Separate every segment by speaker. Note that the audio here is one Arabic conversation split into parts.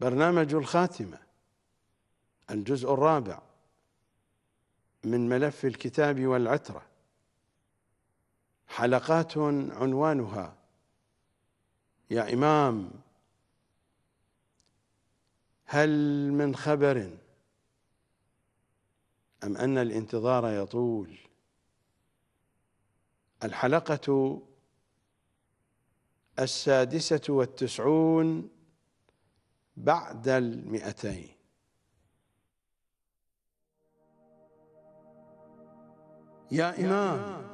Speaker 1: برنامج الخاتمة الجزء الرابع من ملف الكتاب والعترة حلقات عنوانها يا إمام هل من خبر أم أن الانتظار يطول الحلقة السادسة والتسعون بعد المئتين يا إمام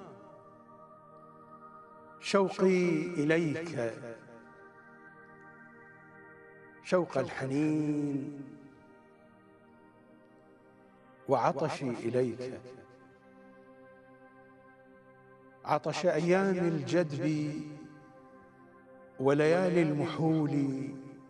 Speaker 1: شوقي إليك شوق الحنين وعطشي إليك عطش أيام الجدب وليالي المحول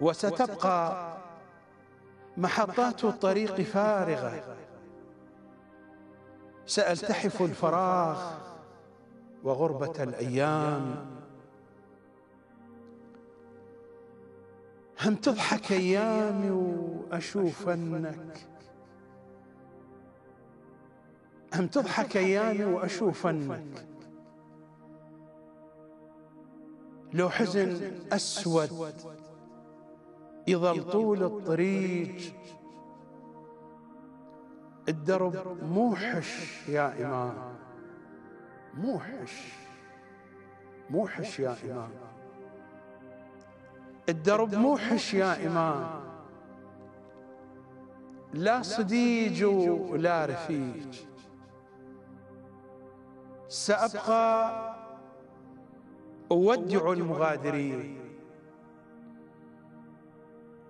Speaker 1: وستبقى محطات الطريق فارغة سألتحف الفراغ وغربة الأيام هم تضحك أيامي واشوف انك هم تضحك أيامي واشوف انك لو حزن أسود يظل طول الطريق الدرب موحش يا إمام موحش موحش يا إمام الدرب موحش يا إمام لا صديج ولا رفيق سأبقى أودع المغادرين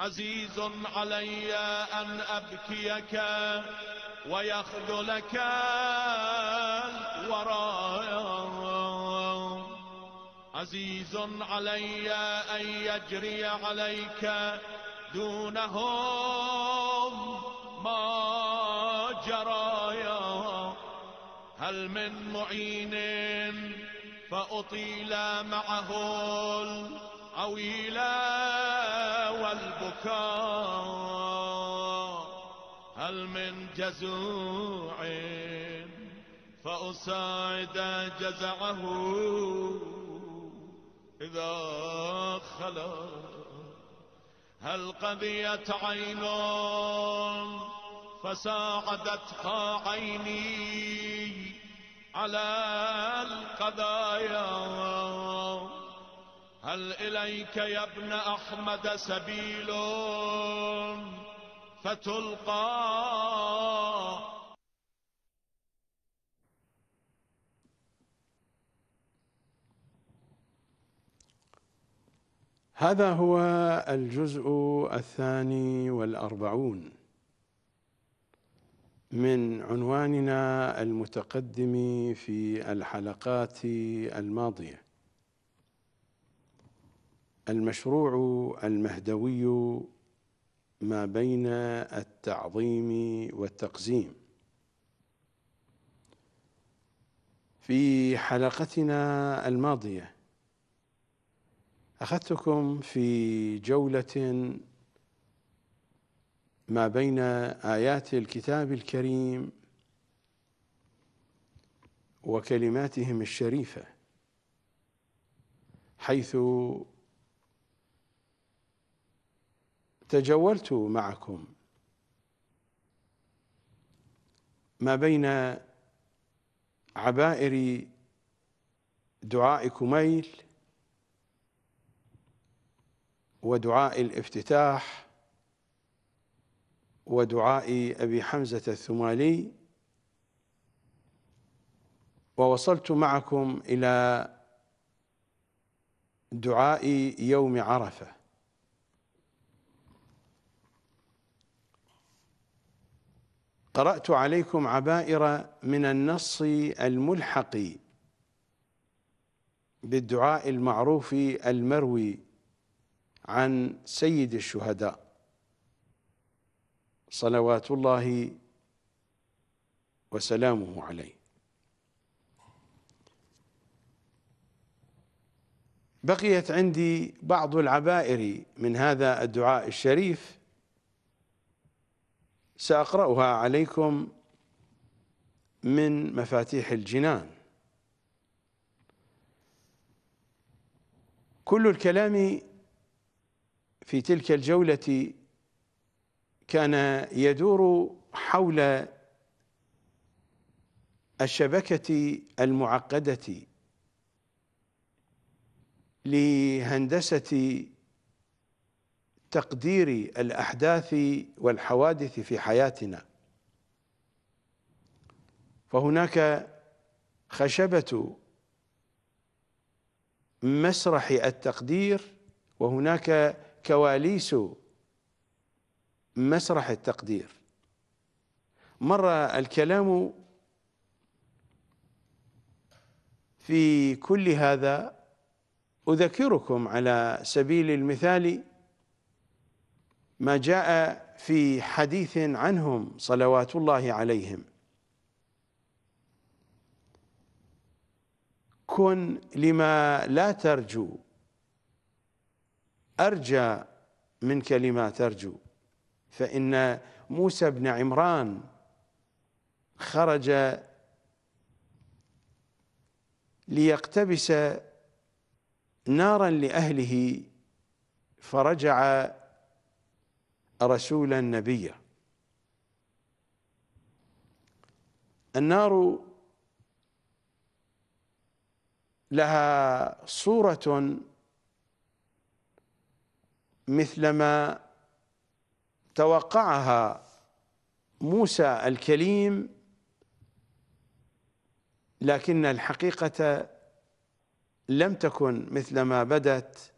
Speaker 2: عزيز علي أن أبكيك ويخذلك الورى عزيز علي أن يجري عليك دونهم ما جرى هل من معين فأطيل معه العويلات جزوع فأساعد جزعه إذا خلا هل قضيت عين فساعدتها عيني على القضايا هل إليك يا ابن أحمد سبيل فتلقى
Speaker 1: هذا هو الجزء الثاني والأربعون من عنواننا المتقدم في الحلقات الماضية المشروع المهدوي ما بين التعظيم والتقزيم في حلقتنا الماضيه اخذتكم في جوله ما بين ايات الكتاب الكريم وكلماتهم الشريفه حيث تجولت معكم ما بين عبائر دعاء كميل ودعاء الافتتاح ودعاء أبي حمزة الثمالي ووصلت معكم إلى دعاء يوم عرفة قرأت عليكم عبائر من النص الملحق بالدعاء المعروف المروي عن سيد الشهداء صلوات الله وسلامه عليه بقيت عندي بعض العبائر من هذا الدعاء الشريف سأقرأها عليكم من مفاتيح الجنان كل الكلام في تلك الجولة كان يدور حول الشبكة المعقدة لهندسة تقدير الأحداث والحوادث في حياتنا فهناك خشبة مسرح التقدير وهناك كواليس مسرح التقدير مر الكلام في كل هذا أذكركم على سبيل المثال ما جاء في حديث عنهم صلوات الله عليهم كن لما لا ترجو أرجى منك لما ترجو فإن موسى بن عمران خرج ليقتبس نارا لأهله فرجع رسولا نبيا النار لها صورة مثلما توقعها موسى الكليم لكن الحقيقة لم تكن مثلما بدت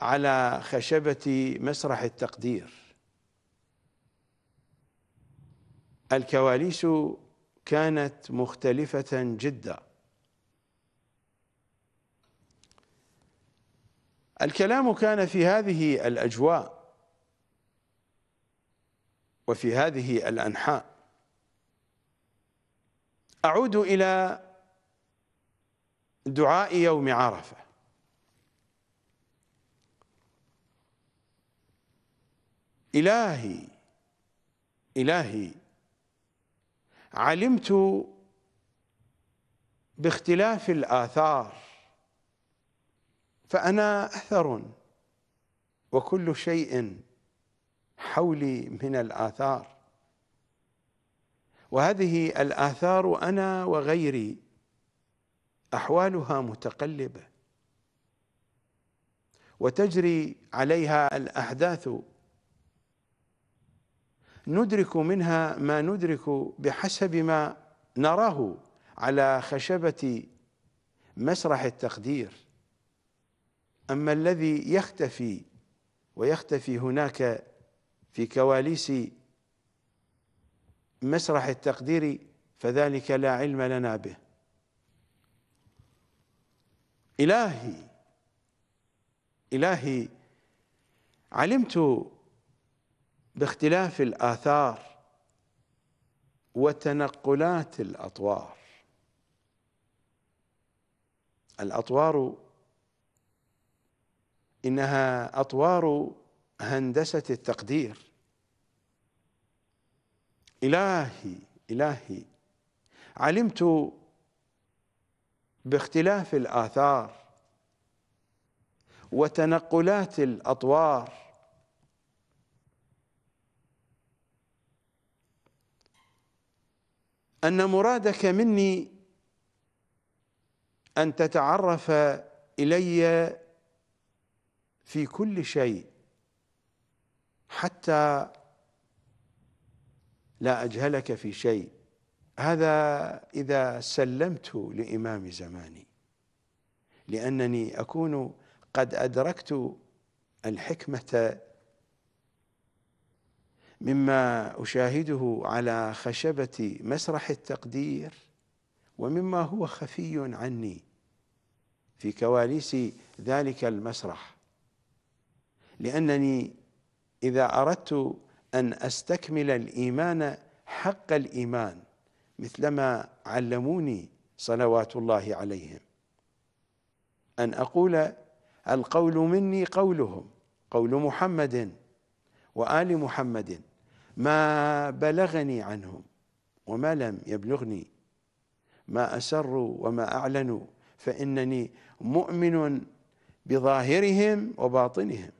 Speaker 1: على خشبة مسرح التقدير الكواليس كانت مختلفة جدا الكلام كان في هذه الأجواء وفي هذه الأنحاء أعود إلى دعاء يوم عرفة إلهي إلهي علمت باختلاف الآثار فأنا أثر وكل شيء حولي من الآثار وهذه الآثار أنا وغيري أحوالها متقلبة وتجري عليها الأحداث ندرك منها ما ندرك بحسب ما نراه على خشبة مسرح التقدير أما الذي يختفي ويختفي هناك في كواليس مسرح التقدير فذلك لا علم لنا به إلهي إلهي علمت باختلاف الآثار وتنقلات الأطوار الأطوار إنها أطوار هندسة التقدير إلهي إلهي علمت باختلاف الآثار وتنقلات الأطوار أن مرادك مني أن تتعرف إلي في كل شيء حتى لا أجهلك في شيء هذا إذا سلمت لإمام زماني لأنني أكون قد أدركت الحكمة مما أشاهده على خشبة مسرح التقدير ومما هو خفي عني في كواليس ذلك المسرح لأنني إذا أردت أن أستكمل الإيمان حق الإيمان مثلما علموني صلوات الله عليهم أن أقول القول مني قولهم قول محمد وآل محمد ما بلغني عنهم وما لم يبلغني ما أسروا وما أعلنوا فإنني مؤمن بظاهرهم وباطنهم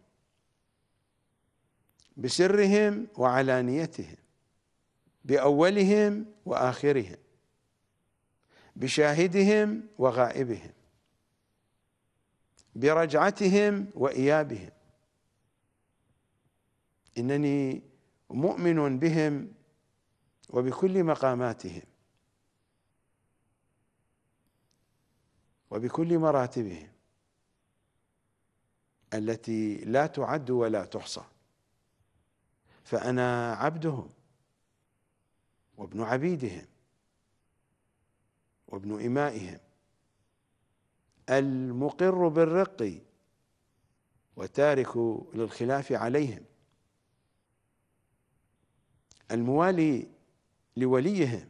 Speaker 1: بسرهم وعلانيتهم باولهم واخرهم بشاهدهم وغائبهم برجعتهم وايابهم انني مؤمن بهم وبكل مقاماتهم وبكل مراتبهم التي لا تعد ولا تحصى فأنا عبدهم وابن عبيدهم وابن إمائهم المقر بالرق وتارك للخلاف عليهم الموالي لوليهم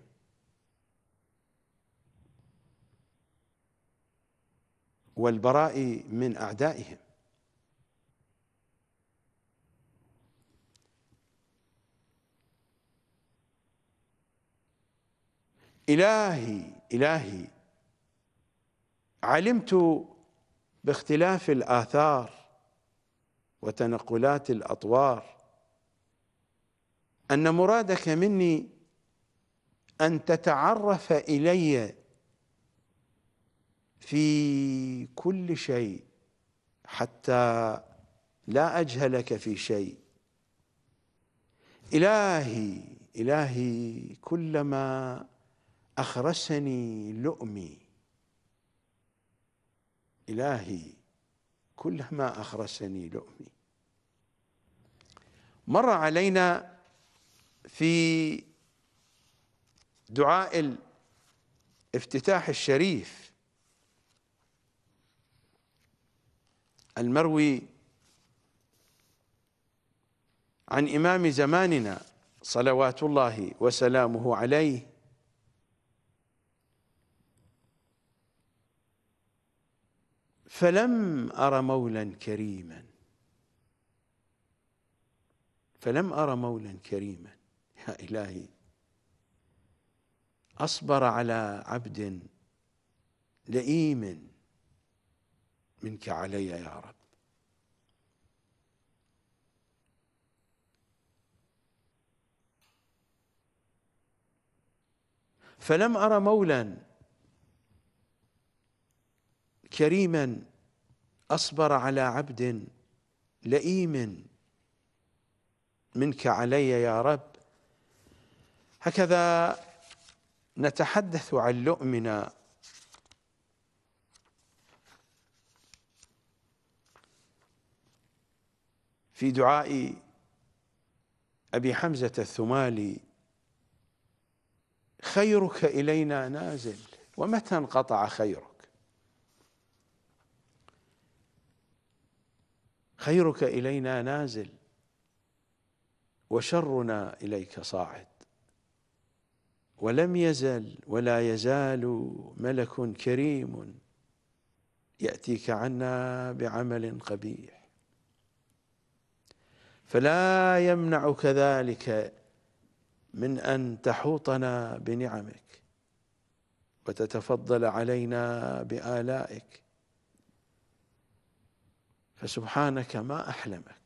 Speaker 1: والبراء من اعدائهم الهي الهي علمت باختلاف الاثار وتنقلات الاطوار أن مرادك مني أن تتعرف إلي في كل شيء حتى لا أجهلك في شيء إلهي إلهي كلما أخرسني لؤمي إلهي كلما أخرسني لؤمي مر علينا في دعاء الافتتاح الشريف المروي عن إمام زماننا صلوات الله وسلامه عليه فلم أر مولا كريما فلم أر مولا كريما يا إلهي أصبر على عبد لئيم منك علي يا رب فلم أرى مولا كريما أصبر على عبد لئيم منك علي يا رب هكذا نتحدث عن لؤمنا في دعاء أبي حمزة الثمالي خيرك إلينا نازل ومتى انقطع خيرك خيرك إلينا نازل وشرنا إليك صاعد ولم يزل ولا يزال ملك كريم يأتيك عنا بعمل قبيح فلا يمنعك ذلك من أن تحوطنا بنعمك وتتفضل علينا بآلائك فسبحانك ما أحلمك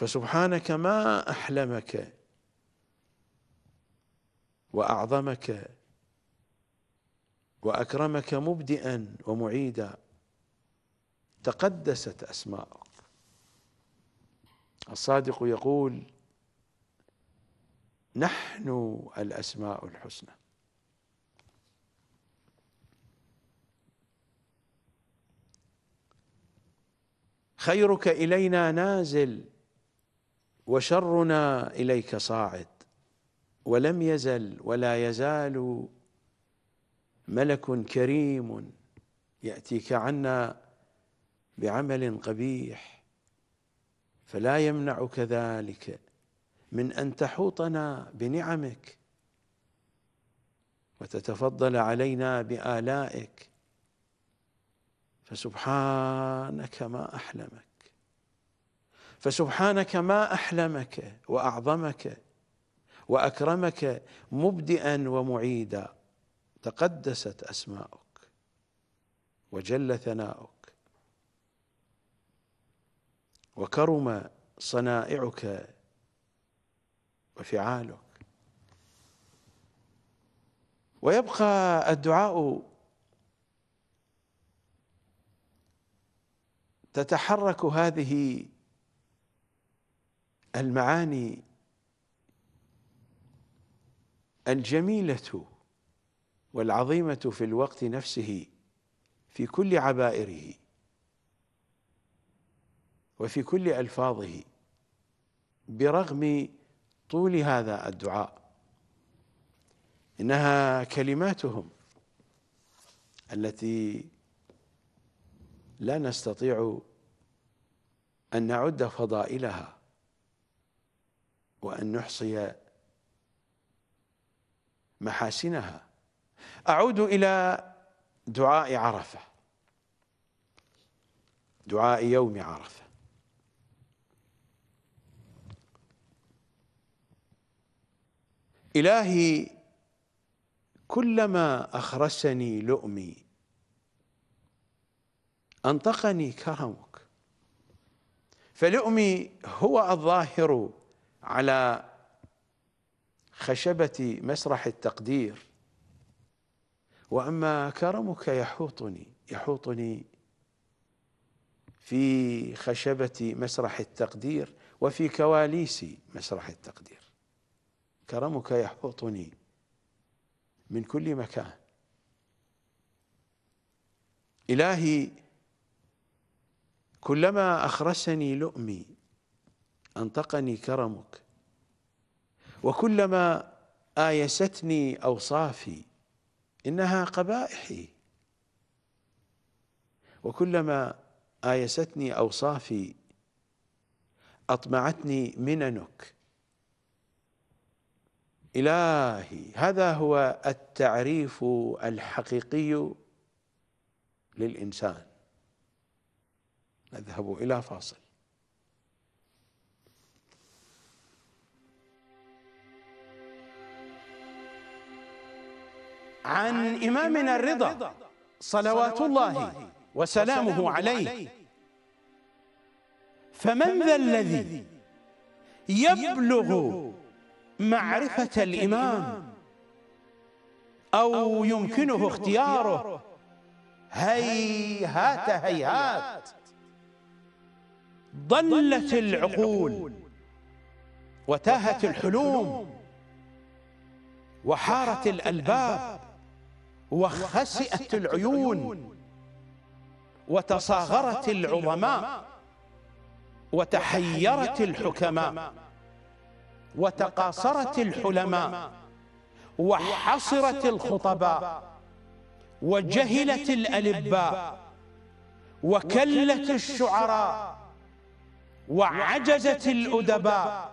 Speaker 1: فسبحانك ما أحلمك وأعظمك وأكرمك مبدئا ومعيدا تقدست أسماءك الصادق يقول نحن الأسماء الحسنى خيرك إلينا نازل وشرنا اليك صاعد ولم يزل ولا يزال ملك كريم ياتيك عنا بعمل قبيح فلا يمنعك ذلك من ان تحوطنا بنعمك وتتفضل علينا بآلائك فسبحانك ما أحلمك فسبحانك ما احلمك واعظمك واكرمك مبدئا ومعيدا تقدست اسماؤك وجل ثناؤك وكرم صنائعك وفعالك ويبقى الدعاء تتحرك هذه المعاني الجميلة والعظيمة في الوقت نفسه في كل عبائره وفي كل ألفاظه برغم طول هذا الدعاء إنها كلماتهم التي لا نستطيع أن نعد فضائلها وأن نحصي محاسنها أعود إلى دعاء عرفة دعاء يوم عرفة إلهي كلما أخرسني لؤمي أنطقني كرمك فلؤمي هو الظاهر على خشبة مسرح التقدير وأما كرمك يحوطني يحوطني في خشبة مسرح التقدير وفي كواليس مسرح التقدير كرمك يحوطني من كل مكان إلهي كلما أخرسني لؤمي أنطقني كرمك وكلما آيستني أوصافي إنها قبائحي وكلما آيستني أوصافي أطمعتني مننك إلهي هذا هو التعريف الحقيقي للإنسان نذهب إلى فاصل عن إمامنا الرضا صلوات الله وسلامه عليه فمن ذا الذي يبلغ معرفة الإمام أو يمكنه اختياره هيهات هيهات ضلت العقول وتاهت الحلوم وحارت الألباب وخسئت العيون وتصاغرت العظماء وتحيرت الحكماء وتقاصرت الحلماء وحصرت الخطباء وجهلت الألباء وكلت الشعراء وعجزت الأدباء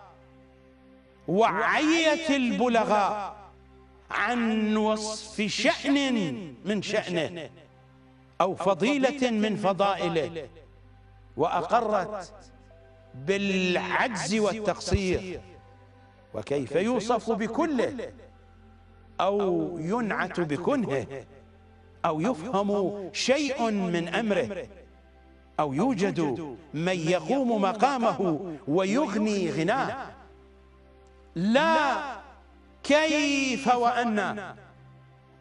Speaker 1: وعيت البلغاء عن وصف شأن من شأنه أو فضيلة من فضائله وأقرت بالعجز والتقصير وكيف يوصف بكله أو ينعت بكنهه أو يفهم شيء من أمره أو يوجد من يقوم مقامه ويغني غناه لا كيف وأن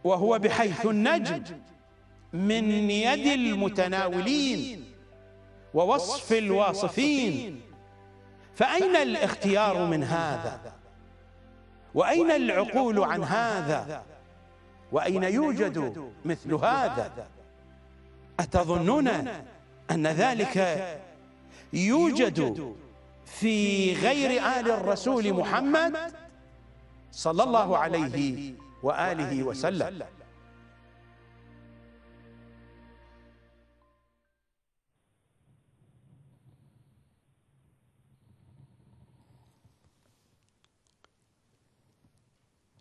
Speaker 1: وهو بحيث النجم من يد المتناولين ووصف الواصفين فأين الاختيار من هذا وأين العقول عن هذا وأين يوجد مثل هذا أتظنون أن ذلك يوجد في غير آل الرسول محمد؟ صلى الله عليه وآله وسلم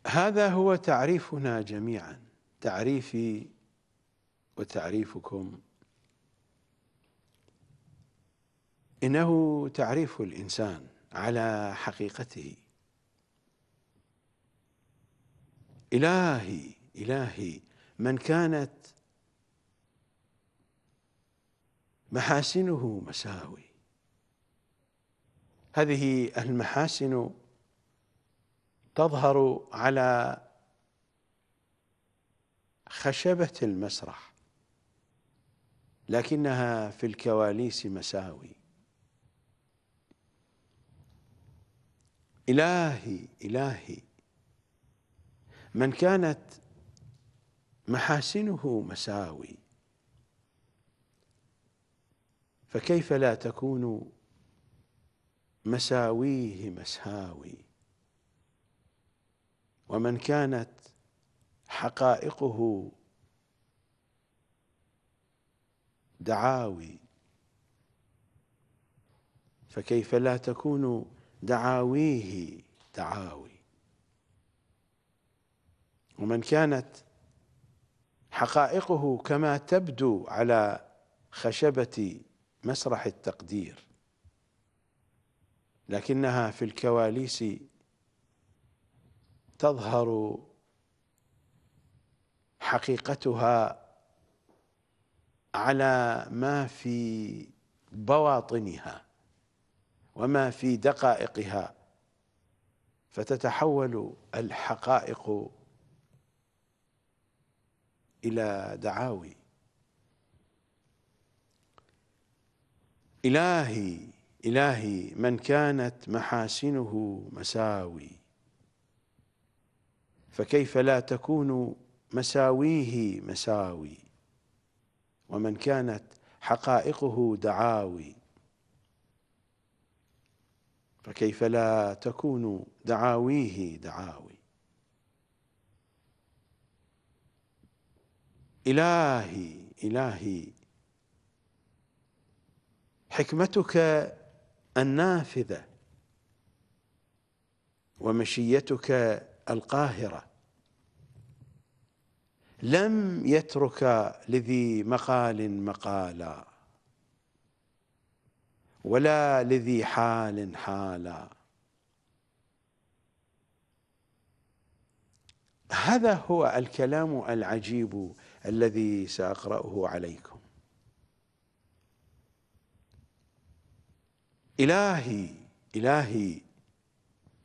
Speaker 1: هذا هو تعريفنا جميعا تعريفي وتعريفكم انه تعريف الانسان على حقيقته إلهي إلهي من كانت محاسنه مساوي هذه المحاسن تظهر على خشبة المسرح لكنها في الكواليس مساوي إلهي إلهي من كانت محاسنه مساوي فكيف لا تكون مساويه مساوي ومن كانت حقائقه دعاوي فكيف لا تكون دعاويه دعاوي ومن كانت حقائقه كما تبدو على خشبة مسرح التقدير لكنها في الكواليس تظهر حقيقتها على ما في بواطنها وما في دقائقها فتتحول الحقائق إلى دعاوي إلهي إلهي من كانت محاسنه مساوي فكيف لا تكون مساويه مساوي ومن كانت حقائقه دعاوي فكيف لا تكون دعاويه دعاوي إلهي إلهي حكمتك النافذة ومشيتك القاهرة لم يترك لذي مقال مقالا ولا لذي حال حالا هذا هو الكلام العجيب الذي ساقراه عليكم الهي الهي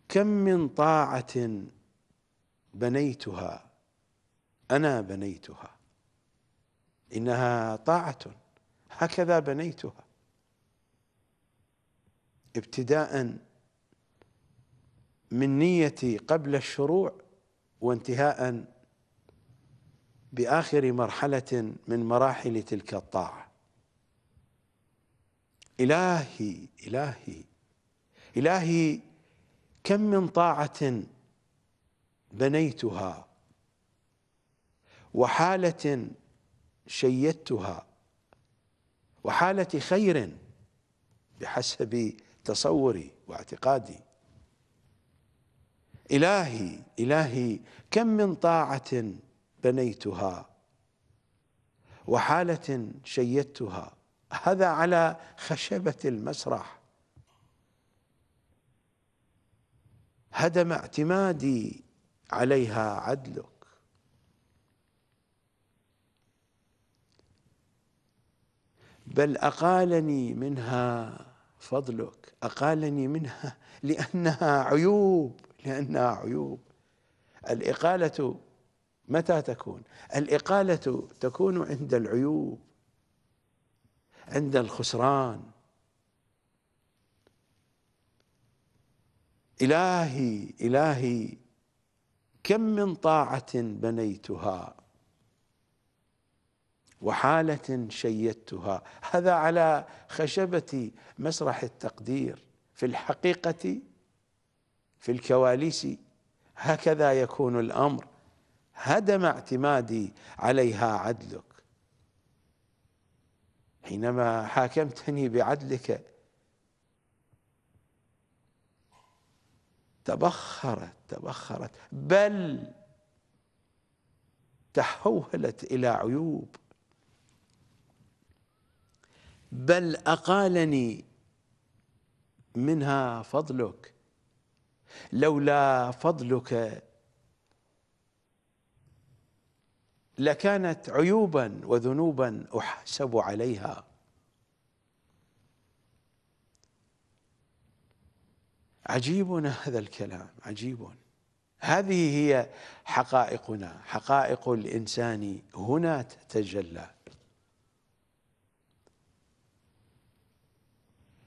Speaker 1: كم من طاعه بنيتها انا بنيتها انها طاعه هكذا بنيتها ابتداء من نيتي قبل الشروع وانتهاء باخر مرحله من مراحل تلك الطاعه الهي الهي الهي كم من طاعه بنيتها وحاله شيدتها وحاله خير بحسب تصوري واعتقادي الهي الهي كم من طاعه بنيتها وحالة شيدتها هذا على خشبة المسرح هدم اعتمادي عليها عدلك بل أقالني منها فضلك أقالني منها لأنها عيوب لأنها عيوب الإقالة متى تكون الإقالة تكون عند العيوب عند الخسران إلهي إلهي كم من طاعة بنيتها وحالة شيدتها هذا على خشبة مسرح التقدير في الحقيقة في الكواليس هكذا يكون الأمر هدم اعتمادي عليها عدلك حينما حاكمتني بعدلك تبخرت تبخرت بل تحولت الى عيوب بل اقالني منها فضلك لولا فضلك لكانت عيوبا وذنوبا احاسب عليها عجيب هذا الكلام عجيب هذه هي حقائقنا حقائق الانسان هنا تتجلى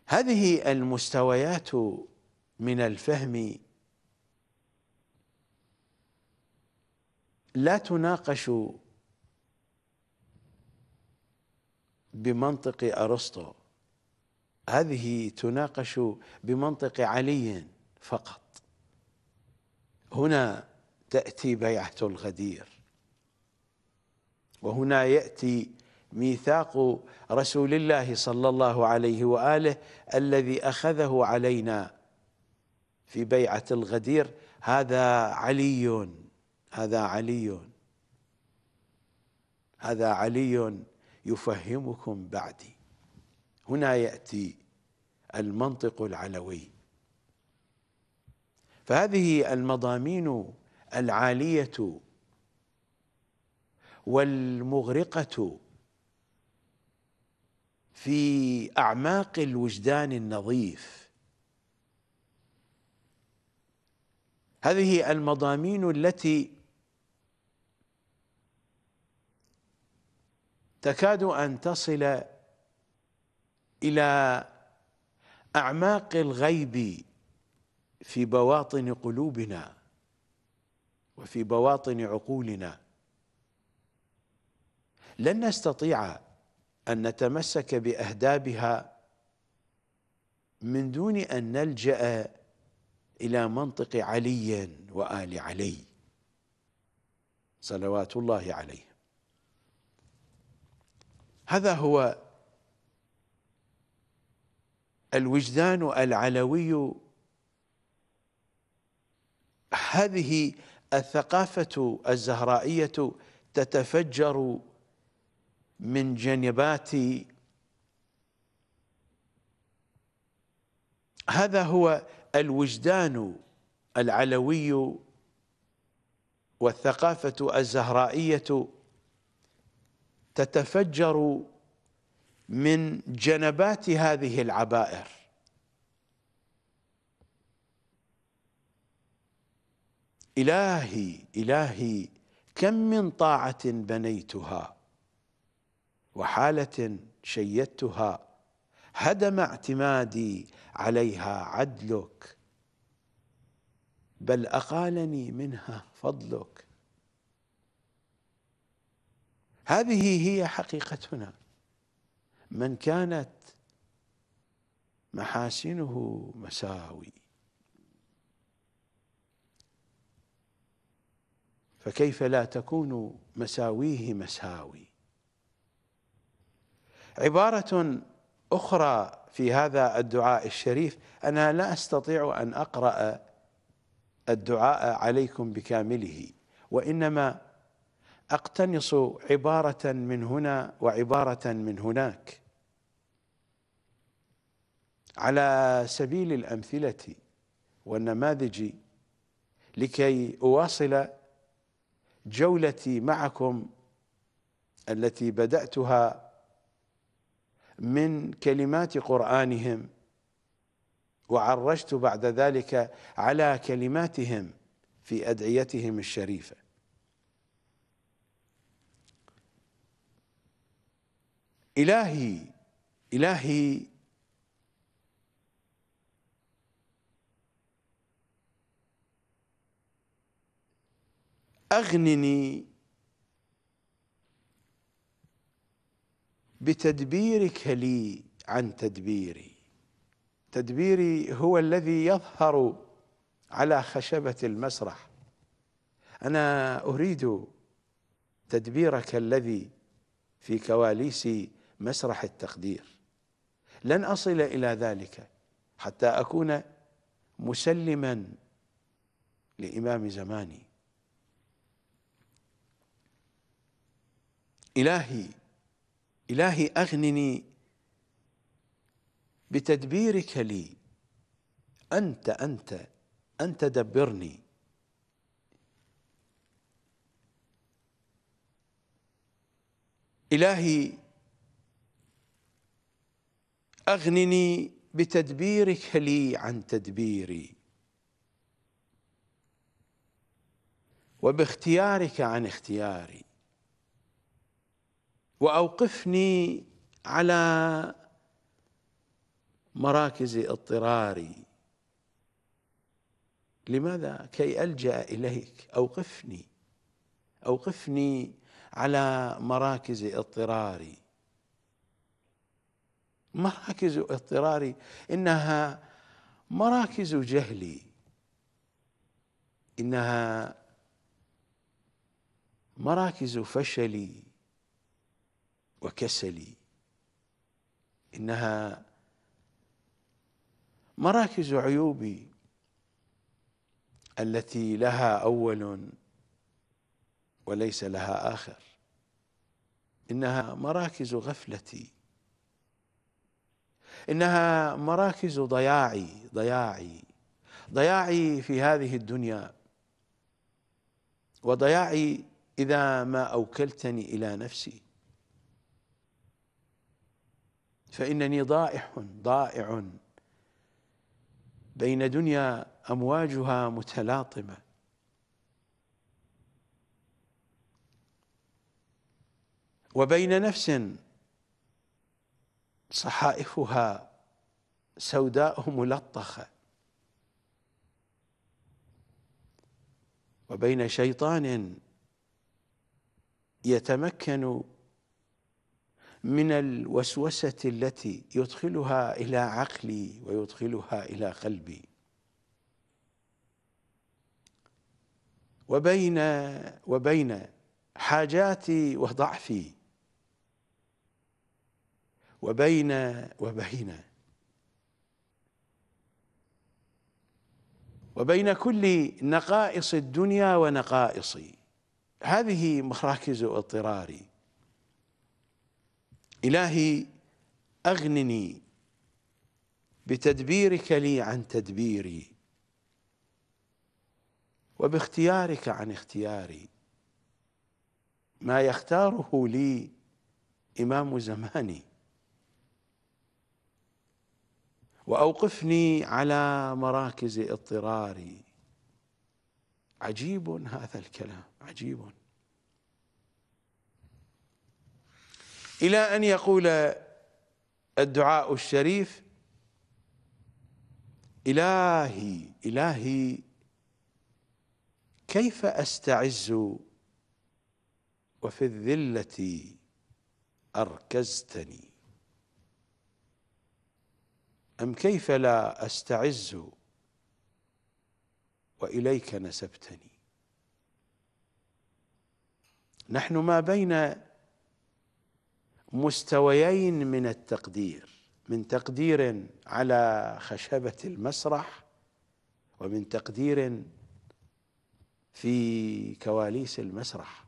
Speaker 1: هذه المستويات من الفهم لا تناقش بمنطق ارسطو هذه تناقش بمنطق علي فقط هنا تاتي بيعه الغدير وهنا ياتي ميثاق رسول الله صلى الله عليه واله الذي اخذه علينا في بيعه الغدير هذا علي هذا علي هذا علي يفهمكم بعدي هنا يأتي المنطق العلوي فهذه المضامين العالية والمغرقة في أعماق الوجدان النظيف هذه المضامين التي تكاد أن تصل إلى أعماق الغيب في بواطن قلوبنا وفي بواطن عقولنا لن نستطيع أن نتمسك بأهدابها من دون أن نلجأ إلى منطق علي وآل علي صلوات الله عليه هذا هو الوجدان العلوي هذه الثقافة الزهرائية تتفجر من جنبات هذا هو الوجدان العلوي والثقافة الزهرائية تتفجر من جنبات هذه العبائر إلهي إلهي كم من طاعة بنيتها وحالة شيدتها هدم اعتمادي عليها عدلك بل أقالني منها فضلك هذه هي حقيقتنا من كانت محاسنه مساوي فكيف لا تكون مساويه مساوي عبارة أخرى في هذا الدعاء الشريف أنا لا أستطيع أن أقرأ الدعاء عليكم بكامله وإنما اقتنص عباره من هنا وعباره من هناك على سبيل الامثله والنماذج لكي اواصل جولتي معكم التي بداتها من كلمات قرانهم وعرجت بعد ذلك على كلماتهم في ادعيتهم الشريفه إلهي إلهي أغنني بتدبيرك لي عن تدبيري تدبيري هو الذي يظهر على خشبة المسرح أنا أريد تدبيرك الذي في كواليس مسرح التقدير لن أصل إلى ذلك حتى أكون مسلما لإمام زماني إلهي إلهي أغنني بتدبيرك لي أنت أنت أنت دبرني إلهي اغنني بتدبيرك لي عن تدبيري وباختيارك عن اختياري واوقفني على مراكز اضطراري لماذا كي الجا اليك اوقفني اوقفني على مراكز اضطراري مراكز اضطراري انها مراكز جهلي انها مراكز فشلي وكسلي انها مراكز عيوبي التي لها اول وليس لها اخر انها مراكز غفلتي انها مراكز ضياعي ضياعي ضياعي في هذه الدنيا وضياعي اذا ما اوكلتني الى نفسي فانني ضائح ضائع بين دنيا امواجها متلاطمه وبين نفس صحائفها سوداء ملطخه وبين شيطان يتمكن من الوسوسه التي يدخلها الى عقلي ويدخلها الى قلبي وبين وبين حاجاتي وضعفي وبين وبين وبين كل نقائص الدنيا ونقائصي هذه مراكز اضطراري إلهي أغنني بتدبيرك لي عن تدبيري وباختيارك عن اختياري ما يختاره لي إمام زماني واوقفني على مراكز اضطراري عجيب هذا الكلام عجيب الى ان يقول الدعاء الشريف الهي الهي كيف استعز وفي الذله اركزتني أم كيف لا أستعز وإليك نسبتني نحن ما بين مستويين من التقدير من تقدير على خشبة المسرح ومن تقدير في كواليس المسرح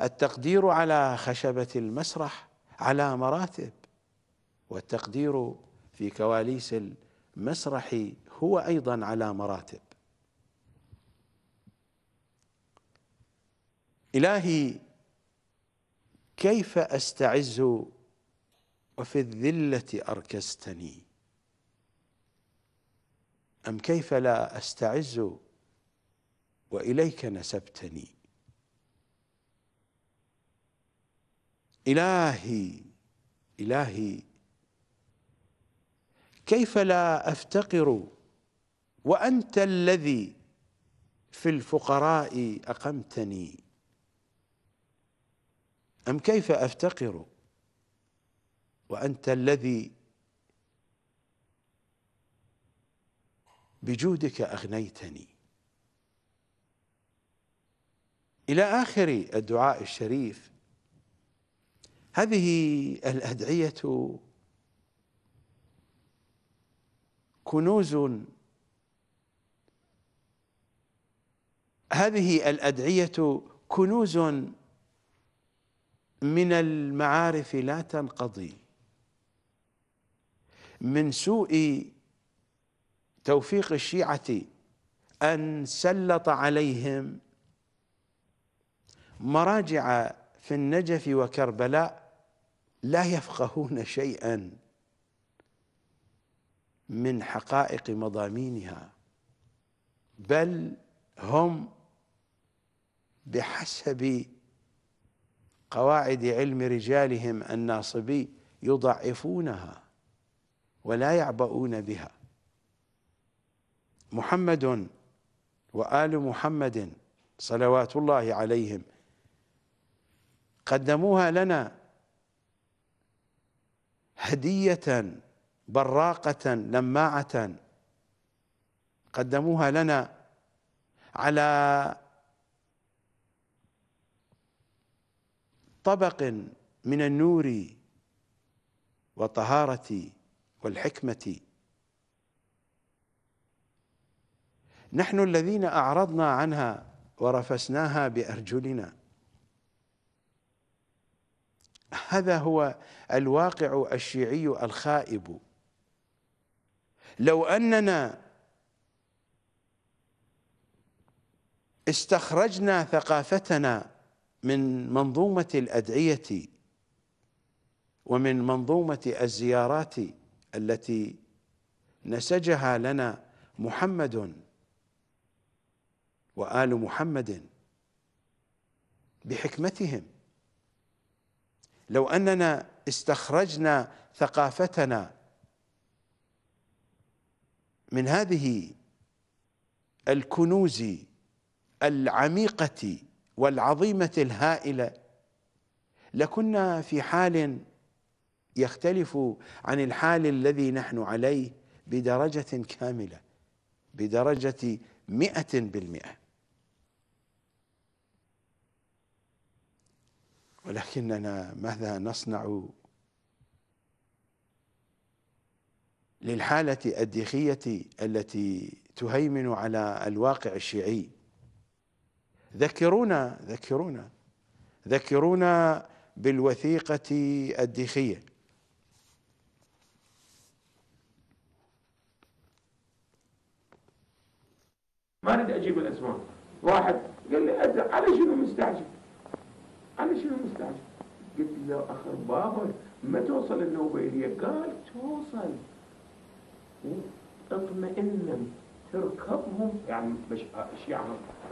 Speaker 1: التقدير على خشبة المسرح على مراتب والتقدير في كواليس المسرح هو ايضا على مراتب الهي كيف استعز وفي الذله اركستني ام كيف لا استعز واليك نسبتني الهي الهي كيف لا افتقر وانت الذي في الفقراء اقمتني ام كيف افتقر وانت الذي بجودك اغنيتني الى اخر الدعاء الشريف هذه الادعيه كنوز هذه الأدعية كنوز من المعارف لا تنقضي من سوء توفيق الشيعة أن سلط عليهم مراجع في النجف وكربلاء لا يفقهون شيئا من حقائق مضامينها بل هم بحسب قواعد علم رجالهم الناصبي يضعفونها ولا يعبؤون بها محمد وآل محمد صلوات الله عليهم قدموها لنا هدية براقة لماعة قدموها لنا على طبق من النور والطهارة والحكمة نحن الذين أعرضنا عنها ورفسناها بأرجلنا هذا هو الواقع الشيعي الخائب لو أننا استخرجنا ثقافتنا من منظومة الأدعية ومن منظومة الزيارات التي نسجها لنا محمد وآل محمد بحكمتهم لو أننا استخرجنا ثقافتنا من هذه الكنوز العميقة والعظيمة الهائلة لكنا في حال يختلف عن الحال الذي نحن عليه بدرجة كاملة بدرجة مئة بالمئة ولكننا ماذا نصنع للحالة الديخية التي تهيمن على الواقع الشيعي ذكرونا ذكرونا ذكرونا بالوثيقة الديخية ما اريد اجيب الاسماء واحد قال لي انت على شنو مستعجل على
Speaker 2: شنو مستعجل قلت له اخر بابا ما توصل النوبه اليه قال توصل تطمئنا تركبهم يعني مش يعني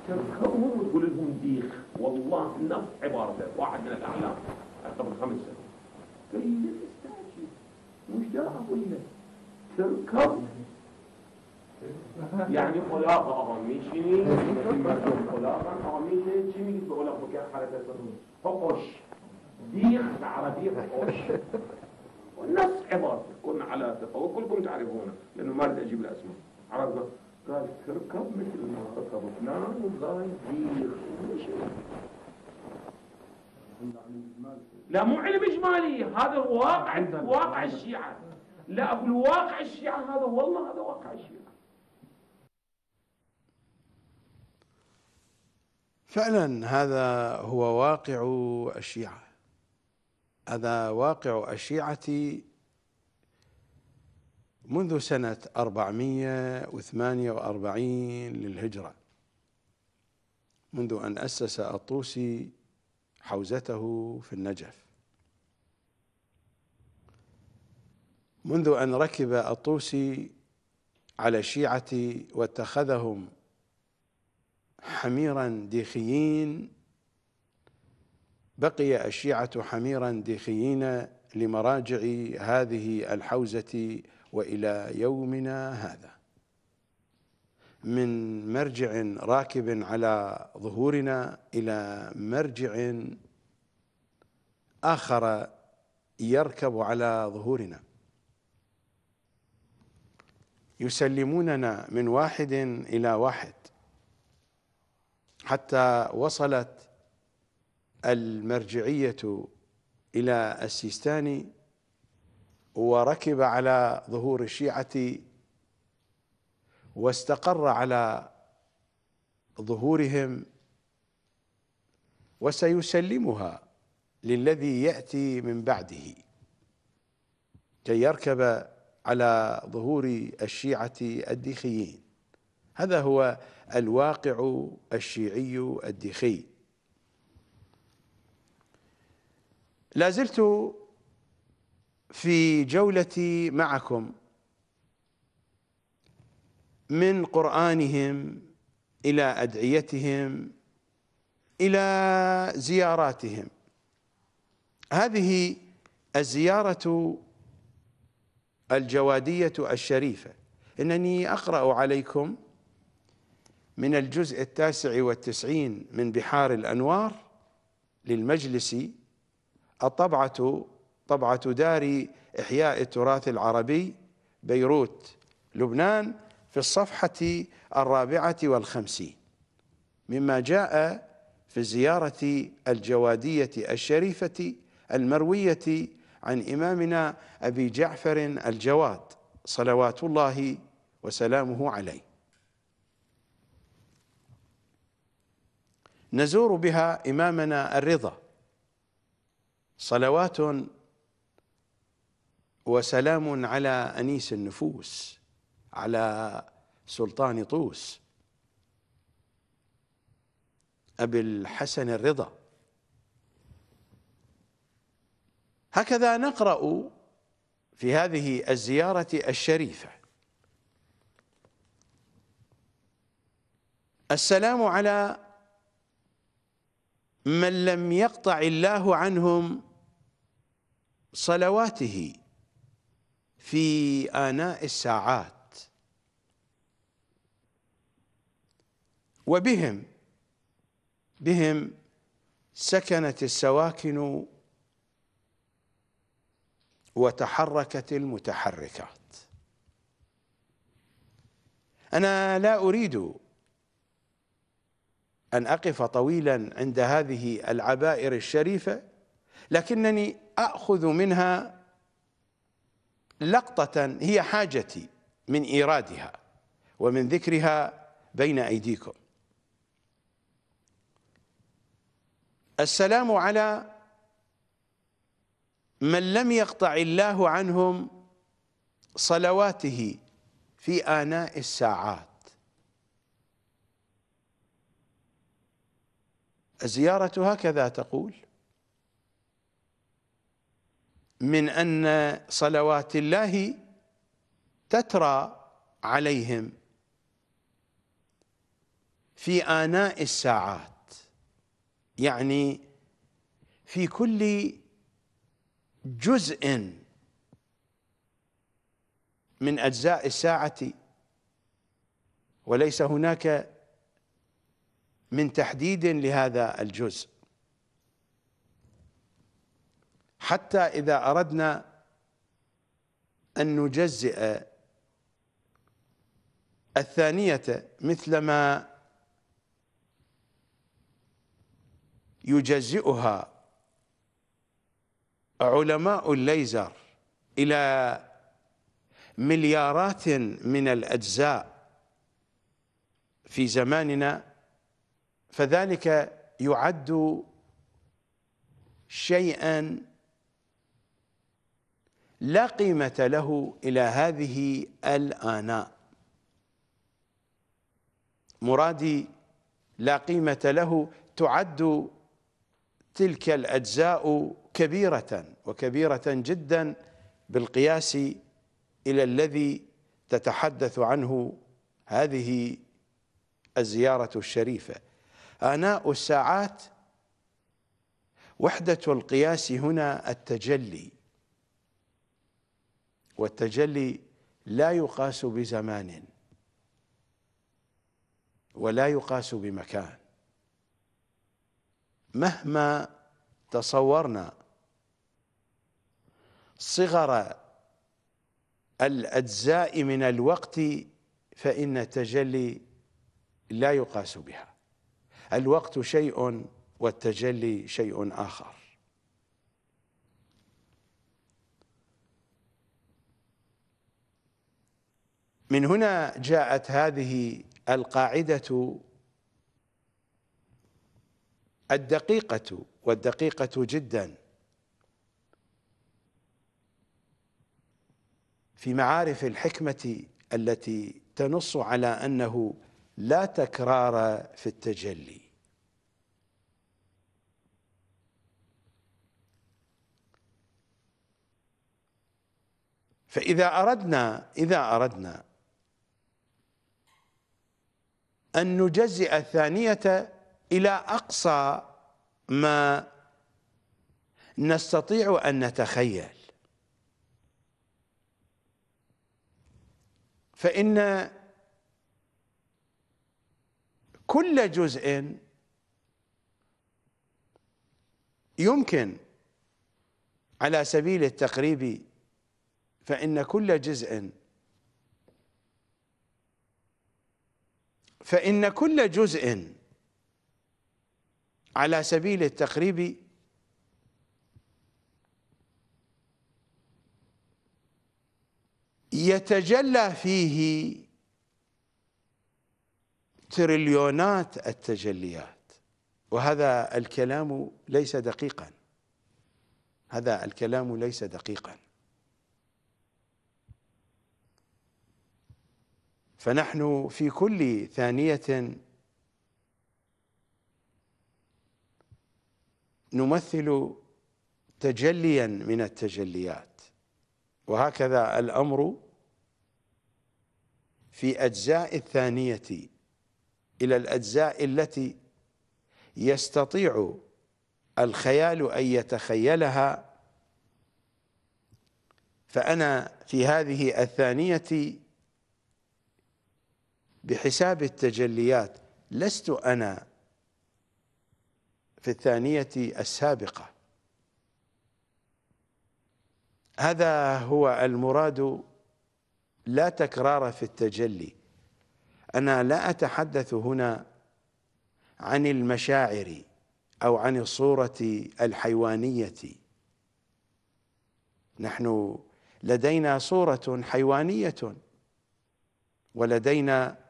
Speaker 2: تركبهم وتقول لهم ديخ والله نفس عبارته واحد من الاعلام قبل خمس سنوات قال لي مش ده اقول تركب يعني خلاقة آه، أغميشني خلاقة أغميشني جيمي بقول لك مكان حالة تسلم فقش ديخ على ديخ قش والنص عبارة كنا على ثقة وكلكم تعرفونه لأنه ما أريد أجيب الأسماء عرفنا قال تركب مثل ما ركب فلان والله يدير
Speaker 1: لا مو علم إجمالي هذا واقع واقع الشيعة
Speaker 2: لا أقول واقع الشيعة هذا والله هذا واقع الشيعة
Speaker 1: فعلا هذا هو واقع الشيعة هذا واقع الشيعة منذ سنة 448 للهجرة منذ أن أسس الطوسي حوزته في النجف منذ أن ركب الطوسي على الشيعة واتخذهم حميرا ديخيين بقي الشيعة حميرا ديخيين لمراجع هذه الحوزة وإلى يومنا هذا من مرجع راكب على ظهورنا إلى مرجع آخر يركب على ظهورنا يسلموننا من واحد إلى واحد حتى وصلت المرجعية إلى السيستاني وركب على ظهور الشيعة واستقر على ظهورهم وسيسلمها للذي يأتي من بعده كي يركب على ظهور الشيعة الديخيين هذا هو الواقع الشيعي الديخي لا زلت في جولتي معكم من قرآنهم إلى أدعيتهم إلى زياراتهم هذه الزيارة الجوادية الشريفة إنني أقرأ عليكم من الجزء التاسع والتسعين من بحار الأنوار للمجلس الطبعة طبعة دار إحياء التراث العربي بيروت لبنان في الصفحة الرابعة والخمسين مما جاء في الزيارة الجوادية الشريفة المروية عن إمامنا أبي جعفر الجواد صلوات الله وسلامه عليه نزور بها إمامنا الرضا صلوات وسلام على أنيس النفوس على سلطان طوس أبي الحسن الرضا هكذا نقرأ في هذه الزيارة الشريفة السلام على من لم يقطع الله عنهم صلواته في آناء الساعات وبهم بهم سكنت السواكن وتحركت المتحركات أنا لا أريد أن أقف طويلا عند هذه العبائر الشريفة لكنني أخذ منها لقطة هي حاجتي من إيرادها ومن ذكرها بين أيديكم السلام على من لم يقطع الله عنهم صلواته في آناء الساعات الزيارة هكذا تقول من أن صلوات الله تترى عليهم في آناء الساعات يعني في كل جزء من أجزاء الساعة وليس هناك من تحديد لهذا الجزء حتى إذا أردنا أن نجزئ الثانية مثلما يجزئها علماء الليزر إلى مليارات من الأجزاء في زماننا فذلك يعد شيئا لا قيمة له إلى هذه الآناء مرادي لا قيمة له تعد تلك الأجزاء كبيرة وكبيرة جدا بالقياس إلى الذي تتحدث عنه هذه الزيارة الشريفة آناء الساعات وحدة القياس هنا التجلي والتجلي لا يقاس بزمان ولا يقاس بمكان مهما تصورنا صغر الأجزاء من الوقت فإن التجلي لا يقاس بها الوقت شيء والتجلي شيء آخر من هنا جاءت هذه القاعدة الدقيقة والدقيقة جدا في معارف الحكمة التي تنص على أنه لا تكرار في التجلي فإذا أردنا إذا أردنا أن نجزئ الثانية إلى أقصى ما نستطيع أن نتخيل فإن كل جزء يمكن على سبيل التقريب فإن كل جزء فإن كل جزء على سبيل التقريب يتجلى فيه تريليونات التجليات وهذا الكلام ليس دقيقا هذا الكلام ليس دقيقا فنحن في كل ثانية نمثل تجليا من التجليات وهكذا الأمر في أجزاء الثانية إلى الأجزاء التي يستطيع الخيال أن يتخيلها فأنا في هذه الثانية بحساب التجليات لست أنا في الثانية السابقة هذا هو المراد لا تكرار في التجلي أنا لا أتحدث هنا عن المشاعر أو عن الصورة الحيوانية نحن لدينا صورة حيوانية ولدينا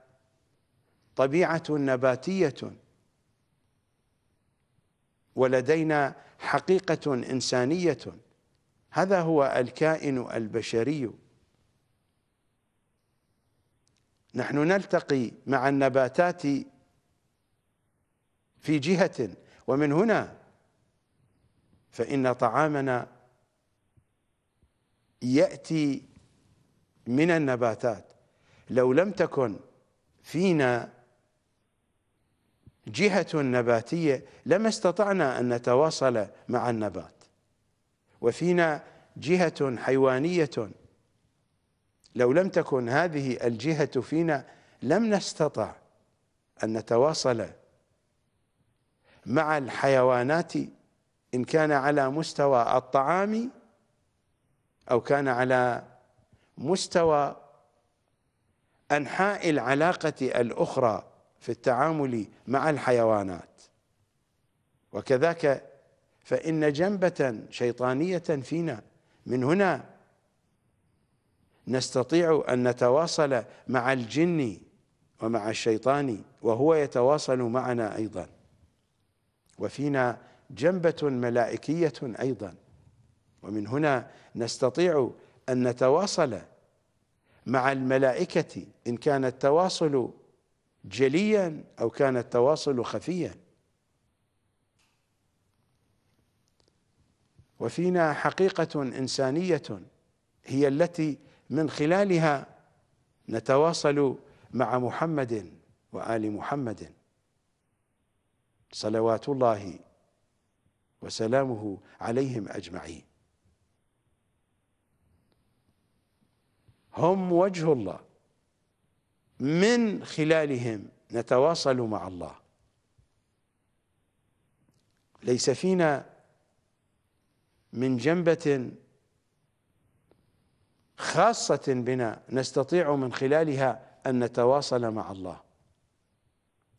Speaker 1: طبيعة نباتية ولدينا حقيقة إنسانية هذا هو الكائن البشري نحن نلتقي مع النباتات في جهة ومن هنا فإن طعامنا يأتي من النباتات لو لم تكن فينا جهة نباتية لما استطعنا أن نتواصل مع النبات وفينا جهة حيوانية لو لم تكن هذه الجهة فينا لم نستطع أن نتواصل مع الحيوانات إن كان على مستوى الطعام أو كان على مستوى أنحاء العلاقة الأخرى في التعامل مع الحيوانات وكذاك فإن جنبة شيطانية فينا من هنا نستطيع أن نتواصل مع الجن ومع الشيطان وهو يتواصل معنا أيضا وفينا جنبة ملائكية أيضا ومن هنا نستطيع أن نتواصل مع الملائكة إن كان التواصل جليا أو كان التواصل خفيا وفينا حقيقة إنسانية هي التي من خلالها نتواصل مع محمد وآل محمد صلوات الله وسلامه عليهم أجمعين هم وجه الله من خلالهم نتواصل مع الله ليس فينا من جنبة خاصة بنا نستطيع من خلالها أن نتواصل مع الله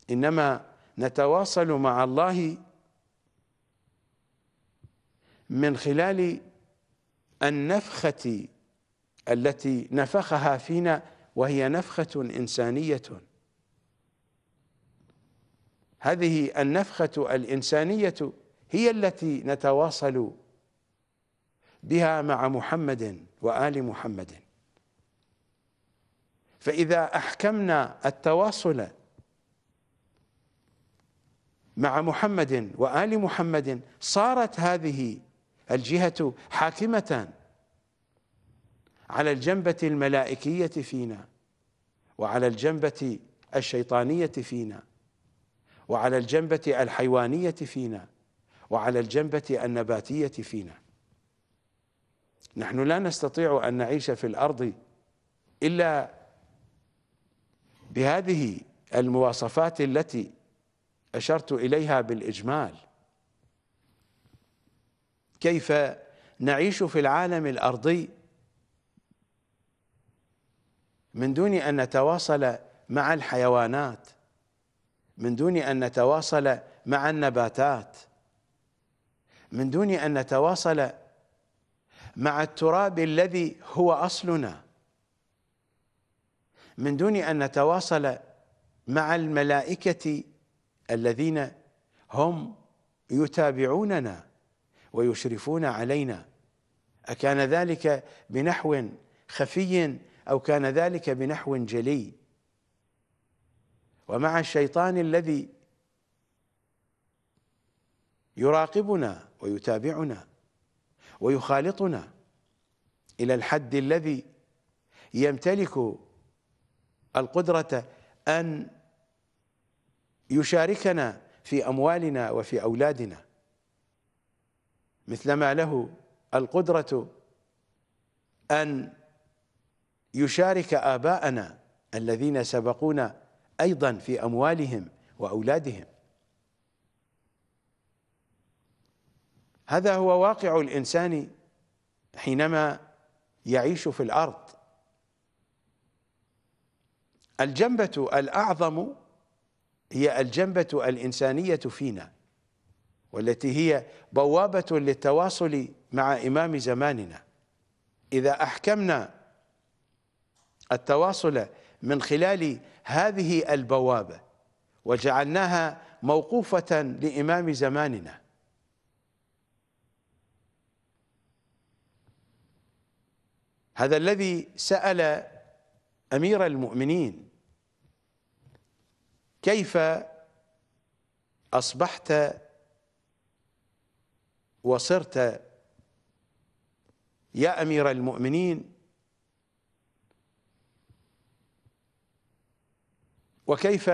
Speaker 1: إنما نتواصل مع الله من خلال النفخة التي نفخها فينا وهي نفخة إنسانية هذه النفخة الإنسانية هي التي نتواصل بها مع محمد وآل محمد فإذا أحكمنا التواصل مع محمد وآل محمد صارت هذه الجهة حاكمة على الجنبة الملائكية فينا وعلى الجنبة الشيطانية فينا وعلى الجنبة الحيوانية فينا وعلى الجنبة النباتية فينا نحن لا نستطيع أن نعيش في الأرض إلا بهذه المواصفات التي أشرت إليها بالإجمال كيف نعيش في العالم الأرضي من دون أن نتواصل مع الحيوانات من دون أن نتواصل مع النباتات من دون أن نتواصل مع التراب الذي هو أصلنا من دون أن نتواصل مع الملائكة الذين هم يتابعوننا ويشرفون علينا أكان ذلك بنحو خفي أو كان ذلك بنحو جلي ومع الشيطان الذي يراقبنا ويتابعنا ويخالطنا إلى الحد الذي يمتلك القدرة أن يشاركنا في أموالنا وفي أولادنا مثلما له القدرة أن يشارك آباءنا الذين سبقونا أيضا في أموالهم وأولادهم هذا هو واقع الإنسان حينما يعيش في الأرض الجنبة الأعظم هي الجنبة الإنسانية فينا والتي هي بوابة للتواصل مع إمام زماننا إذا أحكمنا التواصل من خلال هذه البوابة وجعلناها موقوفة لإمام زماننا هذا الذي سأل أمير المؤمنين كيف أصبحت وصرت يا أمير المؤمنين وكيف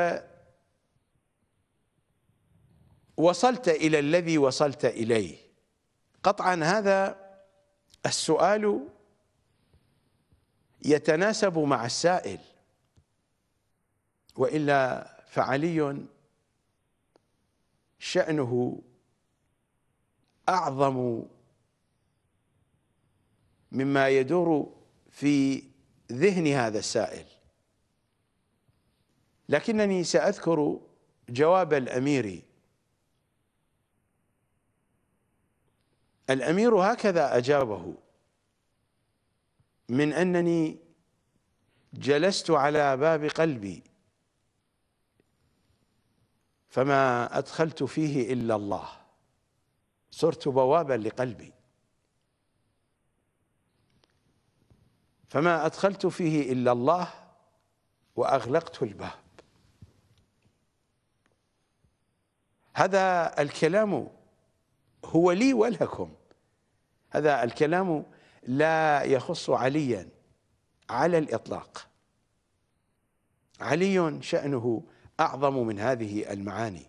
Speaker 1: وصلت إلى الذي وصلت إليه قطعا هذا السؤال يتناسب مع السائل وإلا فعلي شأنه أعظم مما يدور في ذهن هذا السائل لكنني سأذكر جواب الأمير الأمير هكذا أجابه من أنني جلست على باب قلبي فما أدخلت فيه إلا الله صرت بوابا لقلبي فما أدخلت فيه إلا الله وأغلقت الباب هذا الكلام هو لي ولكم هذا الكلام لا يخص عليا على الإطلاق علي شأنه أعظم من هذه المعاني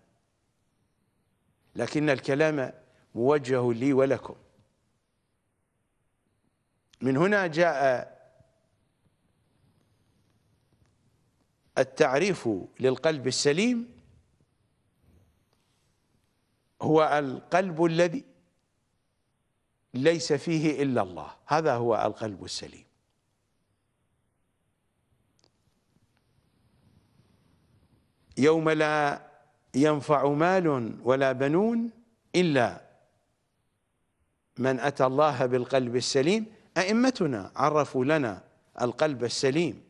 Speaker 1: لكن الكلام موجه لي ولكم من هنا جاء التعريف للقلب السليم هو القلب الذي ليس فيه إلا الله هذا هو القلب السليم يوم لا ينفع مال ولا بنون إلا من أتى الله بالقلب السليم أئمتنا عرفوا لنا القلب السليم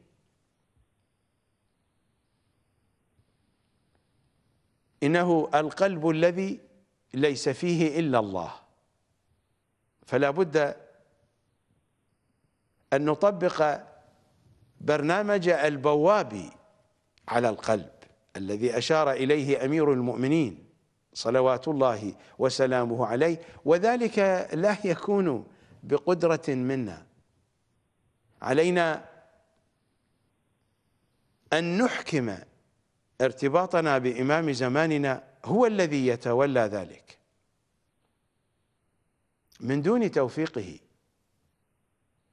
Speaker 1: إنه القلب الذي ليس فيه إلا الله فلا بد أن نطبق برنامج البوابي على القلب الذي أشار إليه أمير المؤمنين صلوات الله وسلامه عليه وذلك لا يكون بقدرة منا علينا أن نحكم ارتباطنا بإمام زماننا هو الذي يتولى ذلك من دون توفيقه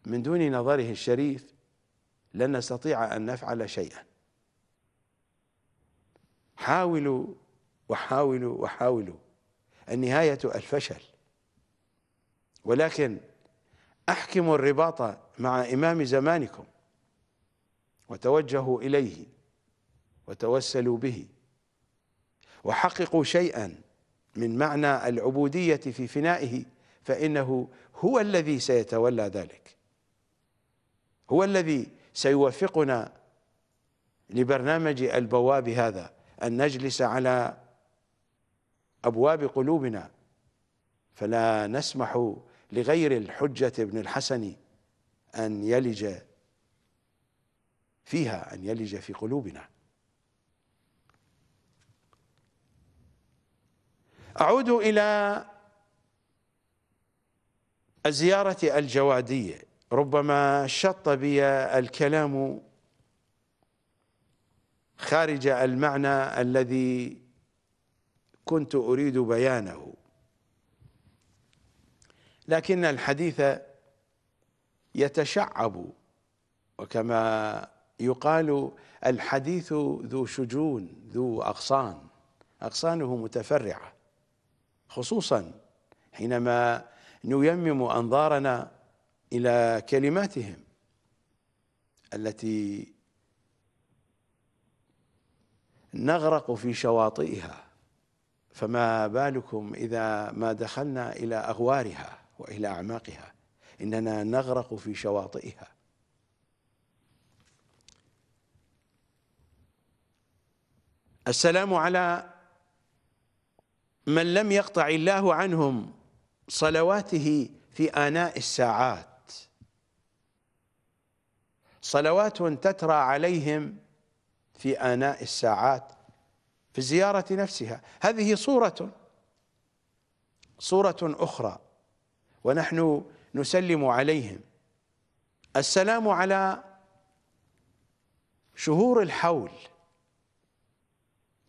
Speaker 1: من دون نظره الشريف لن نستطيع ان نفعل شيئا حاولوا وحاولوا وحاولوا النهايه الفشل ولكن احكموا الرباط مع امام زمانكم وتوجهوا اليه وتوسلوا به وحققوا شيئا من معنى العبودية في فنائه فإنه هو الذي سيتولى ذلك هو الذي سيوفقنا لبرنامج البواب هذا أن نجلس على أبواب قلوبنا فلا نسمح لغير الحجة ابن الحسن أن يلج فيها أن يلج في قلوبنا أعود إلى الزيارة الجوادية ربما شط بي الكلام خارج المعنى الذي كنت أريد بيانه لكن الحديث يتشعب وكما يقال الحديث ذو شجون ذو أغصان أغصانه متفرعة خصوصا حينما نيمم أنظارنا إلى كلماتهم التي نغرق في شواطئها فما بالكم إذا ما دخلنا إلى أغوارها وإلى أعماقها إننا نغرق في شواطئها السلام على من لم يقطع الله عنهم صلواته في آناء الساعات صلوات تترى عليهم في آناء الساعات في الزيارة نفسها هذه صورة صورة أخرى ونحن نسلم عليهم السلام على شهور الحول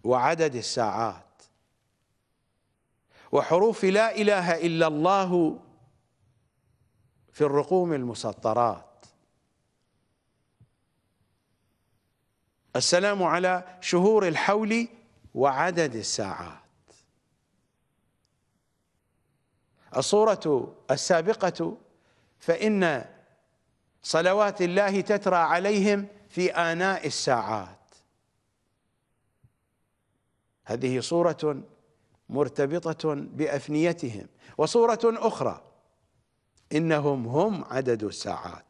Speaker 1: وعدد الساعات وحروف لا إله إلا الله في الرقوم المسطرات السلام على شهور الحول وعدد الساعات الصورة السابقة فإن صلوات الله تترى عليهم في آناء الساعات هذه صورة مرتبطة بأفنيتهم وصورة أخرى إنهم هم عدد الساعات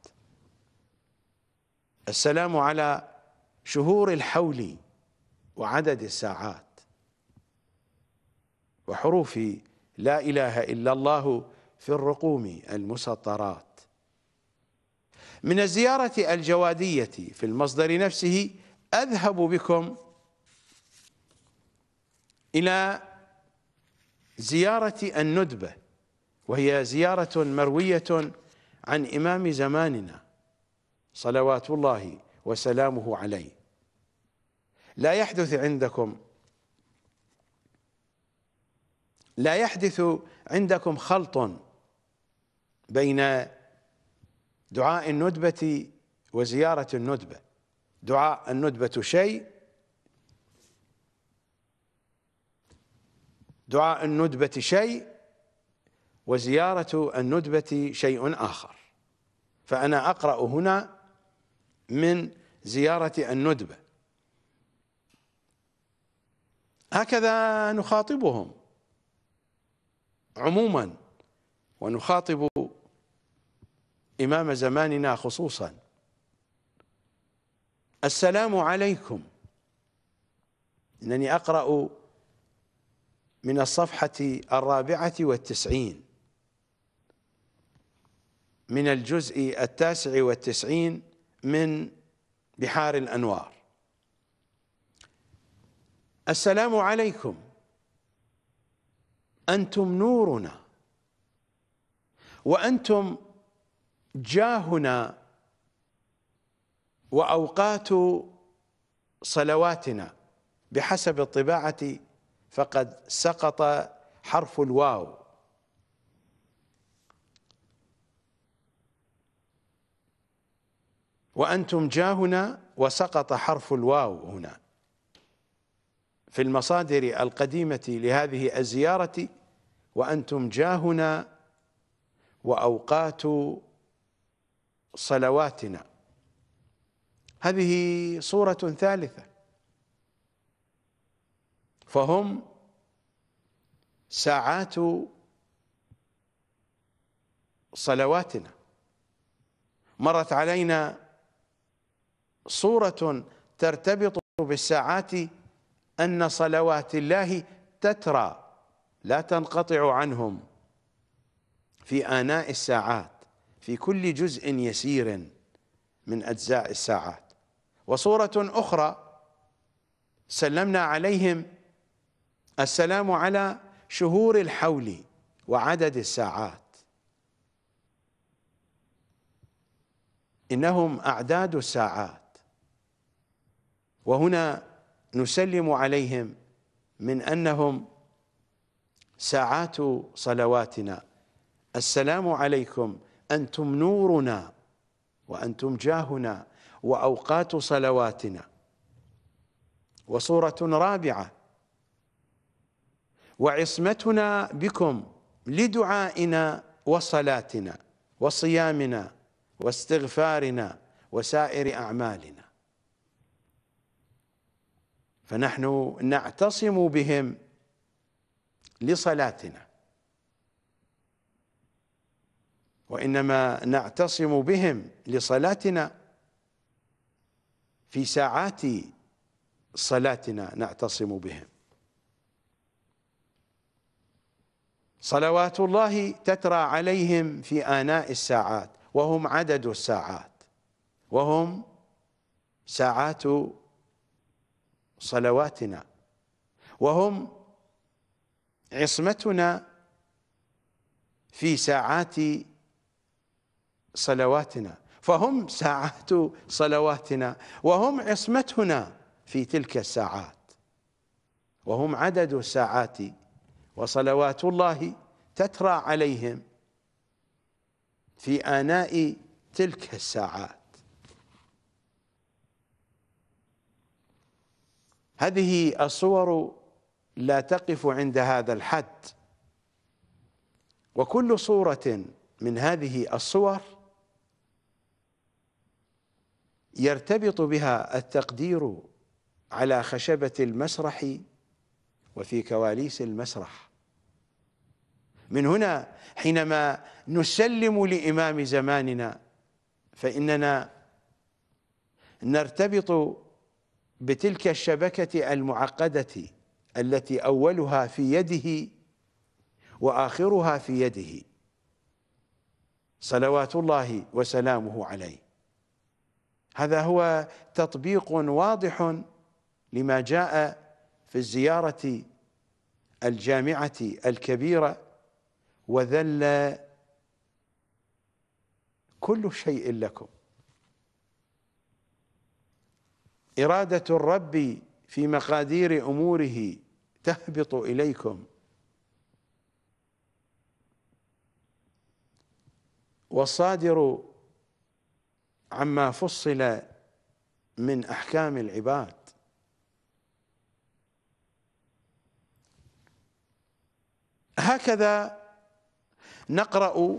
Speaker 1: السلام على شهور الحول وعدد الساعات وحروف لا إله إلا الله في الرقوم المسطرات من الزيارة الجوادية في المصدر نفسه أذهب بكم إلى زيارة الندبة وهي زيارة مروية عن إمام زماننا صلوات الله وسلامه عليه لا يحدث عندكم لا يحدث عندكم خلط بين دعاء الندبة وزيارة الندبة دعاء الندبة شيء دعاء الندبة شيء وزيارة الندبة شيء آخر فأنا أقرأ هنا من زيارة الندبة هكذا نخاطبهم عموما ونخاطب إمام زماننا خصوصا السلام عليكم إنني أقرأ من الصفحة الرابعة والتسعين من الجزء التاسع والتسعين من بحار الأنوار السلام عليكم أنتم نورنا وأنتم جاهنا وأوقات صلواتنا بحسب الطباعة فقد سقط حرف الواو وأنتم جا هنا وسقط حرف الواو هنا في المصادر القديمة لهذه الزيارة وأنتم جا هنا وأوقات صلواتنا هذه صورة ثالثة فهم ساعات صلواتنا مرت علينا صورة ترتبط بالساعات أن صلوات الله تترى لا تنقطع عنهم في آناء الساعات في كل جزء يسير من أجزاء الساعات وصورة أخرى سلمنا عليهم السلام على شهور الحول وعدد الساعات إنهم أعداد الساعات وهنا نسلم عليهم من أنهم ساعات صلواتنا السلام عليكم أنتم نورنا وأنتم جاهنا وأوقات صلواتنا وصورة رابعة وعصمتنا بكم لدعائنا وصلاتنا وصيامنا واستغفارنا وسائر أعمالنا فنحن نعتصم بهم لصلاتنا وإنما نعتصم بهم لصلاتنا في ساعات صلاتنا نعتصم بهم صلوات الله تترى عليهم في آناء الساعات وهم عدد الساعات وهم ساعات صلواتنا وهم عصمتنا في ساعات صلواتنا فهم ساعات صلواتنا وهم عصمتنا في تلك الساعات وهم عدد الساعات وصلوات الله تترى عليهم في آناء تلك الساعات هذه الصور لا تقف عند هذا الحد وكل صورة من هذه الصور يرتبط بها التقدير على خشبة المسرح وفي كواليس المسرح من هنا حينما نسلم لإمام زماننا فإننا نرتبط بتلك الشبكة المعقدة التي أولها في يده وآخرها في يده صلوات الله وسلامه عليه هذا هو تطبيق واضح لما جاء في الزيارة الجامعة الكبيرة وذل كل شيء لكم إرادة الرب في مقادير أموره تهبط إليكم والصادر عما فصل من أحكام العباد هكذا نقرأ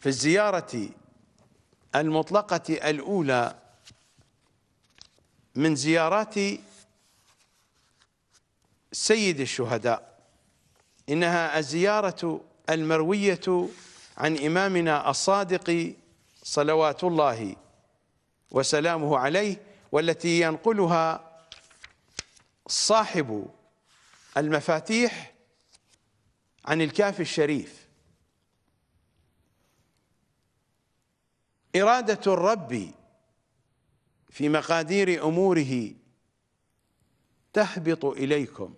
Speaker 1: في الزيارة المطلقة الأولى من زيارات سيد الشهداء إنها الزيارة المروية عن إمامنا الصادق صلوات الله وسلامه عليه والتي ينقلها صاحب المفاتيح عن الكاف الشريف إرادة الرب في مقادير أموره تهبط إليكم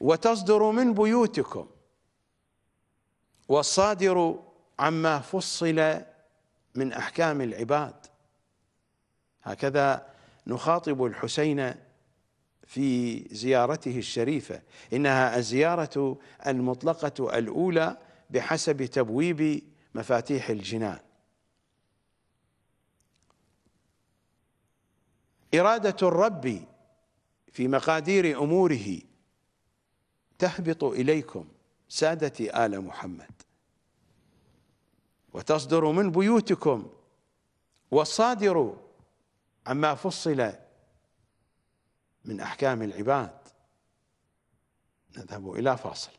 Speaker 1: وتصدر من بيوتكم والصادر عما فصل من أحكام العباد هكذا نخاطب الحسين في زيارته الشريفة إنها الزيارة المطلقة الأولى بحسب تبويب مفاتيح الجنان إرادة الرب في مقادير أموره تهبط إليكم سادتي آل محمد وتصدر من بيوتكم والصادر عما فصل من احكام العباد نذهب الى فاصل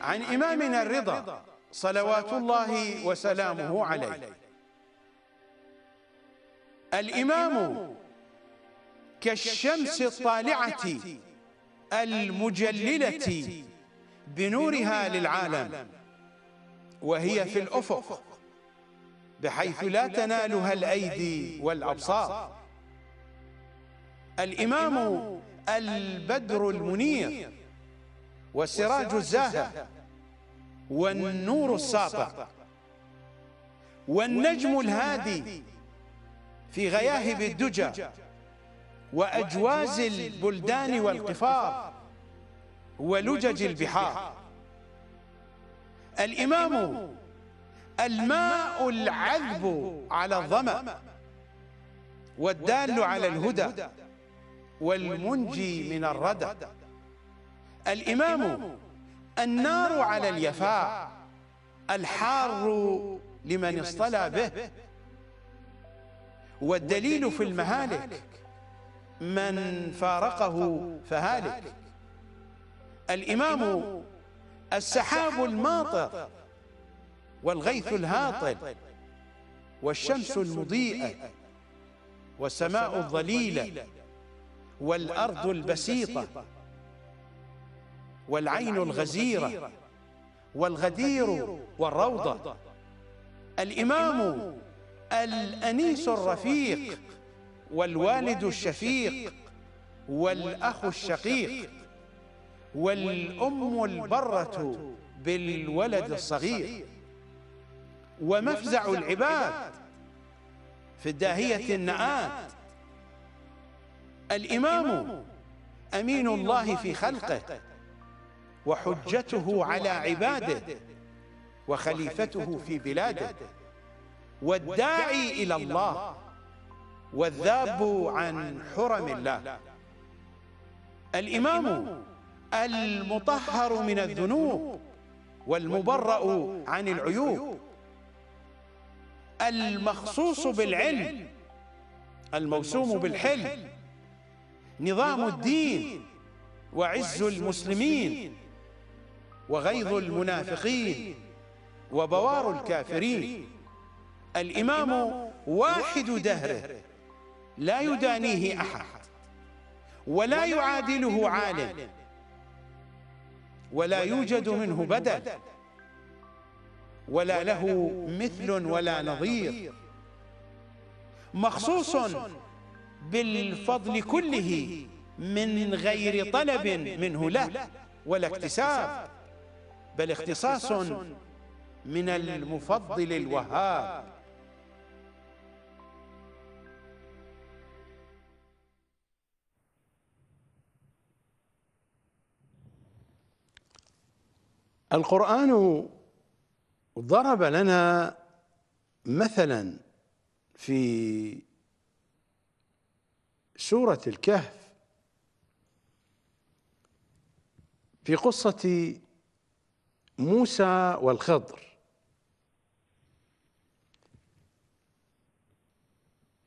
Speaker 1: عن امامنا الرضا صلوات الله وسلامه عليه الامام كالشمس الطالعه المجلله بنورها للعالم وهي في الأفق بحيث لا تنالها الأيدي والأبصار الإمام البدر المنير والسراج الزاهر والنور الساطع والنجم الهادي في غياهب الدجى وأجواز البلدان والقفار ولجج البحار الإمام الماء العذب على الظمأ والدال على الهدى والمنجي من الردى الإمام النار على اليفاء الحار لمن اصطلى به والدليل في المهالك من فارقه فهالك الإمام السحاب الماطر والغيث الهاطل والشمس المضيئة والسماء الظليلة والأرض البسيطة والعين الغزيرة والغدير والروضة الإمام الأنيس الرفيق والوالد الشفيق والأخ الشقيق والأم البرة بالولد الصغير ومفزع العباد في الداهية النآت الإمام أمين الله في خلقه وحجته على عباده وخليفته في بلاده والداعي إلى الله والذاب عن حرم الله الإمام المطهر من الذنوب والمبرأ عن العيوب المخصوص بالعلم الموسوم بالحلم نظام الدين وعز المسلمين وغيظ المنافقين وبوار الكافرين الإمام واحد دهره لا يدانيه أحد ولا يعادله عالم ولا يوجد منه بدل ولا له مثل ولا نظير مخصوص بالفضل كله من غير طلب منه له ولا اكتساب بل اختصاص من المفضل الوهاب القرآن ضرب لنا مثلا في سورة الكهف في قصة موسى والخضر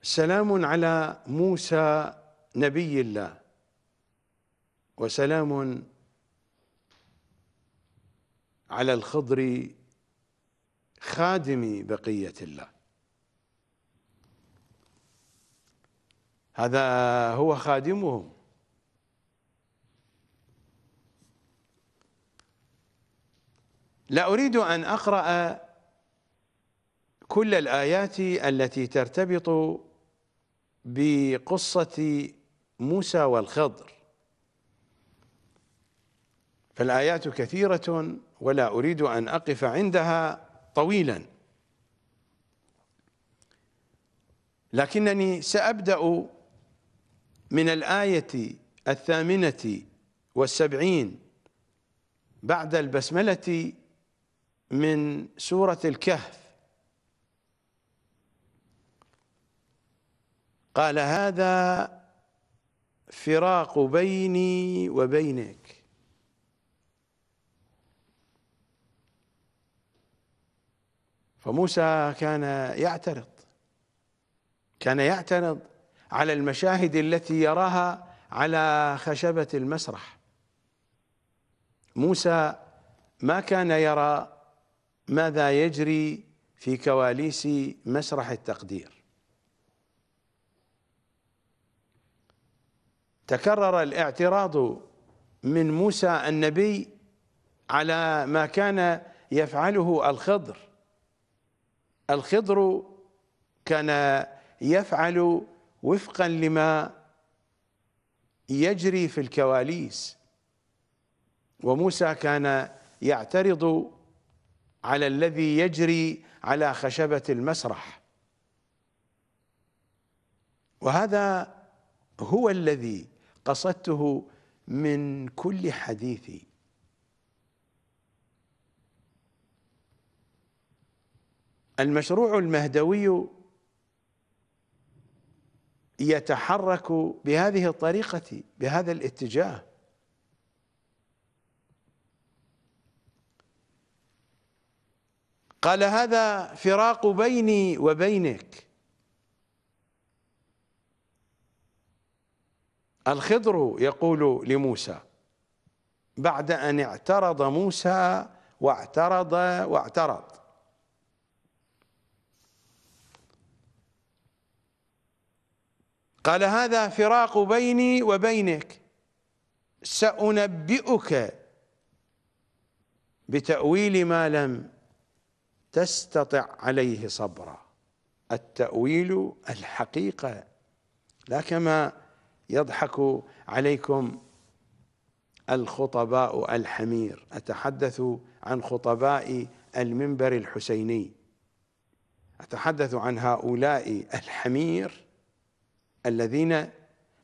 Speaker 1: سلام على موسى نبي الله وسلام على الخضر خادم بقية الله هذا هو خادمهم لا أريد أن أقرأ كل الآيات التي ترتبط بقصة موسى والخضر فالآيات كثيرة ولا أريد أن أقف عندها طويلا لكنني سأبدأ من الآية الثامنة والسبعين بعد البسملة من سورة الكهف قال هذا فراق بيني وبينك فموسى كان يعترض كان يعترض على المشاهد التي يراها على خشبة المسرح موسى ما كان يرى ماذا يجري في كواليس مسرح التقدير تكرر الاعتراض من موسى النبي على ما كان يفعله الخضر الخضر كان يفعل وفقا لما يجري في الكواليس وموسى كان يعترض على الذي يجري على خشبة المسرح وهذا هو الذي قصدته من كل حديثي المشروع المهدوي يتحرك بهذه الطريقة بهذا الاتجاه قال هذا فراق بيني وبينك الخضر يقول لموسى بعد أن اعترض موسى واعترض واعترض قال هذا فراق بيني وبينك سأنبئك بتأويل ما لم تستطع عليه صبرا التأويل الحقيقة لا كما يضحك عليكم الخطباء الحمير أتحدث عن خطباء المنبر الحسيني أتحدث عن هؤلاء الحمير الذين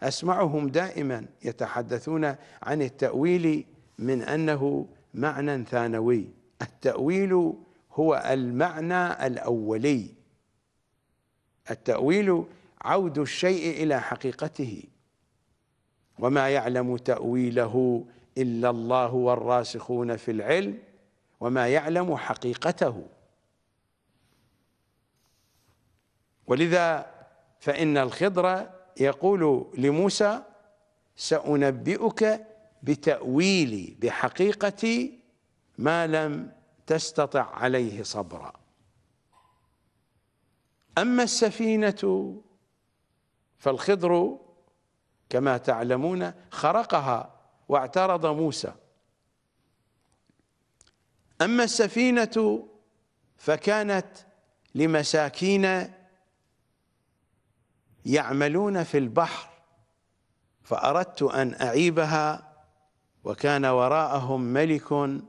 Speaker 1: أسمعهم دائما يتحدثون عن التأويل من أنه معنى ثانوي التأويل هو المعنى الأولي التأويل عود الشيء إلى حقيقته وما يعلم تأويله إلا الله والراسخون في العلم وما يعلم حقيقته ولذا فإن الخضر يقول لموسى سأنبئك بتأويلي بحقيقة ما لم تستطع عليه صبرا أما السفينة فالخضر كما تعلمون خرقها واعترض موسى أما السفينة فكانت لمساكين يعملون في البحر فأردت أن أعيبها وكان وراءهم ملك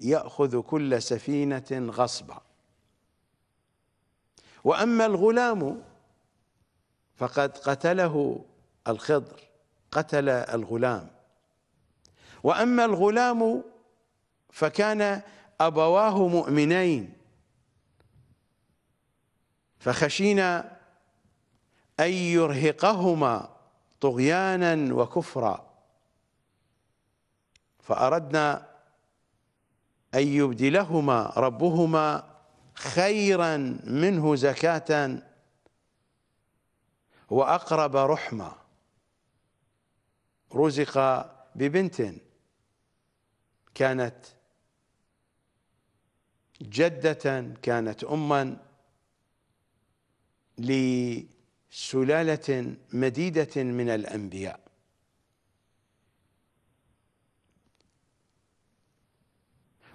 Speaker 1: يأخذ كل سفينة غصبا وأما الغلام فقد قتله الخضر قتل الغلام وأما الغلام فكان أبواه مؤمنين فخشينا أن يرهقهما طغيانا وكفرا فأردنا أن يبدلهما ربهما خيرا منه زكاة وأقرب رحمة رزق ببنت كانت جدة كانت أما لي سلالة مديدة من الأنبياء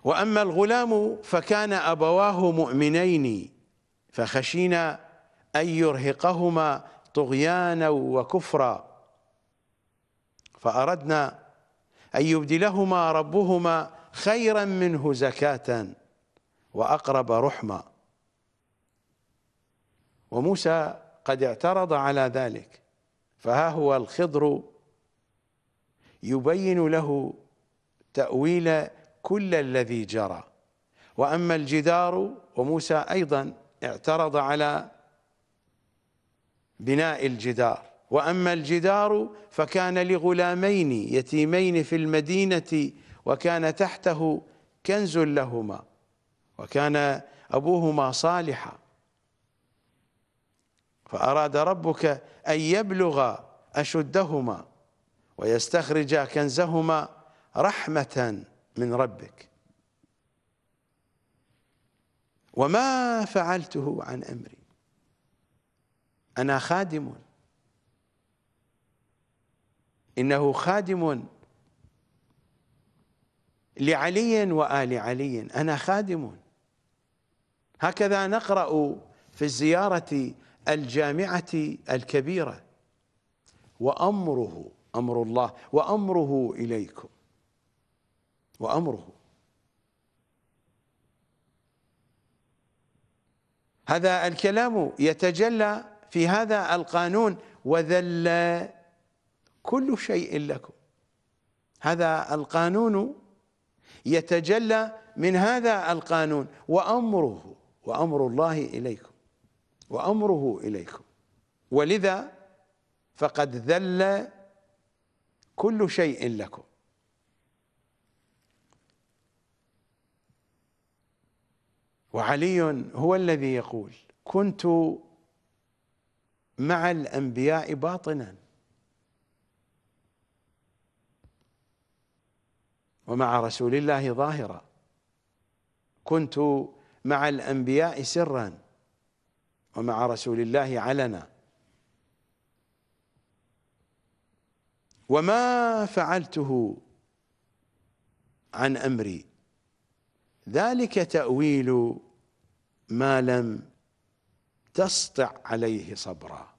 Speaker 1: وأما الغلام فكان أبواه مؤمنين فخشينا أن يرهقهما طغيانا وكفرا فأردنا أن يبدلهما ربهما خيرا منه زكاة وأقرب رحمًا وموسى قد اعترض على ذلك فها هو الخضر يبين له تأويل كل الذي جرى وأما الجدار وموسى أيضا اعترض على بناء الجدار وأما الجدار فكان لغلامين يتيمين في المدينة وكان تحته كنز لهما وكان أبوهما صالحا فأراد ربك أن يبلغ أشدهما ويستخرج كنزهما رحمة من ربك وما فعلته عن أمري أنا خادم إنه خادم لعلي وآل علي أنا خادم هكذا نقرأ في الزيارة الجامعة الكبيرة وأمره أمر الله وأمره إليكم وأمره هذا الكلام يتجلى في هذا القانون وذل كل شيء لكم هذا القانون يتجلى من هذا القانون وأمره وأمر الله إليكم وأمره إليكم ولذا فقد ذل كل شيء لكم وعلي هو الذي يقول كنت مع الأنبياء باطنا ومع رسول الله ظاهرا كنت مع الأنبياء سرا ومع رسول الله علنا وما فعلته عن أمري ذلك تأويل ما لم تسطع عليه صبرا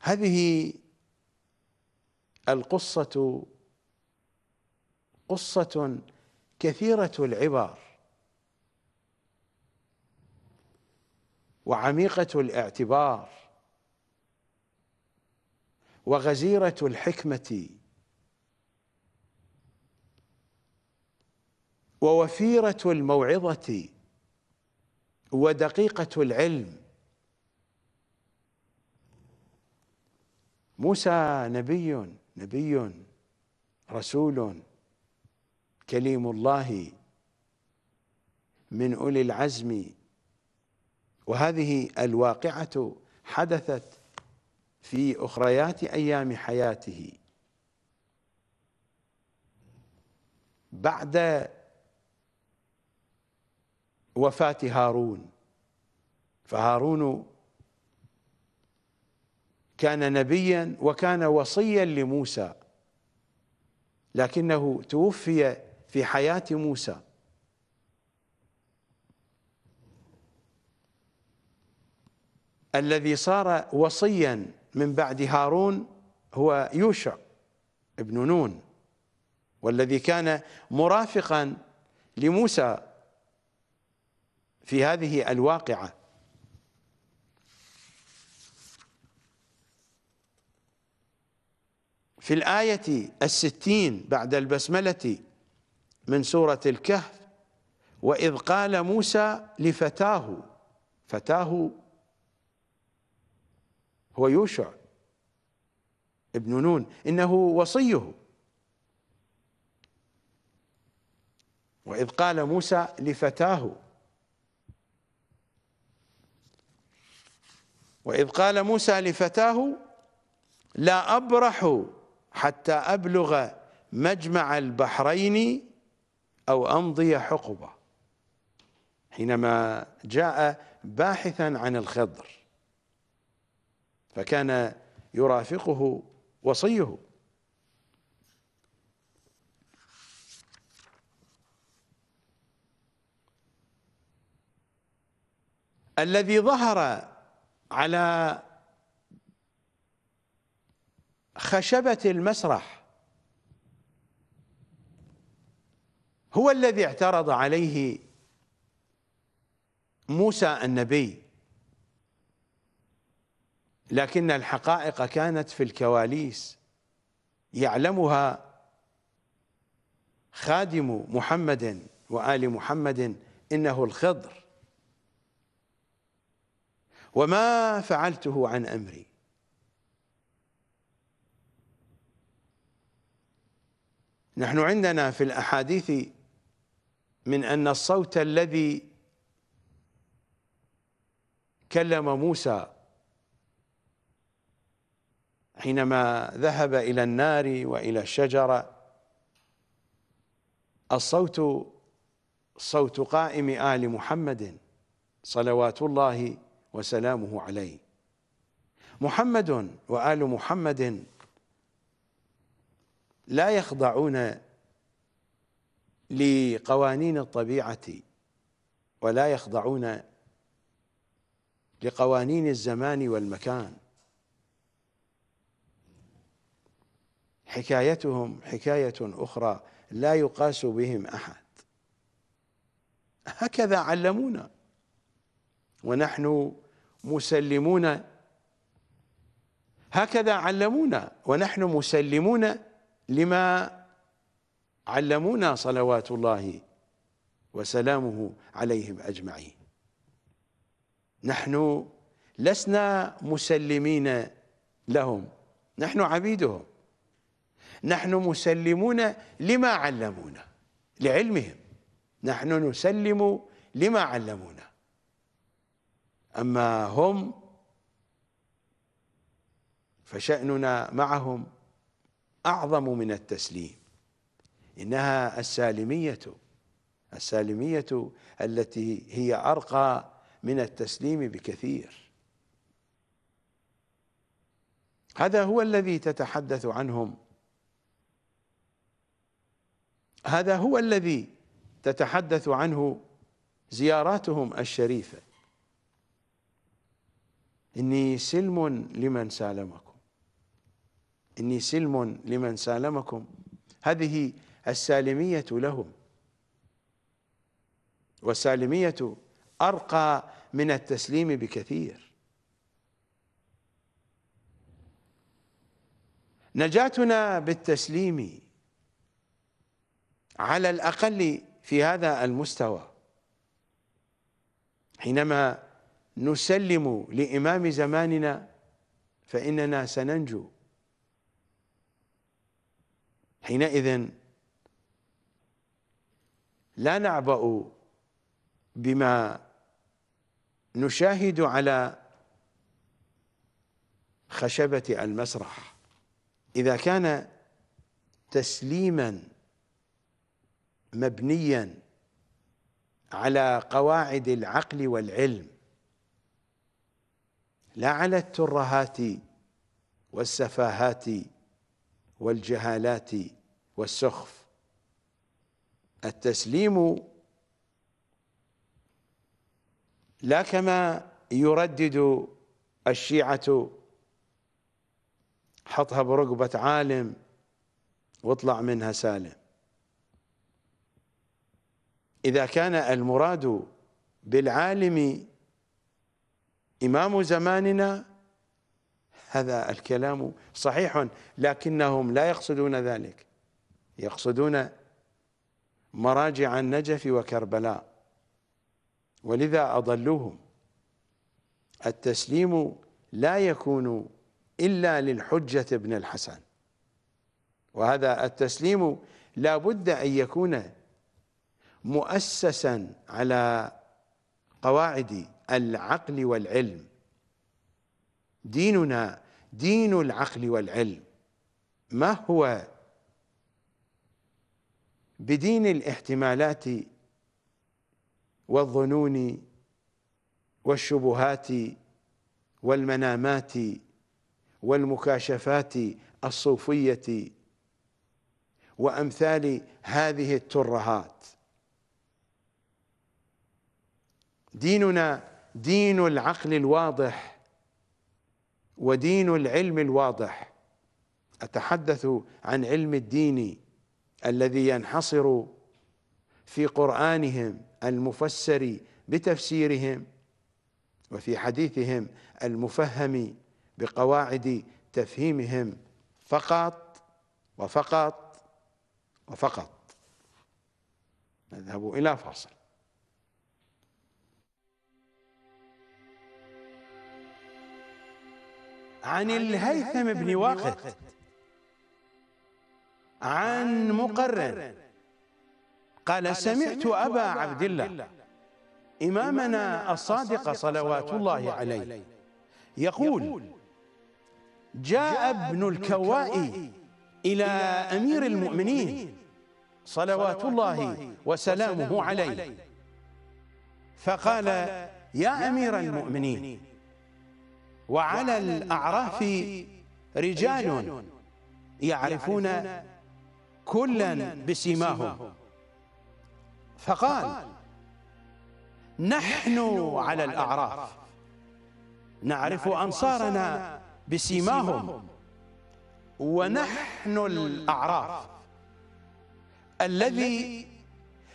Speaker 1: هذه القصة قصة كثيرة العبر وعميقه الاعتبار وغزيره الحكمه ووفيره الموعظه ودقيقه العلم موسى نبي نبي رسول كليم الله من اولي العزم وهذه الواقعة حدثت في أخريات أيام حياته بعد وفاة هارون فهارون كان نبيا وكان وصيا لموسى لكنه توفي في حياة موسى الذي صار وصيا من بعد هارون هو يوشع ابن نون والذي كان مرافقا لموسى في هذه الواقعة في الآية الستين بعد البسملة من سورة الكهف وإذ قال موسى لفتاه فتاه هو يوشع ابن نون انه وصيه واذ قال موسى لفتاه واذ قال موسى لفتاه لا ابرح حتى ابلغ مجمع البحرين او امضي حقبه حينما جاء باحثا عن الخضر فكان يرافقه وصيه الذي ظهر على خشبة المسرح هو الذي اعترض عليه موسى النبي لكن الحقائق كانت في الكواليس يعلمها خادم محمد وآل محمد إنه الخضر وما فعلته عن أمري نحن عندنا في الأحاديث من أن الصوت الذي كلم موسى حينما ذهب إلى النار وإلى الشجرة الصوت صوت قائم آل محمد صلوات الله وسلامه عليه محمد وآل محمد لا يخضعون لقوانين الطبيعة ولا يخضعون لقوانين الزمان والمكان حكايتهم حكاية أخرى لا يقاس بهم أحد هكذا علمونا ونحن مسلمون هكذا علمونا ونحن مسلمون لما علمونا صلوات الله وسلامه عليهم أجمعين نحن لسنا مسلمين لهم نحن عبيدهم نحن مسلمون لما علمونا لعلمهم نحن نسلم لما علمونا أما هم فشأننا معهم أعظم من التسليم إنها السالمية السالمية التي هي أرقى من التسليم بكثير هذا هو الذي تتحدث عنهم هذا هو الذي تتحدث عنه زياراتهم الشريفة إني سلم لمن سالمكم إني سلم لمن سالمكم هذه السالمية لهم والسالمية أرقى من التسليم بكثير نجاتنا بالتسليم على الأقل في هذا المستوى حينما نسلم لإمام زماننا فإننا سننجو حينئذ لا نعبأ بما نشاهد على خشبة المسرح إذا كان تسليماً مبنيا على قواعد العقل والعلم لا على الترهات والسفاهات والجهالات والسخف التسليم لا كما يردد الشيعة حطها بركبة عالم واطلع منها سالم إذا كان المراد بالعالم إمام زماننا هذا الكلام صحيح لكنهم لا يقصدون ذلك يقصدون مراجع النجف وكربلاء ولذا أضلوهم التسليم لا يكون إلا للحجة ابن الحسن وهذا التسليم لا بد أن يكون مؤسسا على قواعد العقل والعلم ديننا دين العقل والعلم ما هو بدين الاحتمالات والظنون والشبهات والمنامات والمكاشفات الصوفيه وامثال هذه الترهات ديننا دين العقل الواضح ودين العلم الواضح أتحدث عن علم الدين الذي ينحصر في قرآنهم المفسر بتفسيرهم وفي حديثهم المفهم بقواعد تفهيمهم فقط وفقط وفقط نذهب إلى فاصل عن الهيثم بن واقد عن مقرن قال سمعت أبا عبد الله إمامنا الصادق صلوات الله عليه يقول جاء ابن الكوائي إلى أمير المؤمنين صلوات الله وسلامه عليه فقال يا أمير المؤمنين وعلى الأعراف رجال يعرفون كلا بسيماهم فقال نحن على الأعراف نعرف أنصارنا بسيماهم ونحن الأعراف الذي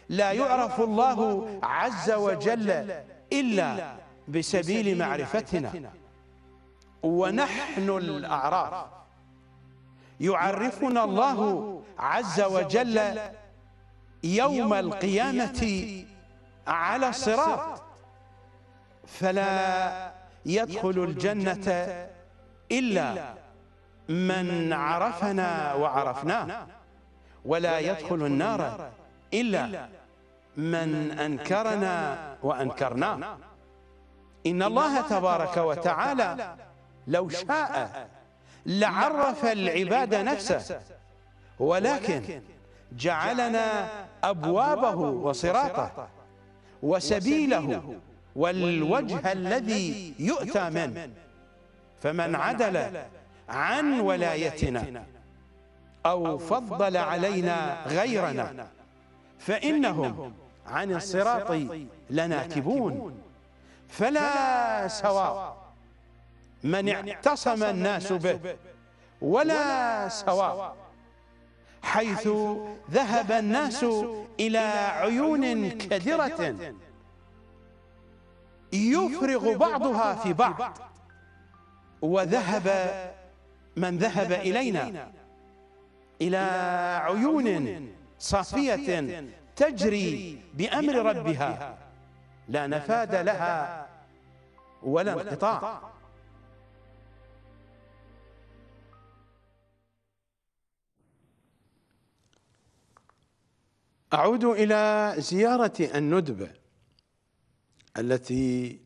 Speaker 1: لا يعرف الله عز وجل إلا بسبيل معرفتنا ونحن الأعراف يعرفنا الله عز وجل يوم القيامة على الصراط فلا يدخل الجنة إلا من عرفنا وعرفناه ولا يدخل النار إلا من أنكرنا وأنكرناه إن الله تبارك وتعالى لو شاء لعرف العباد نفسه ولكن جعلنا أبوابه وصراطه وسبيله والوجه الذي يؤتى منه فمن عدل عن ولايتنا أو فضل علينا غيرنا فإنهم عن الصراط لناكبون فلا سواء من اعتصم الناس به ولا سواء حيث ذهب الناس إلى عيون كدرة يفرغ بعضها في بعض وذهب من ذهب إلينا إلى عيون صافية تجري بأمر ربها لا نفاد لها ولا انقطاع أعود إلى زيارة الندبة التي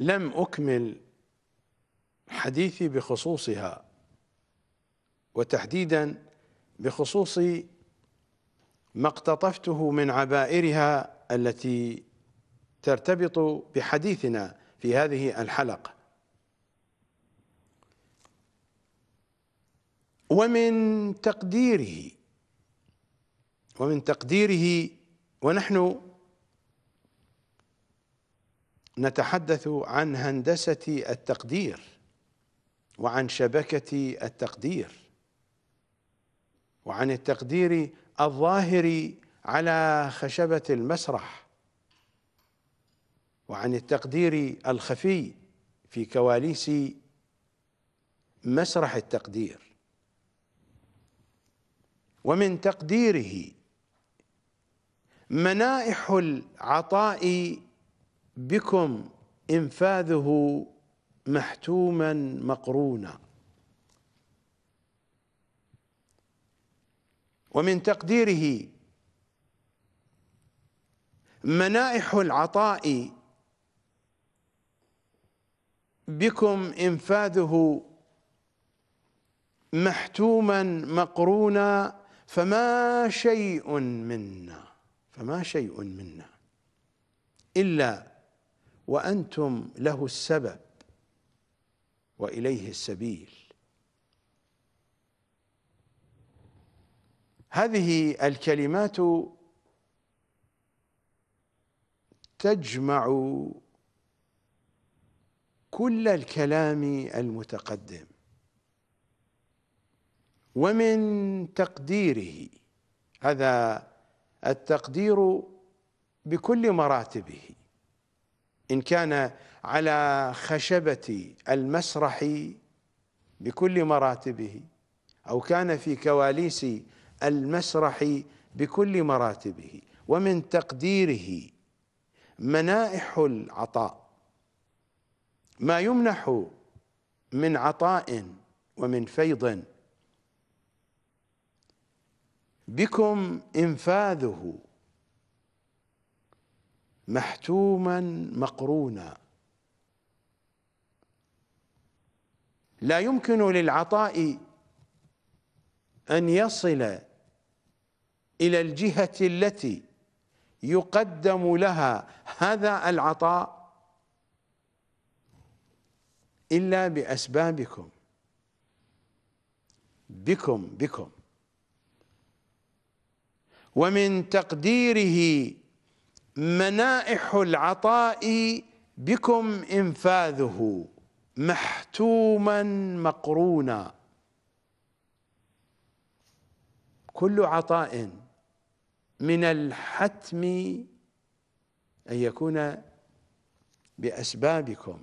Speaker 1: لم أكمل حديثي بخصوصها وتحديدا بخصوص ما اقتطفته من عبائرها التي ترتبط بحديثنا في هذه الحلقة ومن تقديره ومن تقديره ونحن نتحدث عن هندسة التقدير وعن شبكة التقدير وعن التقدير الظاهر على خشبة المسرح وعن التقدير الخفي في كواليس مسرح التقدير ومن تقديره منائح العطاء بكم انفاذه محتوما مقرونا ومن تقديره منائح العطاء بكم انفاذه محتوما مقرونا فما شيء منا فما شيء منا إلا وأنتم له السبب وإليه السبيل هذه الكلمات تجمع كل الكلام المتقدم ومن تقديره هذا التقدير بكل مراتبه إن كان على خشبة المسرح بكل مراتبه أو كان في كواليس المسرح بكل مراتبه ومن تقديره منائح العطاء ما يمنح من عطاء ومن فيض بكم انفاذه محتوما مقرونا لا يمكن للعطاء ان يصل الى الجهه التي يقدم لها هذا العطاء الا باسبابكم بكم بكم ومن تقديره منائح العطاء بكم انفاذه محتوما مقرونا كل عطاء من الحتم ان يكون باسبابكم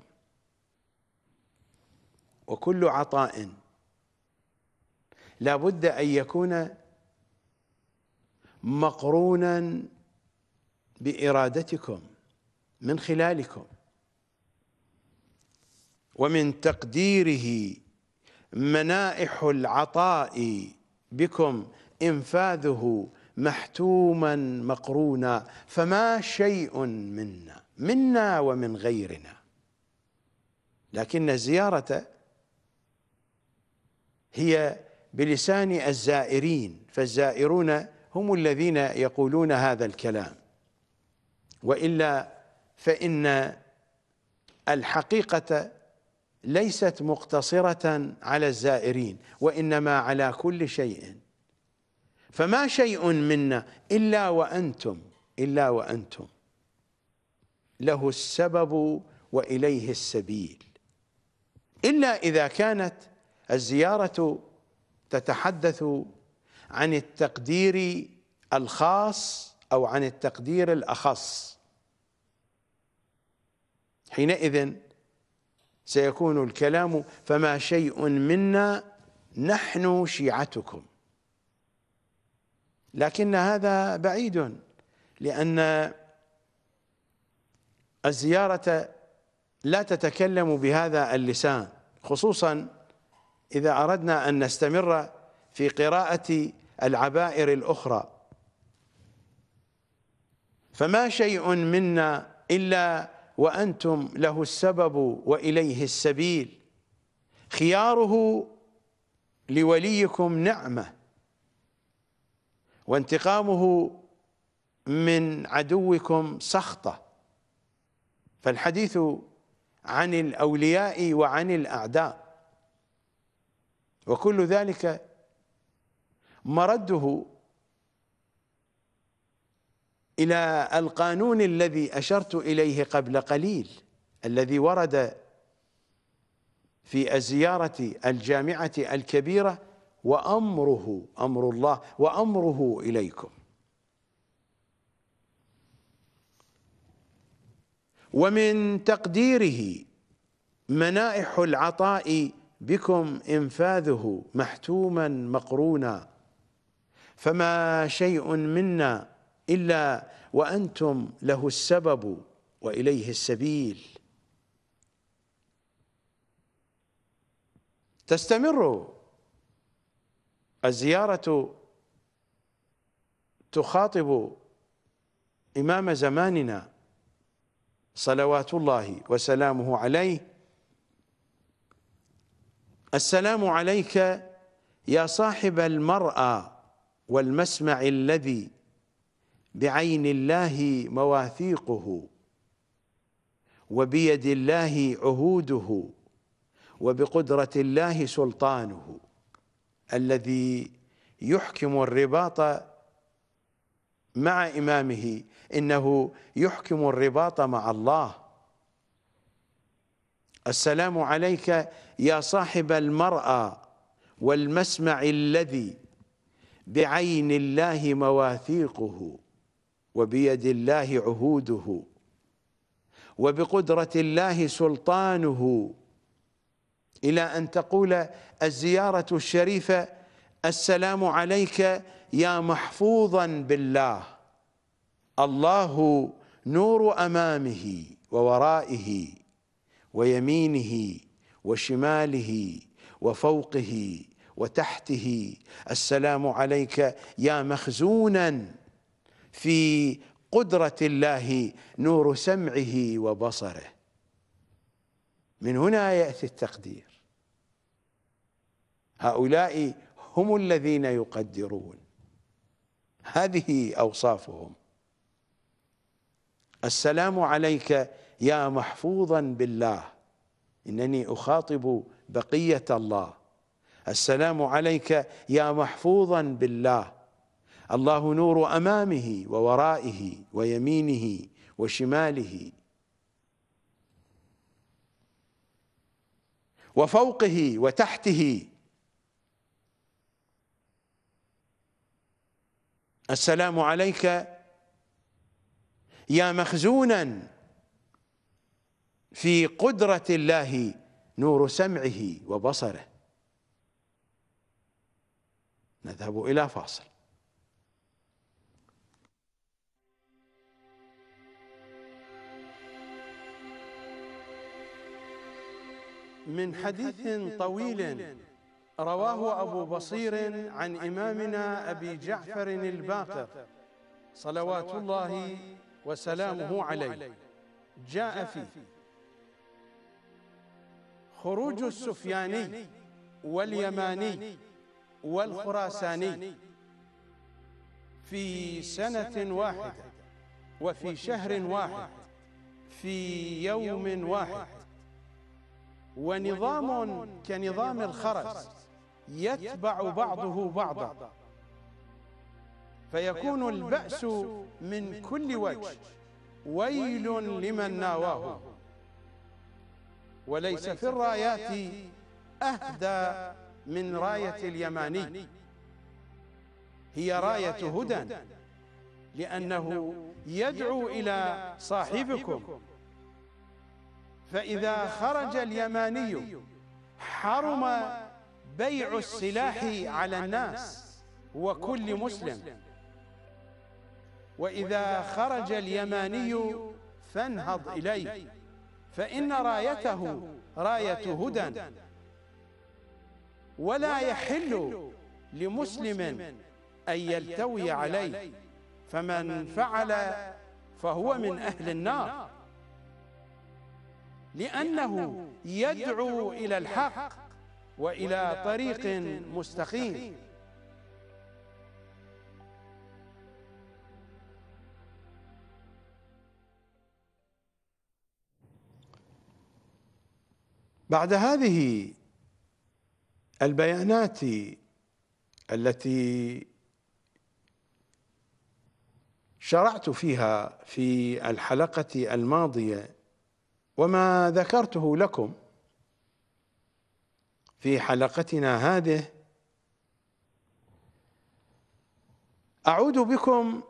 Speaker 1: وكل عطاء لا بد ان يكون مقرونا بارادتكم من خلالكم ومن تقديره منائح العطاء بكم انفاذه محتوما مقرونا فما شيء منا منا ومن غيرنا لكن الزياره هي بلسان الزائرين فالزائرون هم الذين يقولون هذا الكلام والا فان الحقيقه ليست مقتصره على الزائرين وانما على كل شيء فما شيء منا الا وانتم الا وانتم له السبب واليه السبيل الا اذا كانت الزياره تتحدث عن التقدير الخاص او عن التقدير الاخص حينئذ سيكون الكلام فما شيء منا نحن شيعتكم لكن هذا بعيد لان الزياره لا تتكلم بهذا اللسان خصوصا اذا اردنا ان نستمر في قراءه العبائر الأخرى فما شيء منا إلا وأنتم له السبب وإليه السبيل خياره لوليكم نعمة وانتقامه من عدوكم سخطة فالحديث عن الأولياء وعن الأعداء وكل ذلك مرده إلى القانون الذي أشرت إليه قبل قليل الذي ورد في الزيارة الجامعة الكبيرة وأمره أمر الله وأمره إليكم ومن تقديره منائح العطاء بكم إنفاذه محتوما مقرونا فما شيء منا إلا وأنتم له السبب وإليه السبيل تستمر الزيارة تخاطب إمام زماننا صلوات الله وسلامه عليه السلام عليك يا صاحب المرأة والمسمع الذي بعين الله مواثيقه وبيد الله عهوده وبقدرة الله سلطانه الذي يحكم الرباط مع إمامه إنه يحكم الرباط مع الله السلام عليك يا صاحب المرأى والمسمع الذي بعين الله مواثيقه وبيد الله عهوده وبقدرة الله سلطانه إلى أن تقول الزيارة الشريفة السلام عليك يا محفوظا بالله الله نور أمامه وورائه ويمينه وشماله وفوقه وتحته السلام عليك يا مخزونا في قدرة الله نور سمعه وبصره من هنا يأتي التقدير هؤلاء هم الذين يقدرون هذه أوصافهم السلام عليك يا محفوظا بالله إنني أخاطب بقية الله السلام عليك يا محفوظا بالله الله نور امامه وورائه ويمينه وشماله وفوقه وتحته السلام عليك يا مخزونا في قدره الله نور سمعه وبصره نذهب إلى فاصل
Speaker 2: من حديث
Speaker 1: طويل رواه أبو بصير عن إمامنا أبي جعفر الباقر صلوات الله وسلامه عليه جاء فيه خروج السفياني واليماني والخراساني في سنة واحدة وفي شهر واحد في يوم واحد ونظام كنظام الخرس يتبع بعضه بعضا فيكون البأس من كل وجه ويل لمن ناواه وليس في الرايات أهدى من راية اليماني هي راية هدى لأنه يدعو إلى صاحبكم فإذا خرج اليماني حرم بيع السلاح على الناس وكل مسلم وإذا خرج اليماني فانهض إليه فإن رايته راية هدى ولا يحل لمسلم أن يلتوي عليه فمن فعل فهو من أهل النار لأنه يدعو إلى الحق وإلى طريق مستقيم بعد هذه البيانات التي شرعت فيها في الحلقة الماضية وما ذكرته لكم في حلقتنا هذه أعود بكم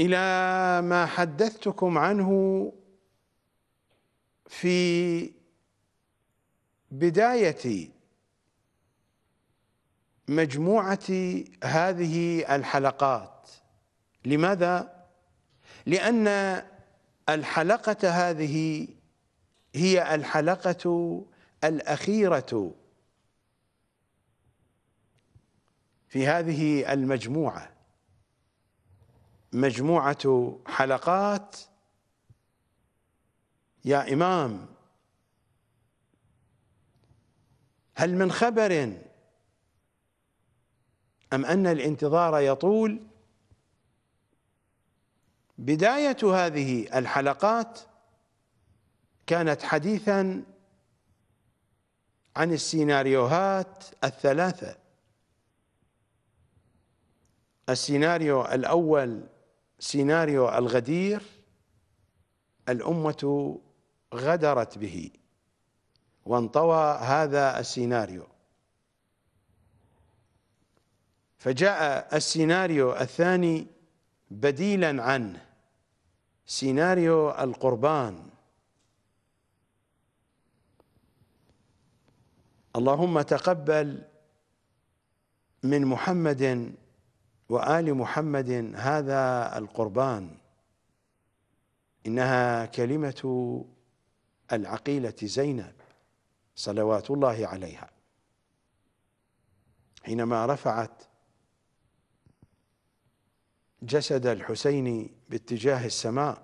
Speaker 1: إلى ما حدثتكم عنه في بداية مجموعة هذه الحلقات لماذا؟ لأن الحلقة هذه هي الحلقة الأخيرة في هذه المجموعة مجموعة حلقات يا إمام هل من خبر أم أن الانتظار يطول بداية هذه الحلقات كانت حديثا عن السيناريوهات الثلاثة السيناريو الأول سيناريو الغدير الأمة غدرت به وانطوى هذا السيناريو فجاء السيناريو الثاني بديلا عنه سيناريو القربان اللهم تقبل من محمد وآل محمد هذا القربان إنها كلمة العقيلة زينب صلوات الله عليها حينما رفعت جسد الحسين باتجاه السماء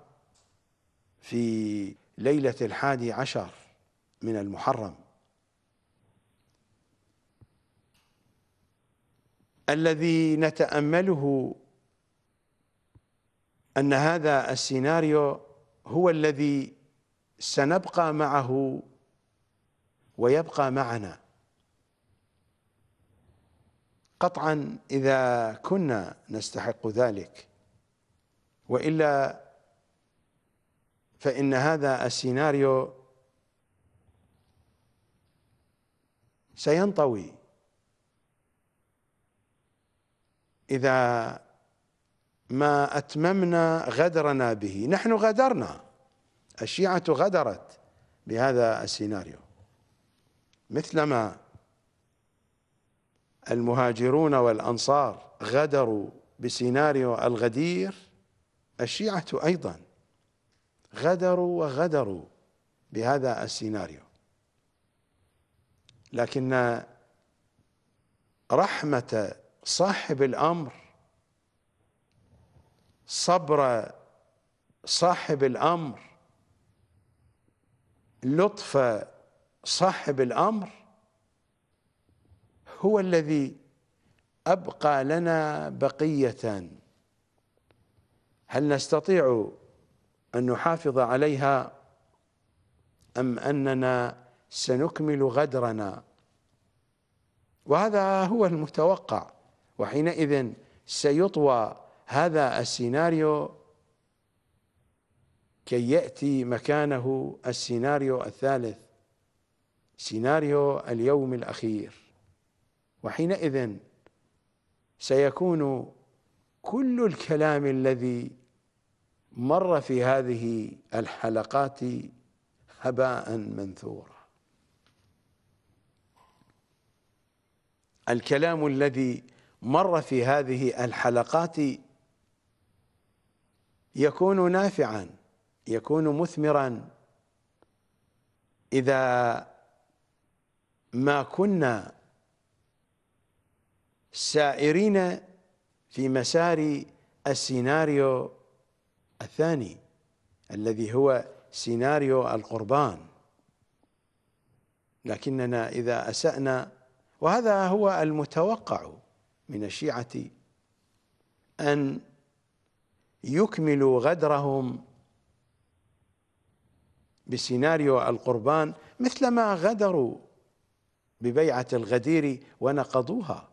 Speaker 1: في ليلة الحادي عشر من المحرم الذي نتأمله أن هذا السيناريو هو الذي سنبقى معه ويبقى معنا قطعا إذا كنا نستحق ذلك وإلا فإن هذا السيناريو سينطوي إذا ما أتممنا غدرنا به نحن غدرنا الشيعة غدرت بهذا السيناريو مثلما المهاجرون والأنصار غدروا بسيناريو الغدير الشيعة أيضا غدروا وغدروا بهذا السيناريو لكن رحمة صاحب الأمر صبر صاحب الأمر لطف صاحب الامر هو الذي ابقى لنا بقيه هل نستطيع ان نحافظ عليها ام اننا سنكمل غدرنا وهذا هو المتوقع وحينئذ سيطوى هذا السيناريو كي ياتي مكانه السيناريو الثالث سيناريو اليوم الأخير وحينئذ سيكون كل الكلام الذي مر في هذه الحلقات هباء منثورا الكلام الذي مر في هذه الحلقات يكون نافعا يكون مثمرا إذا ما كنا سائرين في مسار السيناريو الثاني الذي هو سيناريو القربان لكننا إذا أسأنا وهذا هو المتوقع من الشيعة أن يكملوا غدرهم بسيناريو القربان مثلما غدروا ببيعة الغدير ونقضوها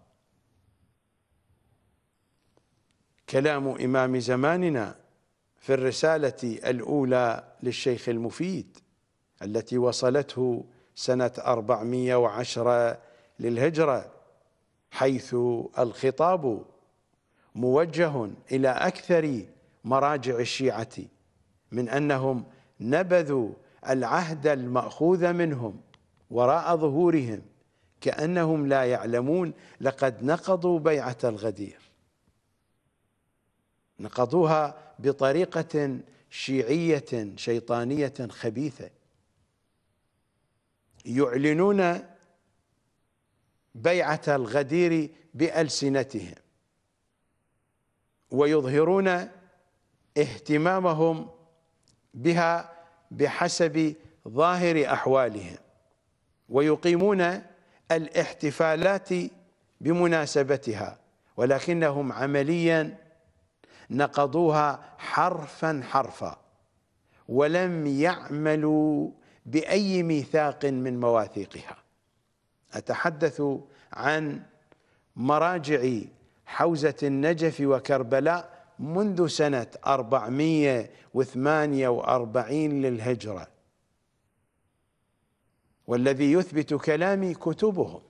Speaker 1: كلام إمام زماننا في الرسالة الأولى للشيخ المفيد التي وصلته سنة 410 للهجرة حيث الخطاب موجه إلى أكثر مراجع الشيعة من أنهم نبذوا العهد المأخوذ منهم وراء ظهورهم كأنهم لا يعلمون لقد نقضوا بيعة الغدير نقضوها بطريقة شيعية شيطانية خبيثة يعلنون بيعة الغدير بألسنتهم ويظهرون اهتمامهم بها بحسب ظاهر أحوالهم ويقيمون الاحتفالات بمناسبتها ولكنهم عمليا نقضوها حرفا حرفا ولم يعملوا بأي ميثاق من مواثيقها أتحدث عن مراجع حوزة النجف وكربلاء منذ سنة 448 للهجرة والذي يثبت كلامي كتبهم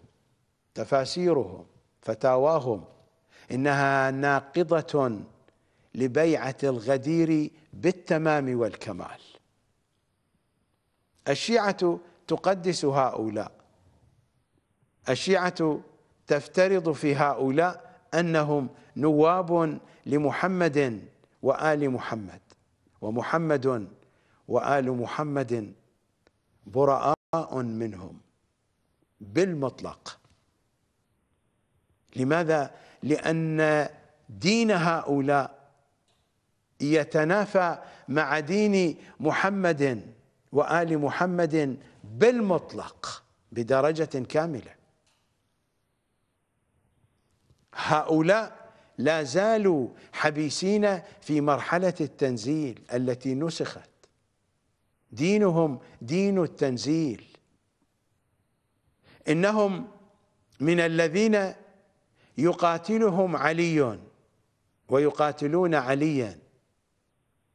Speaker 1: تفاسيرهم فتاواهم إنها ناقضة لبيعة الغدير بالتمام والكمال الشيعة تقدس هؤلاء الشيعة تفترض في هؤلاء أنهم نواب لمحمد وآل محمد ومحمد وآل محمد براء منهم بالمطلق لماذا؟ لأن دين هؤلاء يتنافى مع دين محمد وآل محمد بالمطلق بدرجة كاملة هؤلاء لا زالوا حبيسين في مرحلة التنزيل التي نسخت دينهم دين التنزيل إنهم من الذين يقاتلهم علي ويقاتلون عليا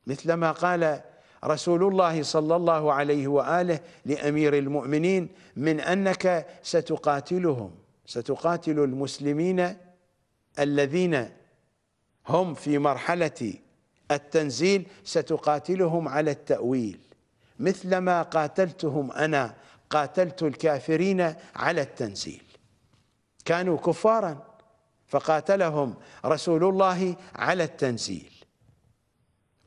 Speaker 1: مثل ما قال رسول الله صلى الله عليه وآله لأمير المؤمنين من أنك ستقاتلهم ستقاتل المسلمين الذين هم في مرحلة التنزيل ستقاتلهم على التأويل مثلما قاتلتهم أنا قاتلت الكافرين على التنزيل كانوا كفارا فقاتلهم رسول الله على التنزيل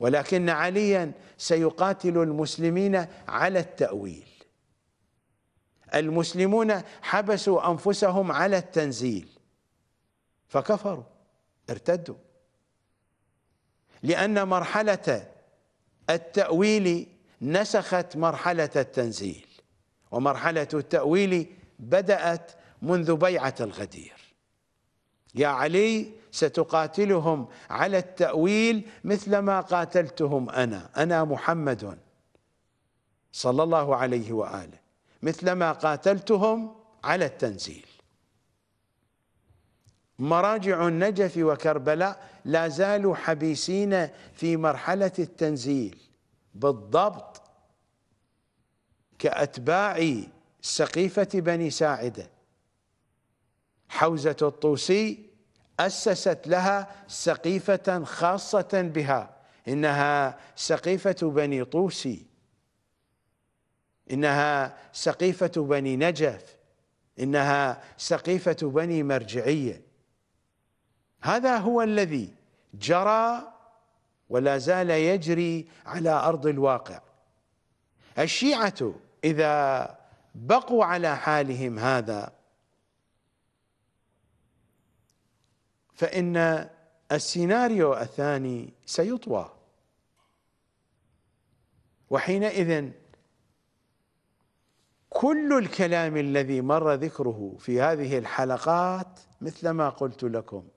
Speaker 1: ولكن عليا سيقاتل المسلمين على التأويل المسلمون حبسوا أنفسهم على التنزيل فكفروا ارتدوا لأن مرحلة التأويل نسخت مرحلة التنزيل ومرحلة التأويل بدأت منذ بيعة الغدير يا علي ستقاتلهم على التأويل مثل ما قاتلتهم أنا أنا محمد صلى الله عليه وآله مثل ما قاتلتهم على التنزيل مراجع النجف وكربلاء لا زالوا حبيسين في مرحلة التنزيل بالضبط كأتباع سقيفة بني ساعدة حوزة الطوسي أسست لها سقيفة خاصة بها إنها سقيفة بني طوسي إنها سقيفة بني نجف إنها سقيفة بني مرجعية هذا هو الذي جرى ولا زال يجري على أرض الواقع الشيعة إذا بقوا على حالهم هذا فإن السيناريو الثاني سيطوى وحينئذ كل الكلام الذي مر ذكره في هذه الحلقات مثل ما قلت لكم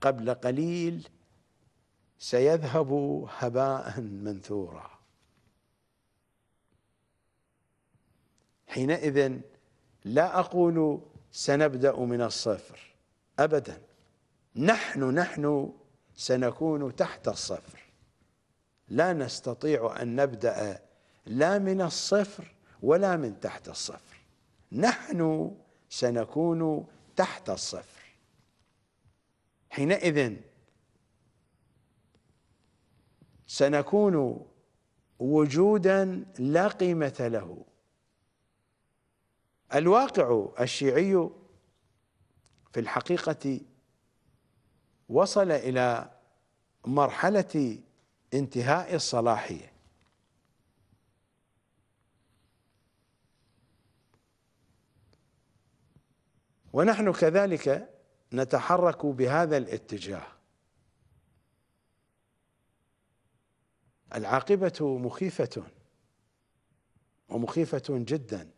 Speaker 1: قبل قليل سيذهب هباء منثورا حينئذ لا أقول سنبدأ من الصفر أبدا نحن نحن سنكون تحت الصفر لا نستطيع أن نبدأ لا من الصفر ولا من تحت الصفر نحن سنكون تحت الصفر حينئذ سنكون وجودا لا قيمة له الواقع الشيعي في الحقيقة وصل إلى مرحلة انتهاء الصلاحية ونحن كذلك نتحرك بهذا الاتجاه العاقبة مخيفة ومخيفة جدا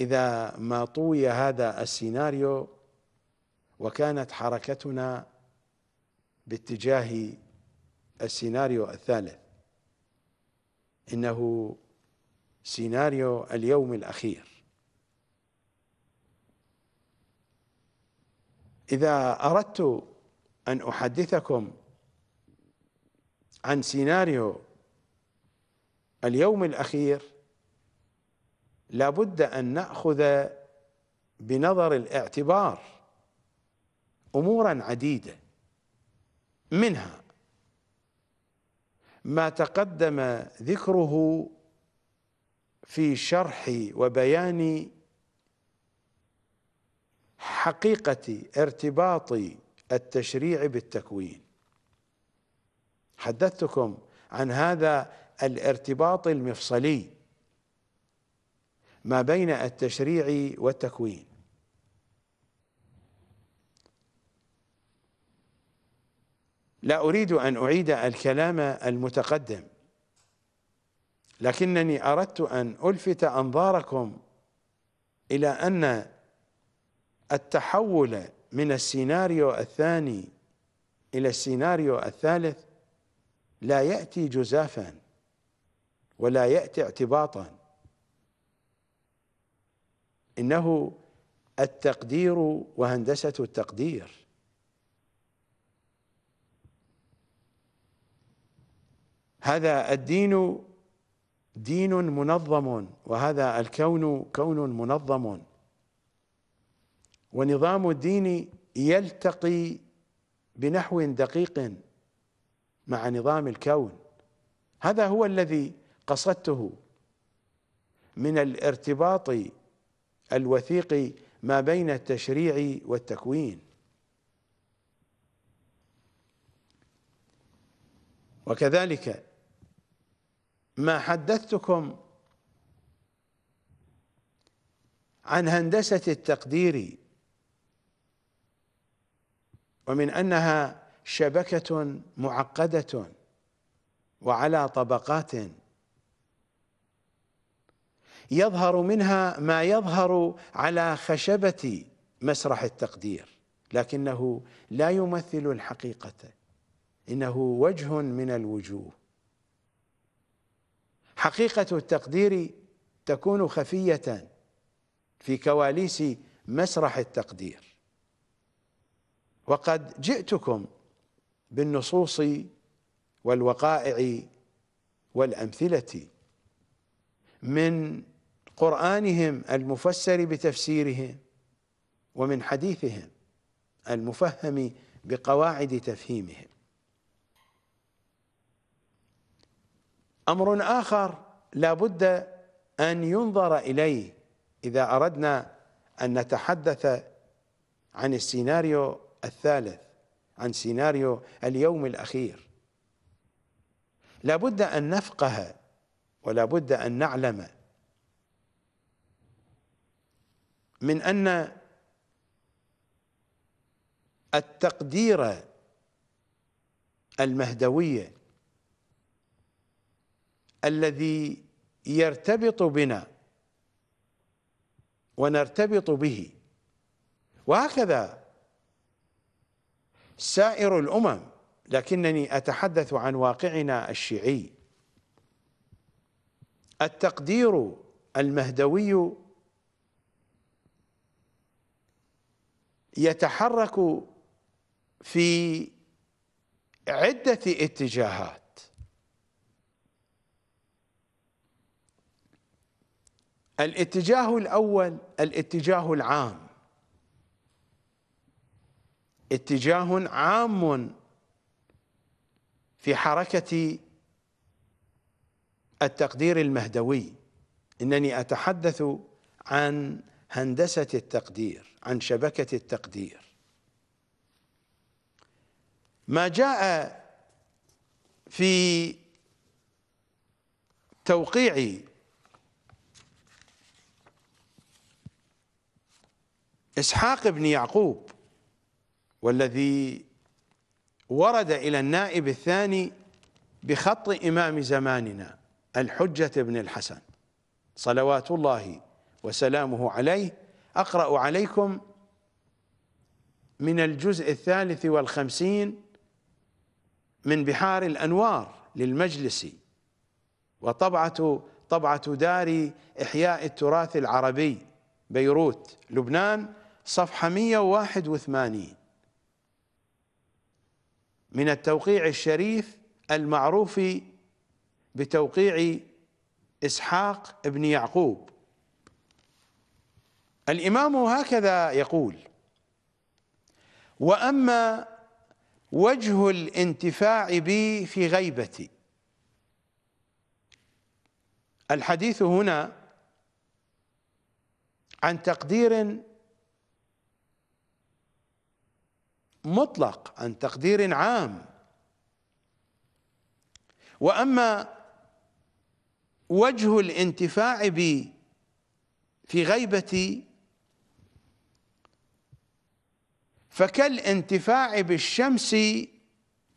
Speaker 1: إذا ما طوي هذا السيناريو وكانت حركتنا باتجاه السيناريو الثالث إنه سيناريو اليوم الأخير إذا أردت أن أحدثكم عن سيناريو اليوم الأخير لابد أن نأخذ بنظر الاعتبار أمورا عديدة منها ما تقدم ذكره في شرح وبيان حقيقة ارتباط التشريع بالتكوين حدثتكم عن هذا الارتباط المفصلي ما بين التشريع والتكوين لا أريد أن أعيد الكلام المتقدم لكنني أردت أن ألفت أنظاركم إلى أن التحول من السيناريو الثاني إلى السيناريو الثالث لا يأتي جزافا ولا يأتي اعتباطا إنه التقدير وهندسة التقدير هذا الدين دين منظم وهذا الكون كون منظم ونظام الدين يلتقي بنحو دقيق مع نظام الكون هذا هو الذي قصدته من الارتباط الوثيق ما بين التشريع والتكوين وكذلك ما حدثتكم عن هندسة التقدير ومن أنها شبكة معقدة وعلى طبقات يظهر منها ما يظهر على خشبة مسرح التقدير لكنه لا يمثل الحقيقة إنه وجه من الوجوه حقيقة التقدير تكون خفية في كواليس مسرح التقدير وقد جئتكم بالنصوص والوقائع والأمثلة من قرآنهم المفسر بتفسيرهم ومن حديثهم المفهم بقواعد تفهيمهم أمر آخر لا بد أن ينظر إليه إذا أردنا أن نتحدث عن السيناريو الثالث عن سيناريو اليوم الأخير لا بد أن نفقه ولا بد أن نعلم من أن التقدير المهدوية الذي يرتبط بنا ونرتبط به وهكذا سائر الأمم لكنني أتحدث عن واقعنا الشيعي التقدير المهدوي يتحرك في عدة اتجاهات الاتجاه الأول الاتجاه العام اتجاه عام في حركة التقدير المهدوي إنني أتحدث عن هندسة التقدير عن شبكة التقدير ما جاء في توقيع إسحاق بن يعقوب والذي ورد إلى النائب الثاني بخط إمام زماننا الحجة بن الحسن صلوات الله وسلامه عليه أقرأ عليكم من الجزء الثالث والخمسين من بحار الأنوار للمجلس وطبعة طبعة دار إحياء التراث العربي بيروت لبنان صفحة 181 من التوقيع الشريف المعروف بتوقيع إسحاق بن يعقوب الإمام هكذا يقول وأما وجه الانتفاع بي في غيبتي الحديث هنا عن تقدير مطلق عن تقدير عام واما وجه الانتفاع بي في غيبتي فكالانتفاع بالشمس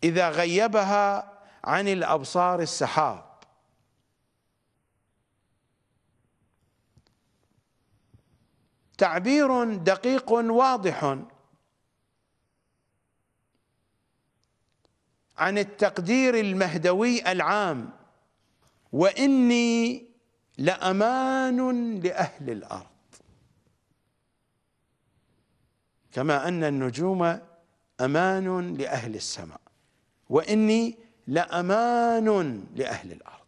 Speaker 1: إذا غيبها عن الأبصار السحاب تعبير دقيق واضح عن التقدير المهدوي العام واني لامان لاهل الارض كما أن النجوم أمان لأهل السماء وإني لأمان لأهل الأرض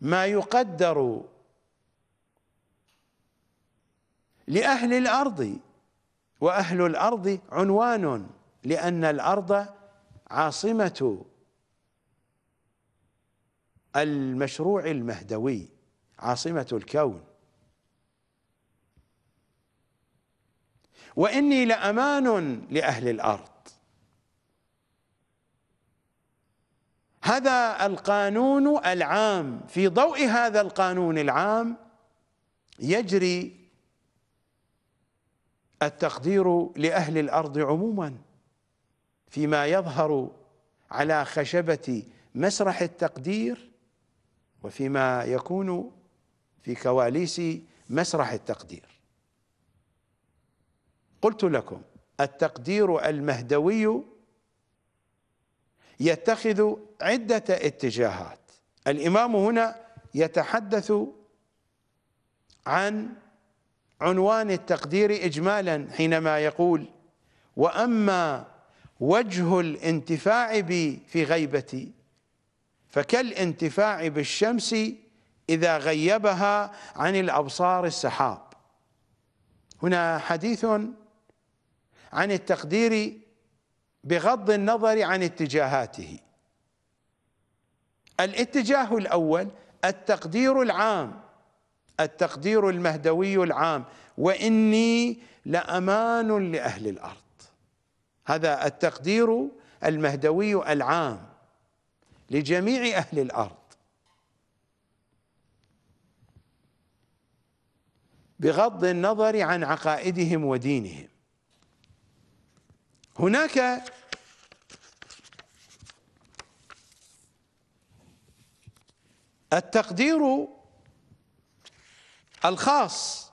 Speaker 1: ما يقدر لأهل الأرض وأهل الأرض عنوان لأن الأرض عاصمة المشروع المهدوي عاصمة الكون واني لامان لاهل الارض هذا القانون العام في ضوء هذا القانون العام يجري التقدير لاهل الارض عموما فيما يظهر على خشبه مسرح التقدير وفيما يكون في كواليس مسرح التقدير قلت لكم التقدير المهدوي يتخذ عدة اتجاهات الإمام هنا يتحدث عن عنوان التقدير إجمالا حينما يقول وأما وجه الانتفاع بي في غيبتي فكالانتفاع بالشمس إذا غيبها عن الأبصار السحاب هنا حديث عن التقدير بغض النظر عن اتجاهاته الاتجاه الاول التقدير العام التقدير المهدوي العام واني لامان لاهل الارض هذا التقدير المهدوي العام لجميع اهل الارض بغض النظر عن عقائدهم ودينهم هناك التقدير الخاص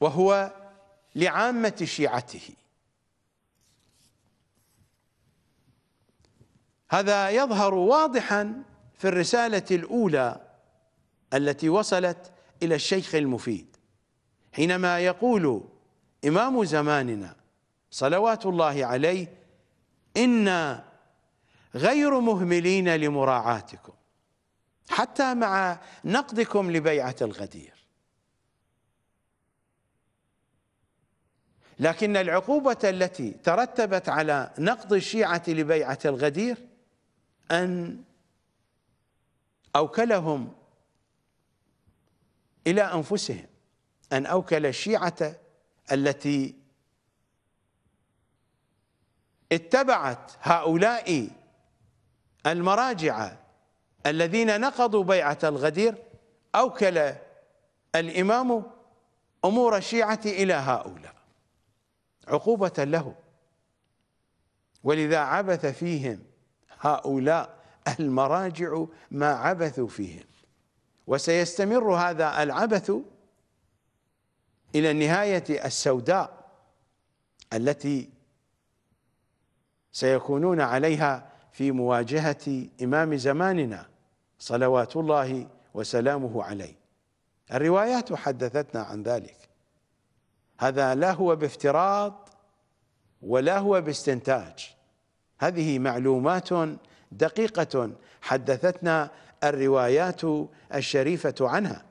Speaker 1: وهو لعامة شيعته هذا يظهر واضحا في الرسالة الأولى التي وصلت إلى الشيخ المفيد حينما يقول إمام زماننا صلوات الله عليه إنا غير مهملين لمراعاتكم حتى مع نقدكم لبيعة الغدير لكن العقوبة التي ترتبت على نقض الشيعة لبيعة الغدير أن أوكلهم إلى أنفسهم أن أوكل الشيعة التي اتبعت هؤلاء المراجع الذين نقضوا بيعة الغدير أوكل الإمام أمور الشيعة إلى هؤلاء عقوبة له ولذا عبث فيهم هؤلاء المراجع ما عبثوا فيهم وسيستمر هذا العبث إلى النهاية السوداء التي سيكونون عليها في مواجهة إمام زماننا صلوات الله وسلامه عليه الروايات حدثتنا عن ذلك هذا لا هو بافتراض ولا هو باستنتاج هذه معلومات دقيقة حدثتنا الروايات الشريفة عنها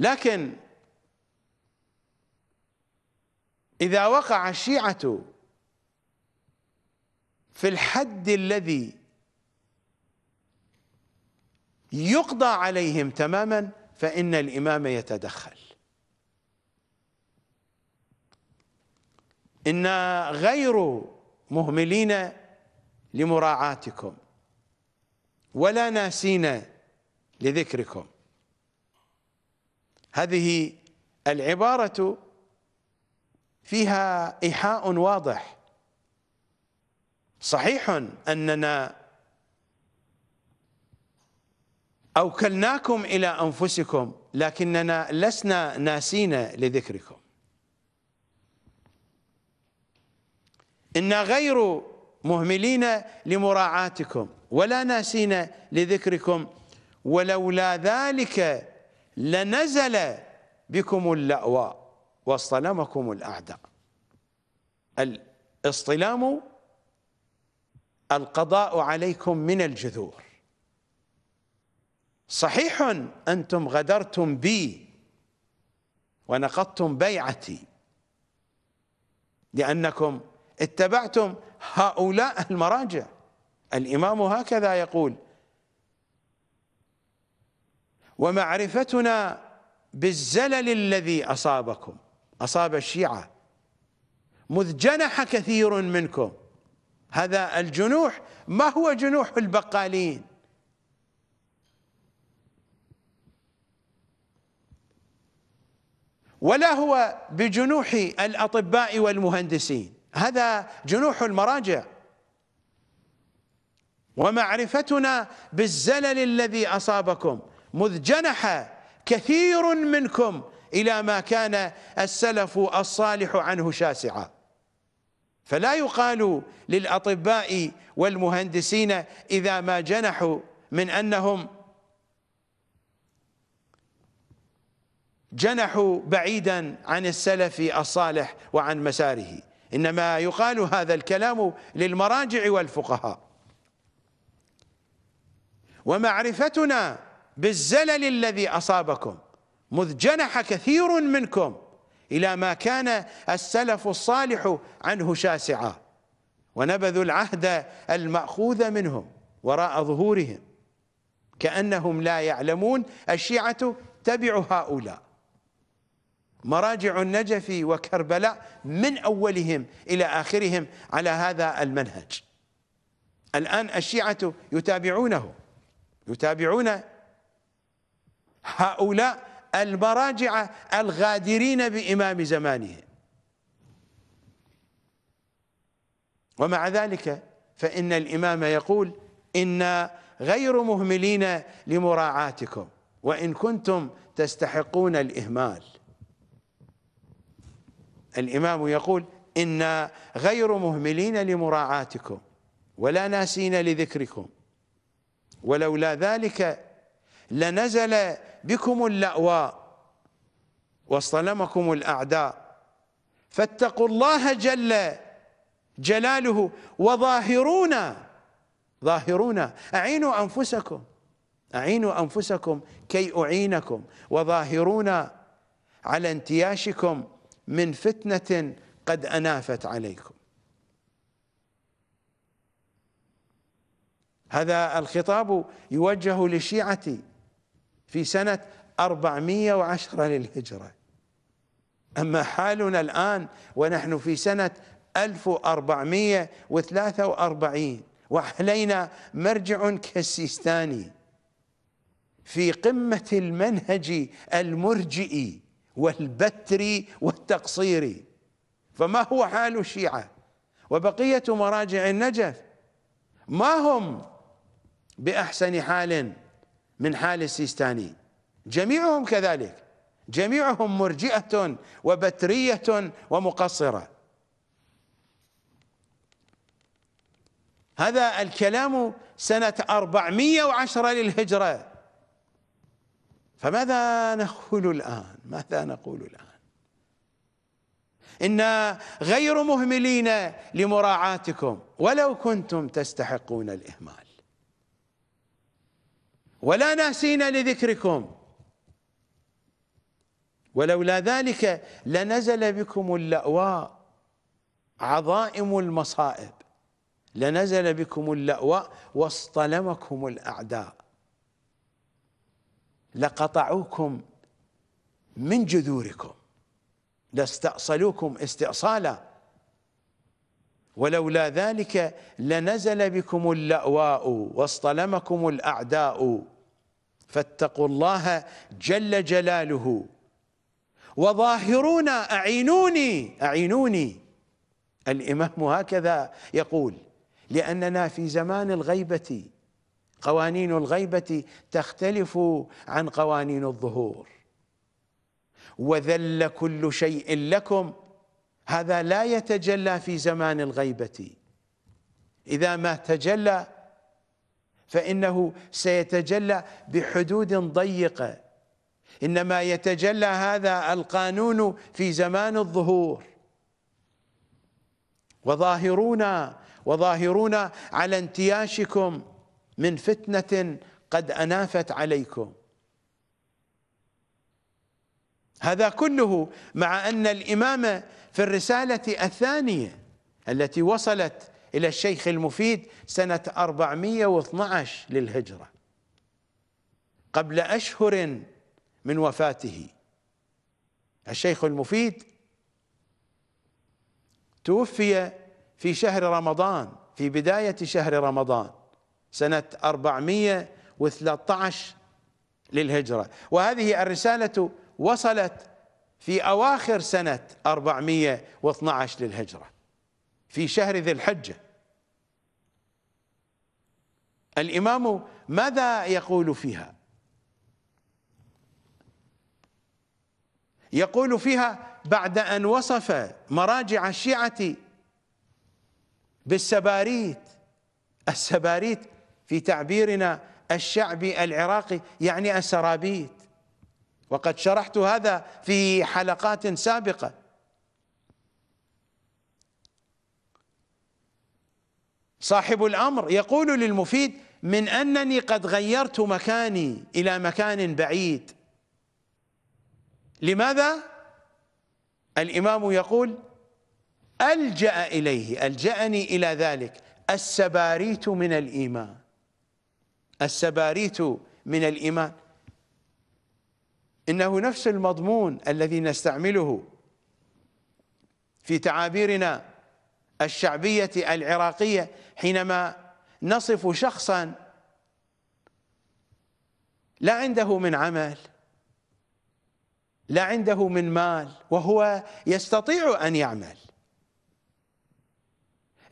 Speaker 1: لكن إذا وقع الشيعة في الحد الذي يقضى عليهم تماما فإن الإمام يتدخل إنا غير مهملين لمراعاتكم ولا ناسين لذكركم هذه العبارة فيها إيحاء واضح صحيح أننا أوكلناكم إلى أنفسكم لكننا لسنا ناسين لذكركم إنا غير مهملين لمراعاتكم ولا ناسين لذكركم ولولا ذلك لنزل بكم اللأواء واصطلمكم الأعداء الاصطلام القضاء عليكم من الجذور صحيح أنتم غدرتم بي ونقضتم بيعتي لأنكم اتبعتم هؤلاء المراجع الإمام هكذا يقول ومعرفتنا بالزلل الذي أصابكم أصاب الشيعة مذ جنح كثير منكم هذا الجنوح ما هو جنوح البقالين ولا هو بجنوح الأطباء والمهندسين هذا جنوح المراجع ومعرفتنا بالزلل الذي أصابكم مذ جنح كثير منكم إلى ما كان السلف الصالح عنه شاسعا فلا يقال للأطباء والمهندسين إذا ما جنحوا من أنهم جنحوا بعيدا عن السلف الصالح وعن مساره إنما يقال هذا الكلام للمراجع والفقهاء ومعرفتنا بالزلل الذي أصابكم مذ جنح كثير منكم إلى ما كان السلف الصالح عنه شاسعا ونبذوا العهد المأخوذ منهم وراء ظهورهم كأنهم لا يعلمون الشيعة تبع هؤلاء مراجع النجف وكربلاء من أولهم إلى آخرهم على هذا المنهج الآن الشيعة يتابعونه يتابعون هؤلاء المراجعة الغادرين بإمام زمانهم ومع ذلك فإن الإمام يقول إنا غير مهملين لمراعاتكم وإن كنتم تستحقون الإهمال الإمام يقول إنا غير مهملين لمراعاتكم ولا ناسين لذكركم ولولا ذلك لنزل بكم اللأواء واصطلمكم الأعداء فاتقوا الله جل جلاله وظاهرونا ظاهرونا أعينوا أنفسكم أعينوا أنفسكم كي أعينكم وظاهرونا على انتياشكم من فتنة قد أنافت عليكم هذا الخطاب يوجه للشيعة في سنة 410 للهجرة أما حالنا الآن ونحن في سنة 1443 وحلينا مرجع كالسيستاني في قمة المنهج المرجئي والبتري والتقصيري فما هو حال الشيعة وبقية مراجع النجف ما هم بأحسن حال من حال السيستاني جميعهم كذلك جميعهم مرجئة وبترية ومقصرة هذا الكلام سنة 410 للهجرة فماذا نقول الآن ماذا نقول الآن إنا غير مهملين لمراعاتكم ولو كنتم تستحقون الإهمال ولا ناسين لذكركم ولولا ذلك لنزل بكم اللأواء عظائم المصائب لنزل بكم اللأواء واصطلمكم الأعداء لقطعوكم من جذوركم لاستأصلوكم استئصالا ولولا ذلك لنزل بكم اللأواء واصطلمكم الأعداء فاتقوا الله جل جلاله وظاهرون أعينوني أعينوني الإمام هكذا يقول لأننا في زمان الغيبة قوانين الغيبة تختلف عن قوانين الظهور وذل كل شيء لكم هذا لا يتجلى في زمان الغيبة إذا ما تجلى فإنه سيتجلى بحدود ضيقة إنما يتجلى هذا القانون في زمان الظهور وظاهرونا وظاهرونا على انتياشكم من فتنة قد أنافت عليكم هذا كله مع أن الإمامة في الرسالة الثانية التي وصلت إلى الشيخ المفيد سنة 412 للهجرة قبل أشهر من وفاته الشيخ المفيد توفي في شهر رمضان في بداية شهر رمضان سنة 413 للهجرة وهذه الرسالة وصلت في أواخر سنة 412 للهجرة في شهر ذي الحجة الإمام ماذا يقول فيها يقول فيها بعد أن وصف مراجع الشيعة بالسباريت السباريت في تعبيرنا الشعبي العراقي يعني السرابيت وقد شرحت هذا في حلقات سابقة صاحب الأمر يقول للمفيد من أنني قد غيرت مكاني إلى مكان بعيد لماذا؟ الإمام يقول ألجأ إليه ألجأني إلى ذلك السباريت من الإيمان السباريت من الإيمان إنه نفس المضمون الذي نستعمله في تعابيرنا الشعبية العراقية حينما نصف شخصا لا عنده من عمل لا عنده من مال وهو يستطيع أن يعمل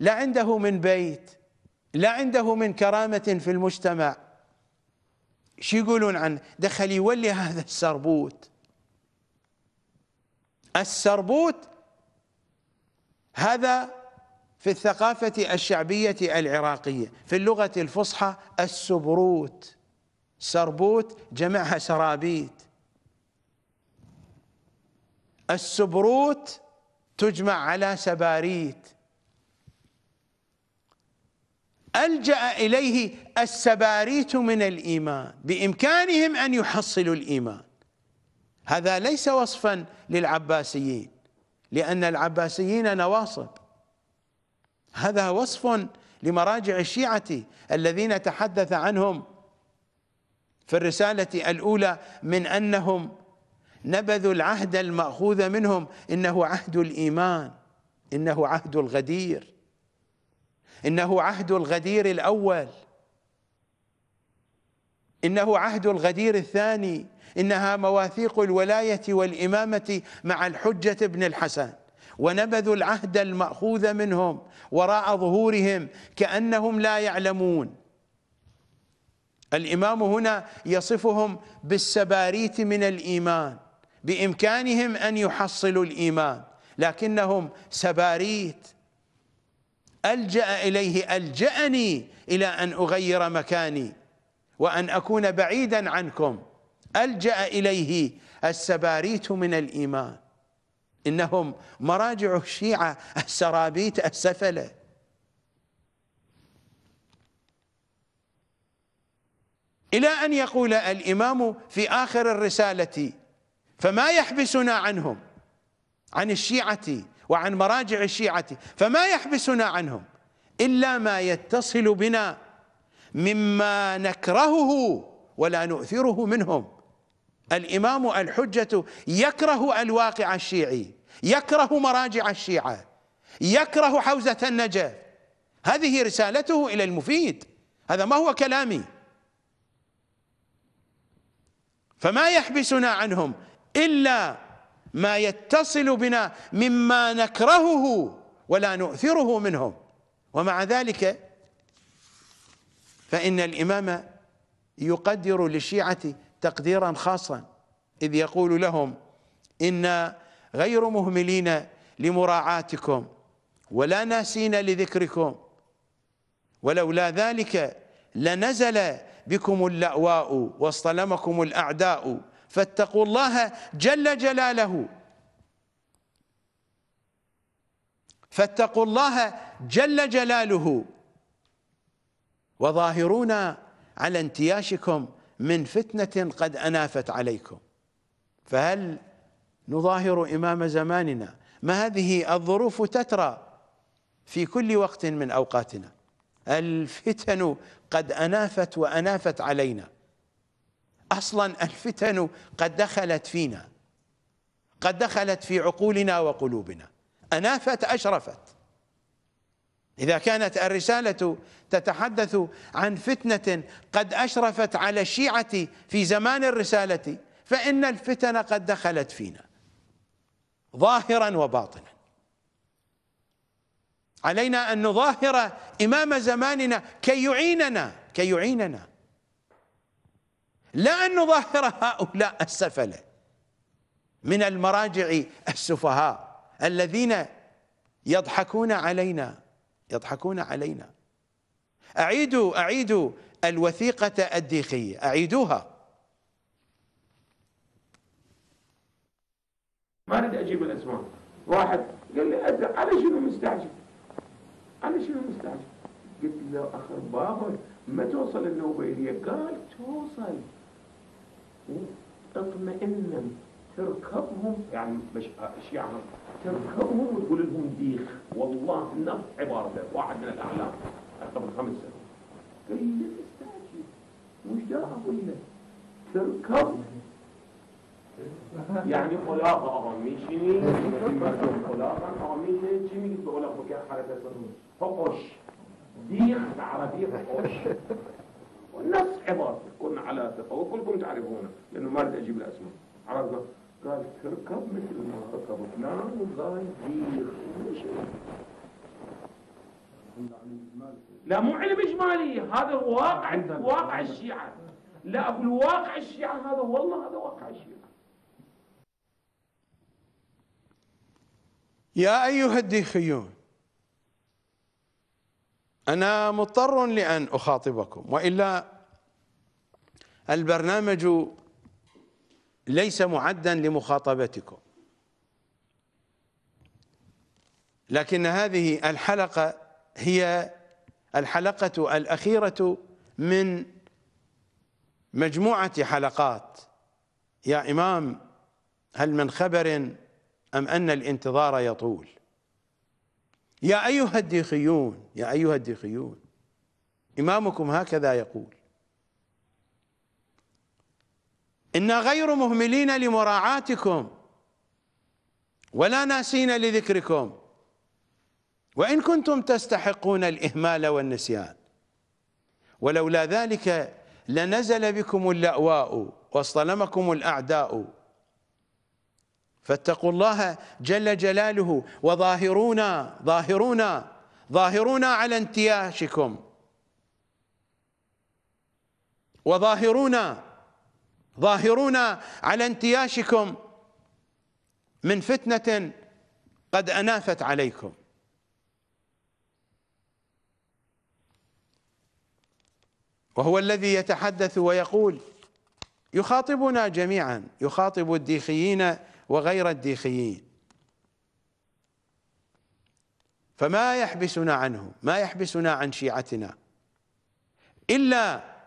Speaker 1: لا عنده من بيت لا عنده من كرامة في المجتمع شو يقولون عنه دخل يولي هذا السربوت السربوت هذا في الثقافة الشعبية العراقية في اللغة الفصحى السبروت سربوت جمعها سرابيت السبروت تجمع على سباريت ألجأ إليه السباريت من الإيمان بإمكانهم أن يحصلوا الإيمان هذا ليس وصفا للعباسيين لأن العباسيين نواصب هذا وصف لمراجع الشيعة الذين تحدث عنهم في الرسالة الأولى من أنهم نبذوا العهد المأخوذ منهم إنه عهد الإيمان إنه عهد الغدير انه عهد الغدير الاول انه عهد الغدير الثاني انها مواثيق الولايه والامامه مع الحجه بن الحسن ونبذوا العهد الماخوذ منهم وراء ظهورهم كانهم لا يعلمون الامام هنا يصفهم بالسباريت من الايمان بامكانهم ان يحصلوا الايمان لكنهم سباريت ألجأ إليه ألجأني إلى أن أغير مكاني وأن أكون بعيدا عنكم ألجأ إليه السباريت من الإيمان إنهم مراجع الشيعة السرابيت السفلة إلى أن يقول الإمام في آخر الرسالة فما يحبسنا عنهم عن الشيعة وعن مراجع الشيعة فما يحبسنا عنهم إلا ما يتصل بنا مما نكرهه ولا نؤثره منهم الإمام الحجة يكره الواقع الشيعي يكره مراجع الشيعة يكره حوزة النجف هذه رسالته إلى المفيد هذا ما هو كلامي فما يحبسنا عنهم إلا ما يتصل بنا مما نكرهه ولا نؤثره منهم ومع ذلك فإن الإمام يقدر للشيعة تقديرا خاصا إذ يقول لهم إنا غير مهملين لمراعاتكم ولا ناسين لذكركم ولولا ذلك لنزل بكم اللأواء واصطلمكم الأعداء فاتقوا الله جل جلاله فاتقوا الله جل جلاله وظاهرون على انتياشكم من فتنة قد أنافت عليكم فهل نظاهر إمام زماننا ما هذه الظروف تترى في كل وقت من أوقاتنا الفتن قد أنافت وأنافت علينا اصلا الفتن قد دخلت فينا قد دخلت في عقولنا وقلوبنا انافت اشرفت اذا كانت الرساله تتحدث عن فتنه قد اشرفت على الشيعه في زمان الرساله فان الفتن قد دخلت فينا ظاهرا وباطنا علينا ان نظاهر امام زماننا كي يعيننا كي يعيننا لا أن نظاهر هؤلاء السفلة من المراجع السفهاء الذين يضحكون علينا يضحكون علينا أعيدوا أعيدوا الوثيقة الديخية أعيدوها ما اريد اجيب الاسماء واحد قال لي أنت على شنو مستعجل على شنو مستعجل قلت له اخر
Speaker 2: بابا ما توصل النوبه اليك قال توصل تطمئنا تركبهم يعني مش يعني تركبهم وتقول لهم ديخ والله نفس عبارة واحد من الأعلام قبل خمس سنوات لي استاجي وش ده أقول لك تركب يعني خلاقة آه، أغميشني خلاقة آه، أغميشني جميل بقول لك حركة فقش ديخ عربي فقش والنفس عبارة كنا على ثقة وكلكم تعرفونه لأنه ما بدي أجيب الأسماء عرفنا قال تركب مثل ما ركب فلان وقال ديخ لا مو علم إجمالي هذا واقع واقع الشيعة لا أقول واقع الشيعة هذا والله هذا واقع الشيعة يا
Speaker 1: أيها الديخيون أنا مضطر لأن أخاطبكم وإلا البرنامج ليس معدا لمخاطبتكم لكن هذه الحلقة هي الحلقة الأخيرة من مجموعة حلقات يا إمام هل من خبر أم أن الانتظار يطول يا أيها الديخيون يا أيها الديخيون إمامكم هكذا يقول إنا غير مهملين لمراعاتكم ولا ناسين لذكركم وإن كنتم تستحقون الإهمال والنسيان ولولا ذلك لنزل بكم اللأواء واصطلمكم الأعداء فاتقوا الله جل جلاله وظاهرونا ظاهرونا ظاهرونا على انتياشكم وظاهرونا ظاهرونا على انتياشكم من فتنة قد أنافت عليكم وهو الذي يتحدث ويقول يخاطبنا جميعا يخاطب الديخيين وغير الديخيين فما يحبسنا عنه ما يحبسنا عن شيعتنا إلا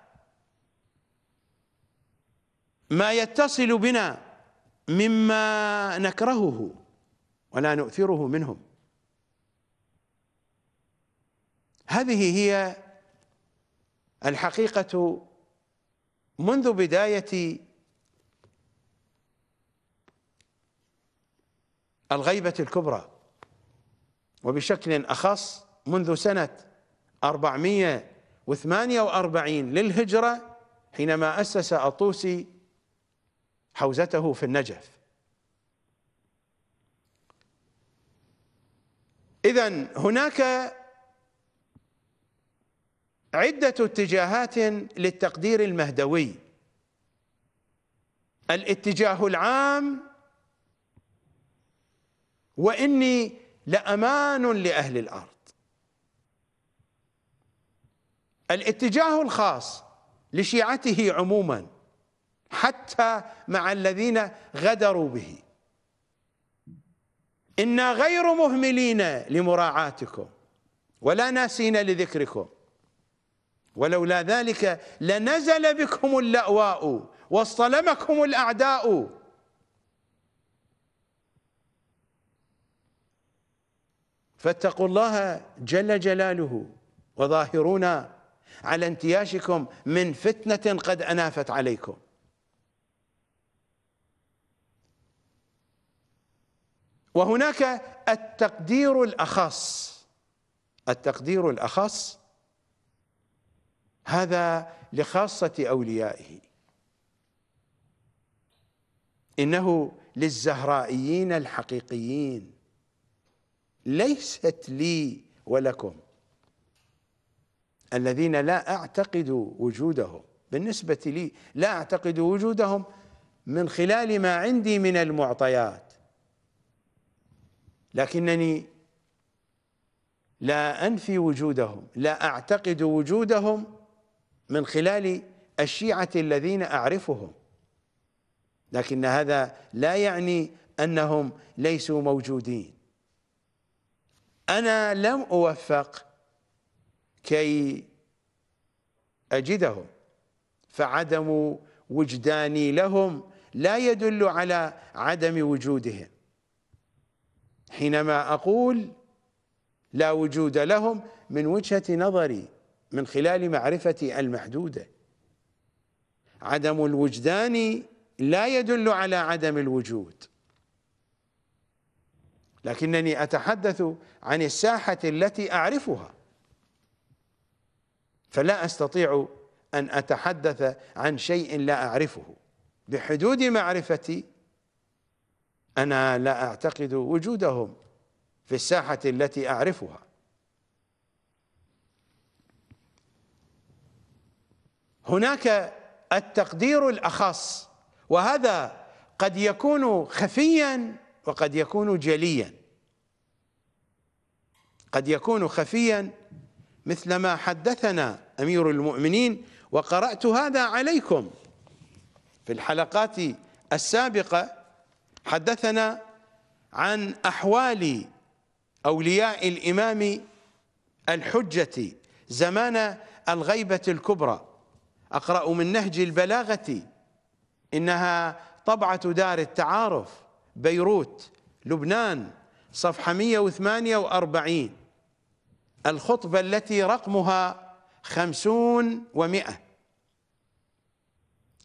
Speaker 1: ما يتصل بنا مما نكرهه ولا نؤثره منهم هذه هي الحقيقة منذ بداية الغيبة الكبرى وبشكل أخص منذ سنة 448 للهجرة حينما أسس أطوسي حوزته في النجف إذا هناك عدة اتجاهات للتقدير المهدوي الاتجاه العام واني لامان لاهل الارض الاتجاه الخاص لشيعته عموما حتى مع الذين غدروا به انا غير مهملين لمراعاتكم ولا ناسين لذكركم ولولا ذلك لنزل بكم اللأواء واصطلمكم الأعداء فاتقوا الله جل جلاله وظاهرونا على انتياشكم من فتنة قد أنافت عليكم وهناك التقدير الأخص التقدير الأخص هذا لخاصة أوليائه إنه للزهرائيين الحقيقيين ليست لي ولكم الذين لا أعتقد وجودهم بالنسبة لي لا أعتقد وجودهم من خلال ما عندي من المعطيات لكنني لا أنفي وجودهم لا أعتقد وجودهم من خلال الشيعة الذين أعرفهم لكن هذا لا يعني أنهم ليسوا موجودين أنا لم أوفق كي أجدهم فعدم وجداني لهم لا يدل على عدم وجودهم حينما أقول لا وجود لهم من وجهة نظري من خلال معرفتي المحدودة عدم الوجدان لا يدل على عدم الوجود لكنني أتحدث عن الساحة التي أعرفها فلا أستطيع أن أتحدث عن شيء لا أعرفه بحدود معرفتي أنا لا أعتقد وجودهم في الساحة التي أعرفها هناك التقدير الأخص وهذا قد يكون خفيا وقد يكون جليا قد يكون خفيا مثل ما حدثنا أمير المؤمنين وقرأت هذا عليكم في الحلقات السابقة حدثنا عن أحوال أولياء الإمام الحجة زمان الغيبة الكبرى أقرأ من نهج البلاغة إنها طبعة دار التعارف بيروت لبنان صفحة 148 الخطبة التي رقمها خمسون ومئة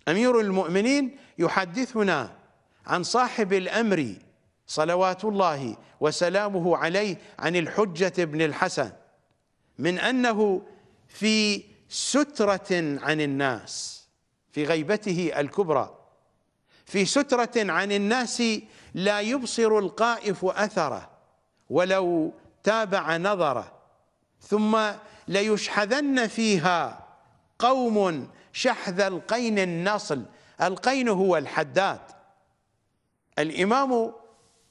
Speaker 1: أمير المؤمنين يحدثنا عن صاحب الأمر صلوات الله وسلامه عليه عن الحجة بن الحسن من أنه في سترة عن الناس في غيبته الكبرى في سترة عن الناس لا يبصر القائف أثره ولو تابع نظره ثم ليشحذن فيها قوم شحذ القين النصل القين هو الحداد الإمام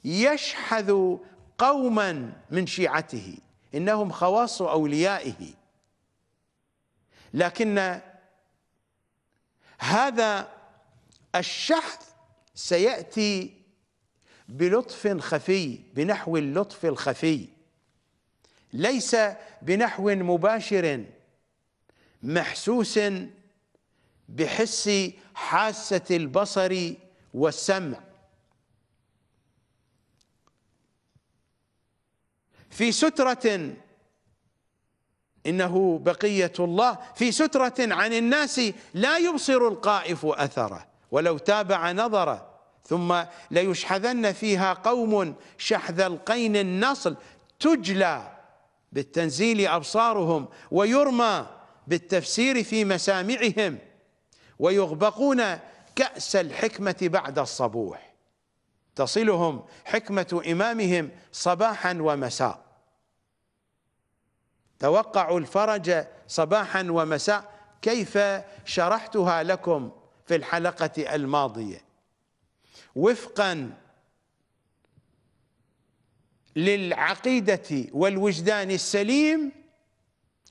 Speaker 1: يشحذ قوما من شيعته إنهم خواص أوليائه لكن هذا الشحذ سيأتي بلطف خفي بنحو اللطف الخفي ليس بنحو مباشر محسوس بحس حاسه البصر والسمع في ستره انه بقيه الله في ستره عن الناس لا يبصر القائف اثره ولو تابع نظره ثم ليشحذن فيها قوم شحذ القين النصل تجلى بالتنزيل أبصارهم ويرمى بالتفسير في مسامعهم ويغبقون كأس الحكمة بعد الصبوح تصلهم حكمة إمامهم صباحا ومساء توقعوا الفرج صباحا ومساء كيف شرحتها لكم في الحلقة الماضية وفقا للعقيدة والوجدان السليم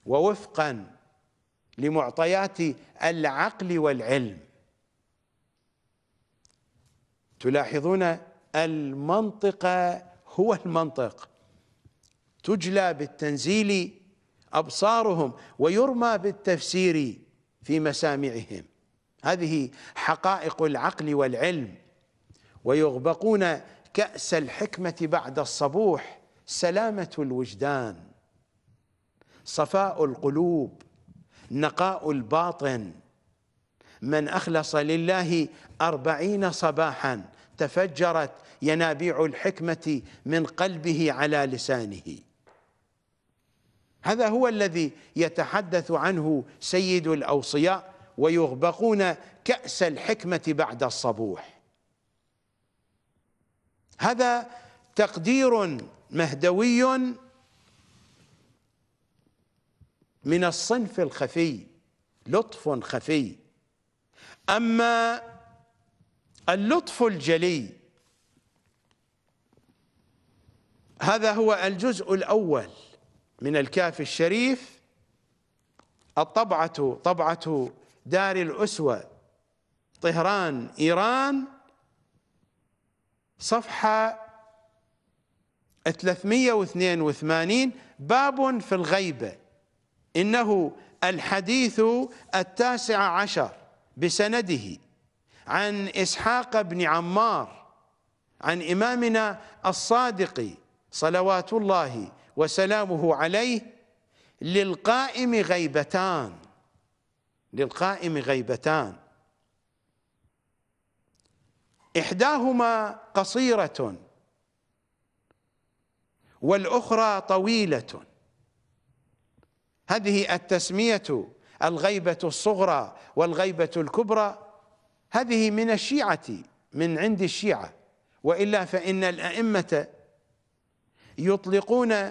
Speaker 1: ووفقا لمعطيات العقل والعلم تلاحظون المنطق هو المنطق تجلى بالتنزيل أبصارهم ويرمى بالتفسير في مسامعهم هذه حقائق العقل والعلم ويغبقون كأس الحكمة بعد الصبوح سلامة الوجدان صفاء القلوب نقاء الباطن من أخلص لله أربعين صباحا تفجرت ينابيع الحكمة من قلبه على لسانه هذا هو الذي يتحدث عنه سيد الأوصياء ويغبقون كأس الحكمة بعد الصبوح هذا تقدير مهدوي من الصنف الخفي لطف خفي اما اللطف الجلي هذا هو الجزء الاول من الكاف الشريف الطبعه طبعه دار الاسوه طهران ايران صفحة 382 باب في الغيبة إنه الحديث التاسع عشر بسنده عن إسحاق بن عمار عن إمامنا الصادق صلوات الله وسلامه عليه للقائم غيبتان للقائم غيبتان إحداهما قصيرة والأخرى طويلة هذه التسمية الغيبة الصغرى والغيبة الكبرى هذه من الشيعة من عند الشيعة وإلا فإن الأئمة يطلقون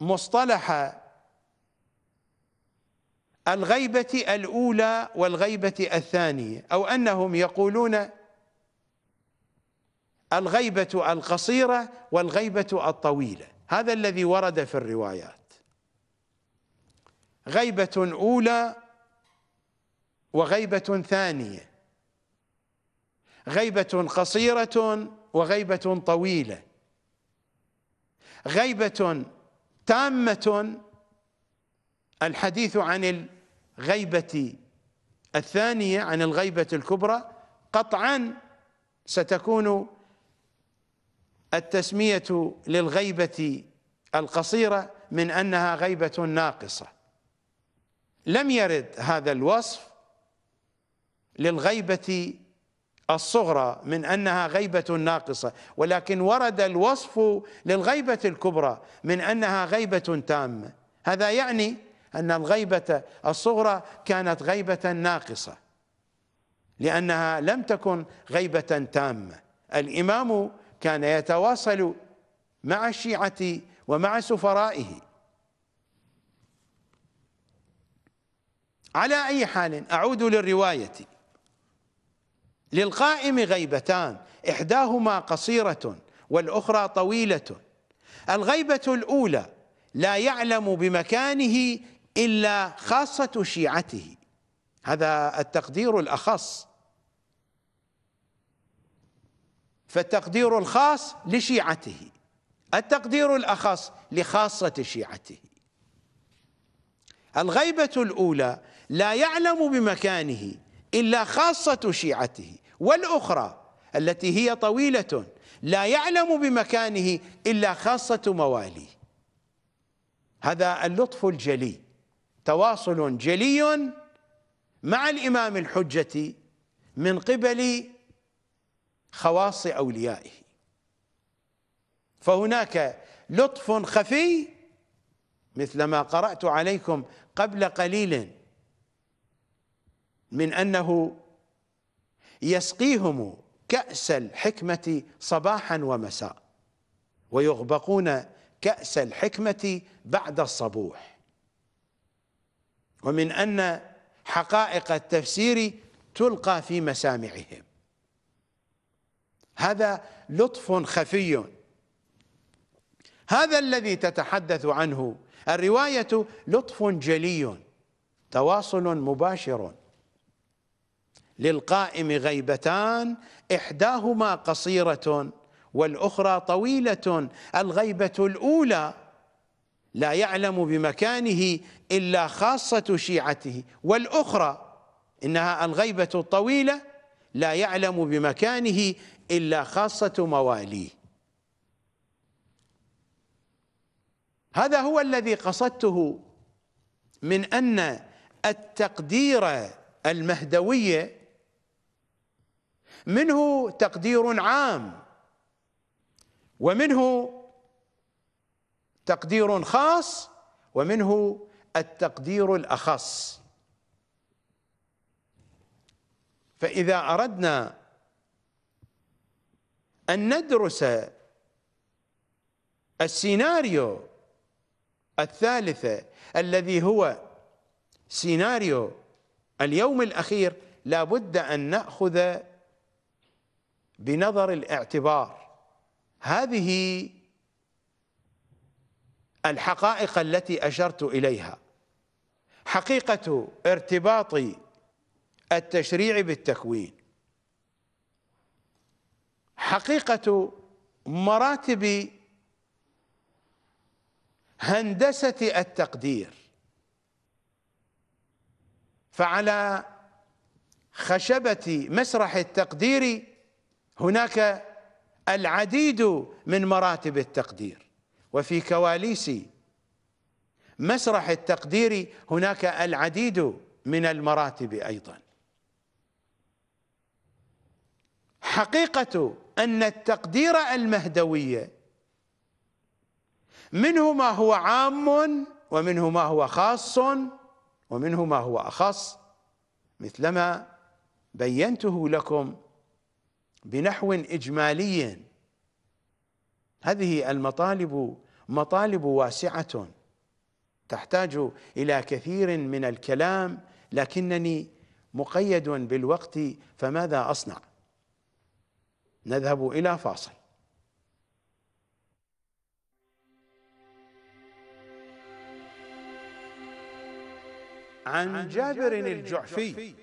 Speaker 1: مصطلح الغيبة الأولى والغيبة الثانية أو أنهم يقولون الغيبة القصيرة والغيبة الطويلة هذا الذي ورد في الروايات غيبة أولى وغيبة ثانية غيبة قصيرة وغيبة طويلة غيبة تامة الحديث عن الغيبة الثانية عن الغيبة الكبرى قطعا ستكون التسمية للغيبة القصيرة من أنها غيبة ناقصة لم يرد هذا الوصف للغيبة الصغرى من أنها غيبة ناقصة ولكن ورد الوصف للغيبة الكبرى من أنها غيبة تامة هذا يعني أن الغيبة الصغرى كانت غيبة ناقصة لأنها لم تكن غيبة تامة الإمام كان يتواصل مع الشيعة ومع سفرائه على أي حال أعود للرواية للقائم غيبتان إحداهما قصيرة والأخرى طويلة الغيبة الأولى لا يعلم بمكانه إلا خاصة شيعته هذا التقدير الأخص فالتقدير الخاص لشيعته التقدير الأخص لخاصة شيعته الغيبة الأولى لا يعلم بمكانه إلا خاصة شيعته والأخرى التي هي طويلة لا يعلم بمكانه إلا خاصة مواليه هذا اللطف الجلي تواصل جلي مع الإمام الحجة من قبل خواص أوليائه فهناك لطف خفي مثل ما قرأت عليكم قبل قليل من أنه يسقيهم كأس الحكمة صباحا ومساء ويغبقون كأس الحكمة بعد الصبوح ومن أن حقائق التفسير تلقى في مسامعهم هذا لطف خفي هذا الذي تتحدث عنه الرواية لطف جلي تواصل مباشر للقائم غيبتان إحداهما قصيرة والأخرى طويلة الغيبة الأولى لا يعلم بمكانه إلا خاصة شيعته والأخرى إنها الغيبة الطويلة لا يعلم بمكانه إلا خاصة مواليه هذا هو الذي قصدته من أن التقدير المهدوية منه تقدير عام ومنه تقدير خاص ومنه التقدير الأخص فإذا أردنا أن ندرس السيناريو الثالثة الذي هو سيناريو اليوم الأخير لا بد أن نأخذ بنظر الاعتبار هذه الحقائق التي أشرت إليها حقيقة ارتباط التشريع بالتكوين حقيقة مراتب هندسة التقدير فعلى خشبة مسرح التقدير هناك العديد من مراتب التقدير وفي كواليس مسرح التقدير هناك العديد من المراتب ايضا حقيقه أن التقدير المهدوي منه ما هو عام ومنه ما هو خاص ومنه ما هو أخص مثلما بينته لكم بنحو إجمالي هذه المطالب مطالب واسعة تحتاج إلى كثير من الكلام لكنني مقيد بالوقت فماذا أصنع نذهب إلى فاصل عن جابر الجعفي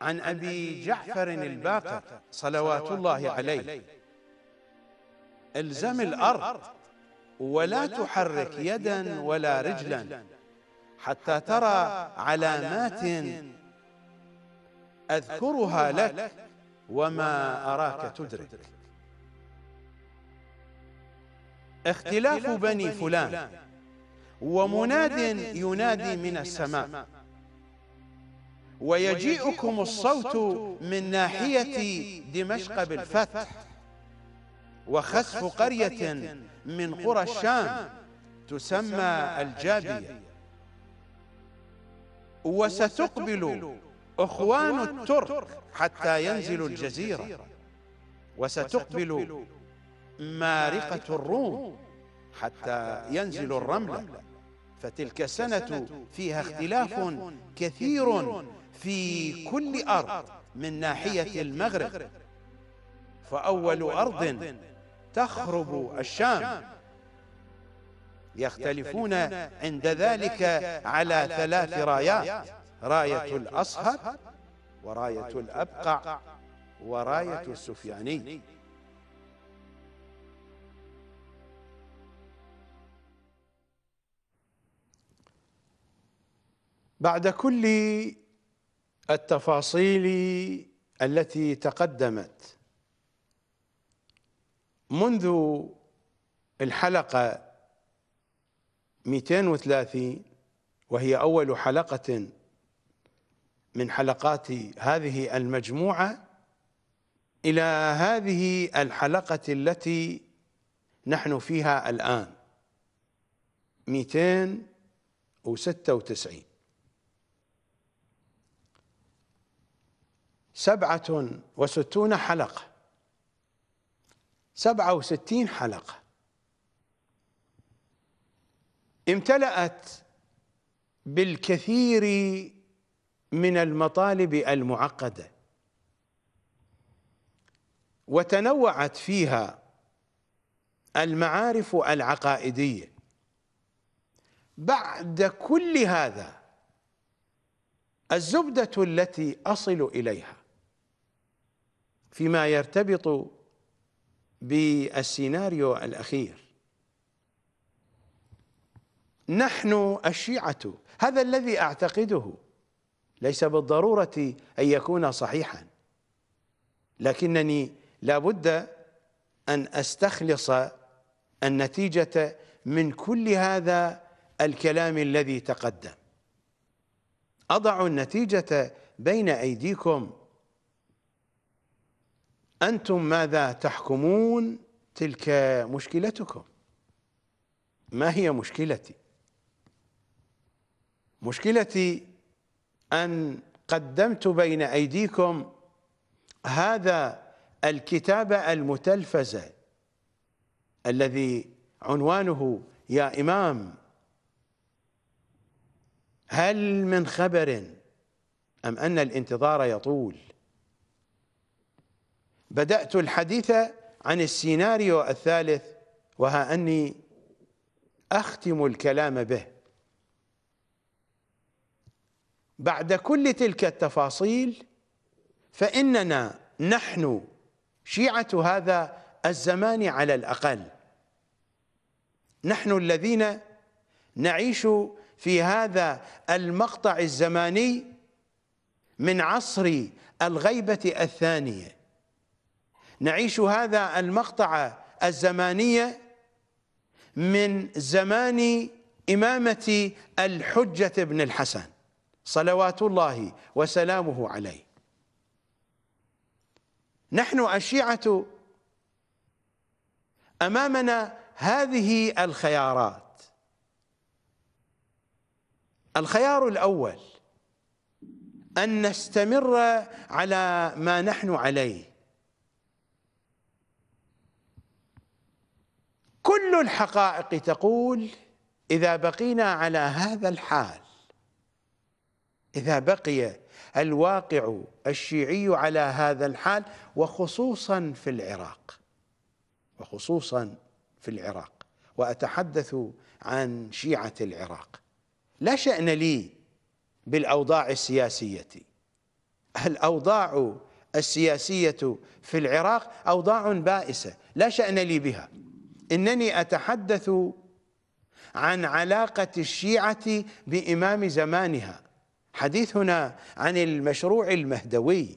Speaker 1: عن أبي جعفر الباقر صلوات الله عليه الزم الأرض ولا تحرك يدا ولا رجلا حتى ترى علامات أذكرها لك وما أراك تدرك اختلاف بني فلان ومناد ينادي من السماء ويجيئكم الصوت من ناحية دمشق بالفتح وخسف قرية من قرى الشام تسمى الجابية وستقبل أخوان الترك حتى ينزلوا الجزيرة وستقبل مارقة الروم حتى ينزل الرملة فتلك السنة فيها اختلاف كثير في كل أرض من ناحية المغرب فأول أرض تخرب الشام يختلفون عند ذلك على ثلاث رايات راية الأصهب وراية الأبقع
Speaker 2: وراية السفياني
Speaker 1: بعد كل التفاصيل التي تقدمت منذ الحلقة 230 وهي أول حلقة من حلقات هذه المجموعة إلى هذه الحلقة التي نحن فيها الآن 296 سبعة وستون حلقة سبعة وستين حلقة امتلأت بالكثير من المطالب المعقده وتنوعت فيها المعارف العقائديه بعد كل هذا الزبده التي اصل اليها فيما يرتبط بالسيناريو الاخير نحن الشيعه هذا الذي اعتقده ليس بالضرورة أن يكون صحيحا لكنني لابد أن أستخلص النتيجة من كل هذا الكلام الذي تقدم أضع النتيجة بين أيديكم أنتم ماذا تحكمون تلك مشكلتكم ما هي مشكلتي مشكلتي أن قدمت بين أيديكم هذا الكتاب المتلفز الذي عنوانه يا إمام هل من خبر أم أن الانتظار يطول بدأت الحديث عن السيناريو الثالث وها أني أختم الكلام به بعد كل تلك التفاصيل فإننا نحن شيعة هذا الزمان على الأقل نحن الذين نعيش في هذا المقطع الزماني من عصر الغيبة الثانية نعيش هذا المقطع الزمانية من زمان إمامة الحجة بن الحسن صلوات الله وسلامه عليه نحن الشيعة أمامنا هذه الخيارات الخيار الأول أن نستمر على ما نحن عليه كل الحقائق تقول إذا بقينا على هذا الحال إذا بقي الواقع الشيعي على هذا الحال وخصوصا في العراق وخصوصا في العراق وأتحدث عن شيعة العراق لا شأن لي بالأوضاع السياسية الأوضاع السياسية في العراق أوضاع بائسة لا شأن لي بها إنني أتحدث عن علاقة الشيعة بإمام زمانها حديثنا عن المشروع المهدوي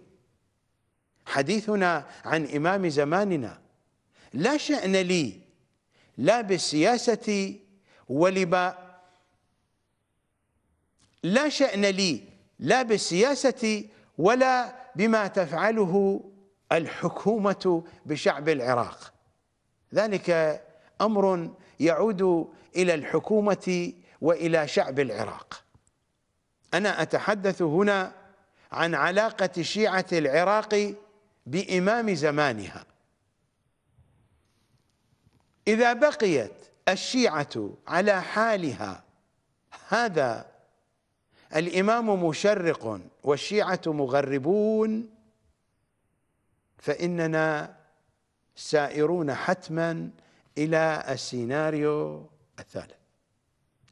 Speaker 1: حديثنا عن إمام زماننا لا شأن لي لا بالسياسة ولما لا شأن لي لا بالسياسة ولا بما تفعله الحكومة بشعب العراق ذلك أمر يعود إلى الحكومة وإلى شعب العراق أنا أتحدث هنا عن علاقة شيعة العراق بإمام زمانها إذا بقيت الشيعة على حالها هذا الإمام مشرق والشيعة مغربون فإننا سائرون حتما إلى السيناريو الثالث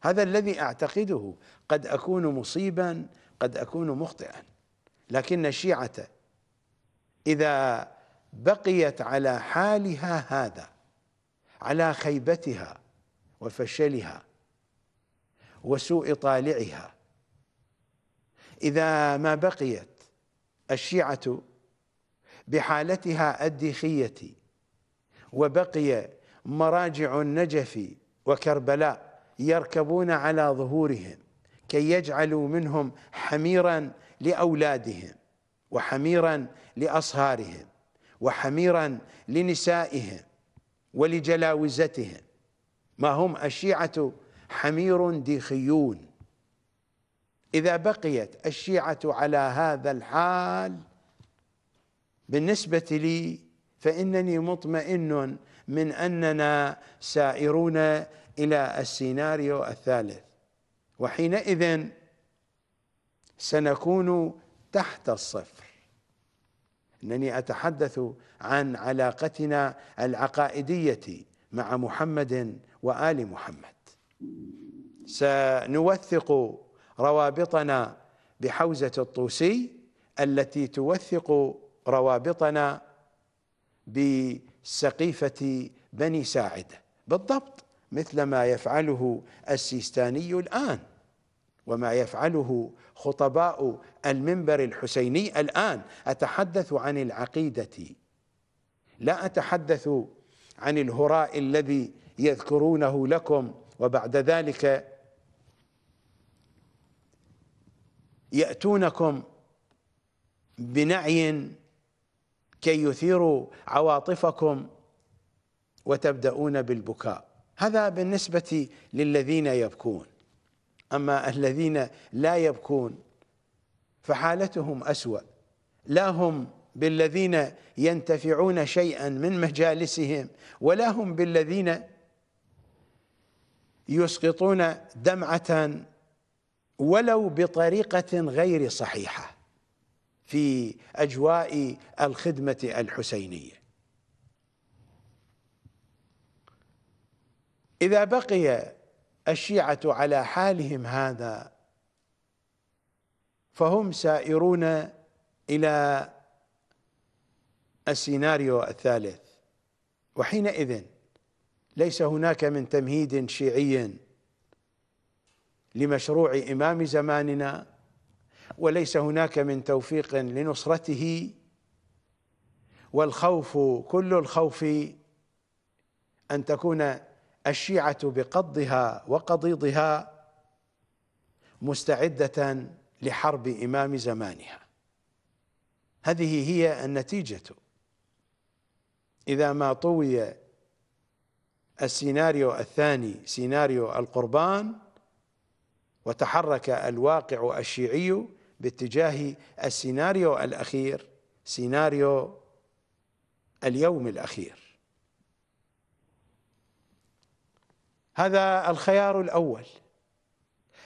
Speaker 1: هذا الذي أعتقده قد أكون مصيبا قد أكون مخطئا لكن الشيعة إذا بقيت على حالها هذا على خيبتها وفشلها وسوء طالعها إذا ما بقيت الشيعة بحالتها الديخية وبقي مراجع النجف وكربلاء يركبون على ظهورهم كي يجعلوا منهم حميرا لاولادهم وحميرا لاصهارهم وحميرا لنسائهم ولجلاوزتهم ما هم الشيعه حمير ديخيون اذا بقيت الشيعه على هذا الحال بالنسبه لي فانني مطمئن من اننا سائرون الى السيناريو الثالث وحينئذ سنكون تحت الصفر انني اتحدث عن علاقتنا العقائديه مع محمد وال محمد سنوثق روابطنا بحوزه الطوسي التي توثق روابطنا بسقيفه بني ساعده بالضبط مثل ما يفعله السيستاني الآن وما يفعله خطباء المنبر الحسيني الآن أتحدث عن العقيدة لا أتحدث عن الهراء الذي يذكرونه لكم وبعد ذلك يأتونكم بنعي كي يثيروا عواطفكم وتبدأون بالبكاء هذا بالنسبة للذين يبكون أما الذين لا يبكون فحالتهم أسوأ لا هم بالذين ينتفعون شيئا من مجالسهم ولا هم بالذين يسقطون دمعة ولو بطريقة غير صحيحة في أجواء الخدمة الحسينية إذا بقي الشيعة على حالهم هذا فهم سائرون إلى السيناريو الثالث وحينئذ ليس هناك من تمهيد شيعي لمشروع إمام زماننا وليس هناك من توفيق لنصرته والخوف كل الخوف أن تكون الشيعه بقضها وقضيضها مستعده لحرب امام زمانها هذه هي النتيجه اذا ما طوي السيناريو الثاني سيناريو القربان وتحرك الواقع الشيعي باتجاه السيناريو الاخير سيناريو اليوم الاخير هذا الخيار الأول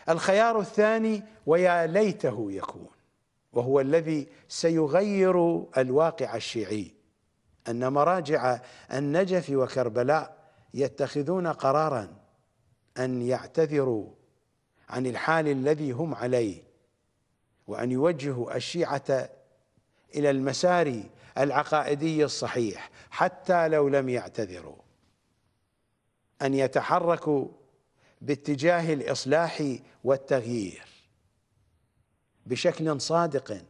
Speaker 1: الخيار الثاني ويا ليته يكون وهو الذي سيغير الواقع الشيعي أن مراجع النجف وكربلاء يتخذون قرارا أن يعتذروا عن الحال الذي هم عليه وأن يوجهوا الشيعة إلى المسار العقائدي الصحيح حتى لو لم يعتذروا أن يتحركوا باتجاه الإصلاح والتغيير بشكل صادق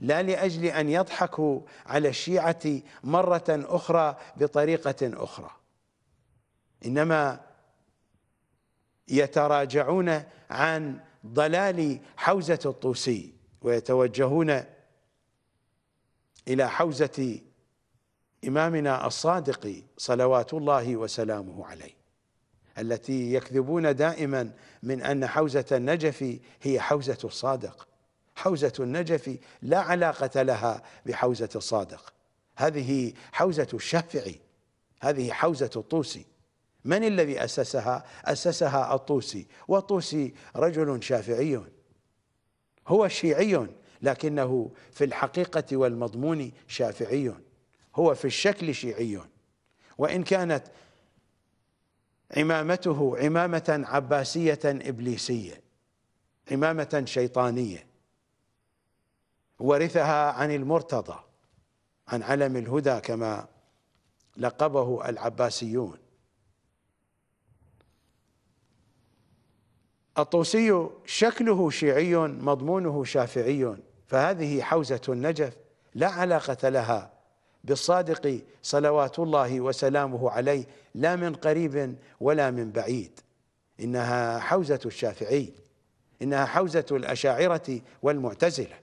Speaker 1: لا لأجل أن يضحكوا على الشيعة مرة أخرى بطريقة أخرى إنما يتراجعون عن ضلال حوزة الطوسي ويتوجهون إلى حوزة إمامنا الصادق صلوات الله وسلامه عليه التي يكذبون دائما من أن حوزة النجف هي حوزة الصادق حوزة النجف لا علاقة لها بحوزة الصادق هذه حوزة الشافعي هذه حوزة الطوسي من الذي أسسها؟ أسسها الطوسي والطوسي رجل شافعي هو شيعي لكنه في الحقيقة والمضمون شافعي هو في الشكل شيعي وإن كانت عمامته عمامة عباسية إبليسية عمامة شيطانية ورثها عن المرتضى عن علم الهدى كما لقبه العباسيون الطوسي شكله شيعي مضمونه شافعي فهذه حوزة النجف لا علاقة لها بالصادق صلوات الله وسلامه عليه لا من قريب ولا من بعيد إنها حوزة الشافعي إنها حوزة الأشاعرة والمعتزلة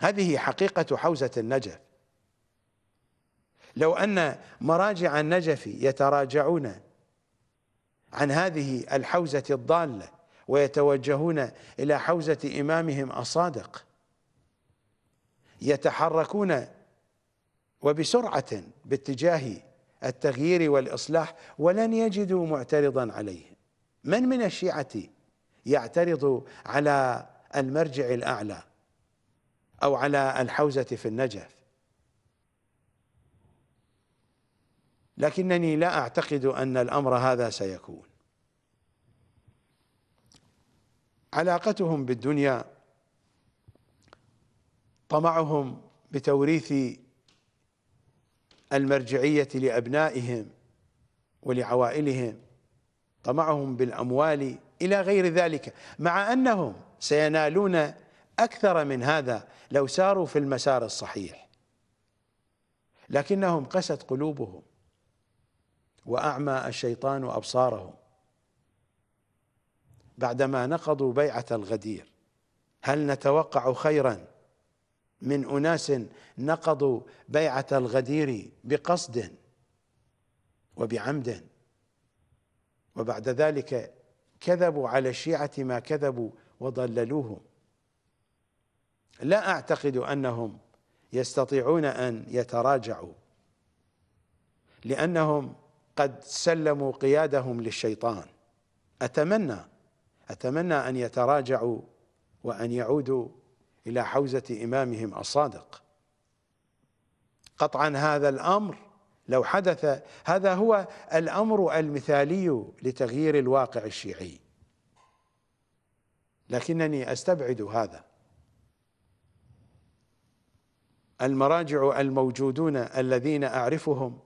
Speaker 1: هذه حقيقة حوزة النجف لو أن مراجع النجف يتراجعون عن هذه الحوزة الضالة ويتوجهون إلى حوزة إمامهم الصادق يتحركون وبسرعة باتجاه التغيير والإصلاح ولن يجدوا معترضا عليه من من الشيعة يعترض على المرجع الأعلى أو على الحوزة في النجف لكنني لا أعتقد أن الأمر هذا سيكون علاقتهم بالدنيا طمعهم بتوريث المرجعية لأبنائهم ولعوائلهم طمعهم بالأموال إلى غير ذلك مع أنهم سينالون أكثر من هذا لو ساروا في المسار الصحيح لكنهم قست قلوبهم وأعمى الشيطان أبصارهم بعدما نقضوا بيعة الغدير هل نتوقع خيراً من أناس نقضوا بيعة الغدير بقصد وبعمد وبعد ذلك كذبوا على الشيعة ما كذبوا وضللوهم لا أعتقد أنهم يستطيعون أن يتراجعوا لأنهم قد سلموا قيادهم للشيطان أتمنى أتمنى أن يتراجعوا وأن يعودوا إلى حوزة إمامهم الصادق قطعا هذا الأمر لو حدث هذا هو الأمر المثالي لتغيير الواقع الشيعي لكنني أستبعد هذا المراجع الموجودون الذين أعرفهم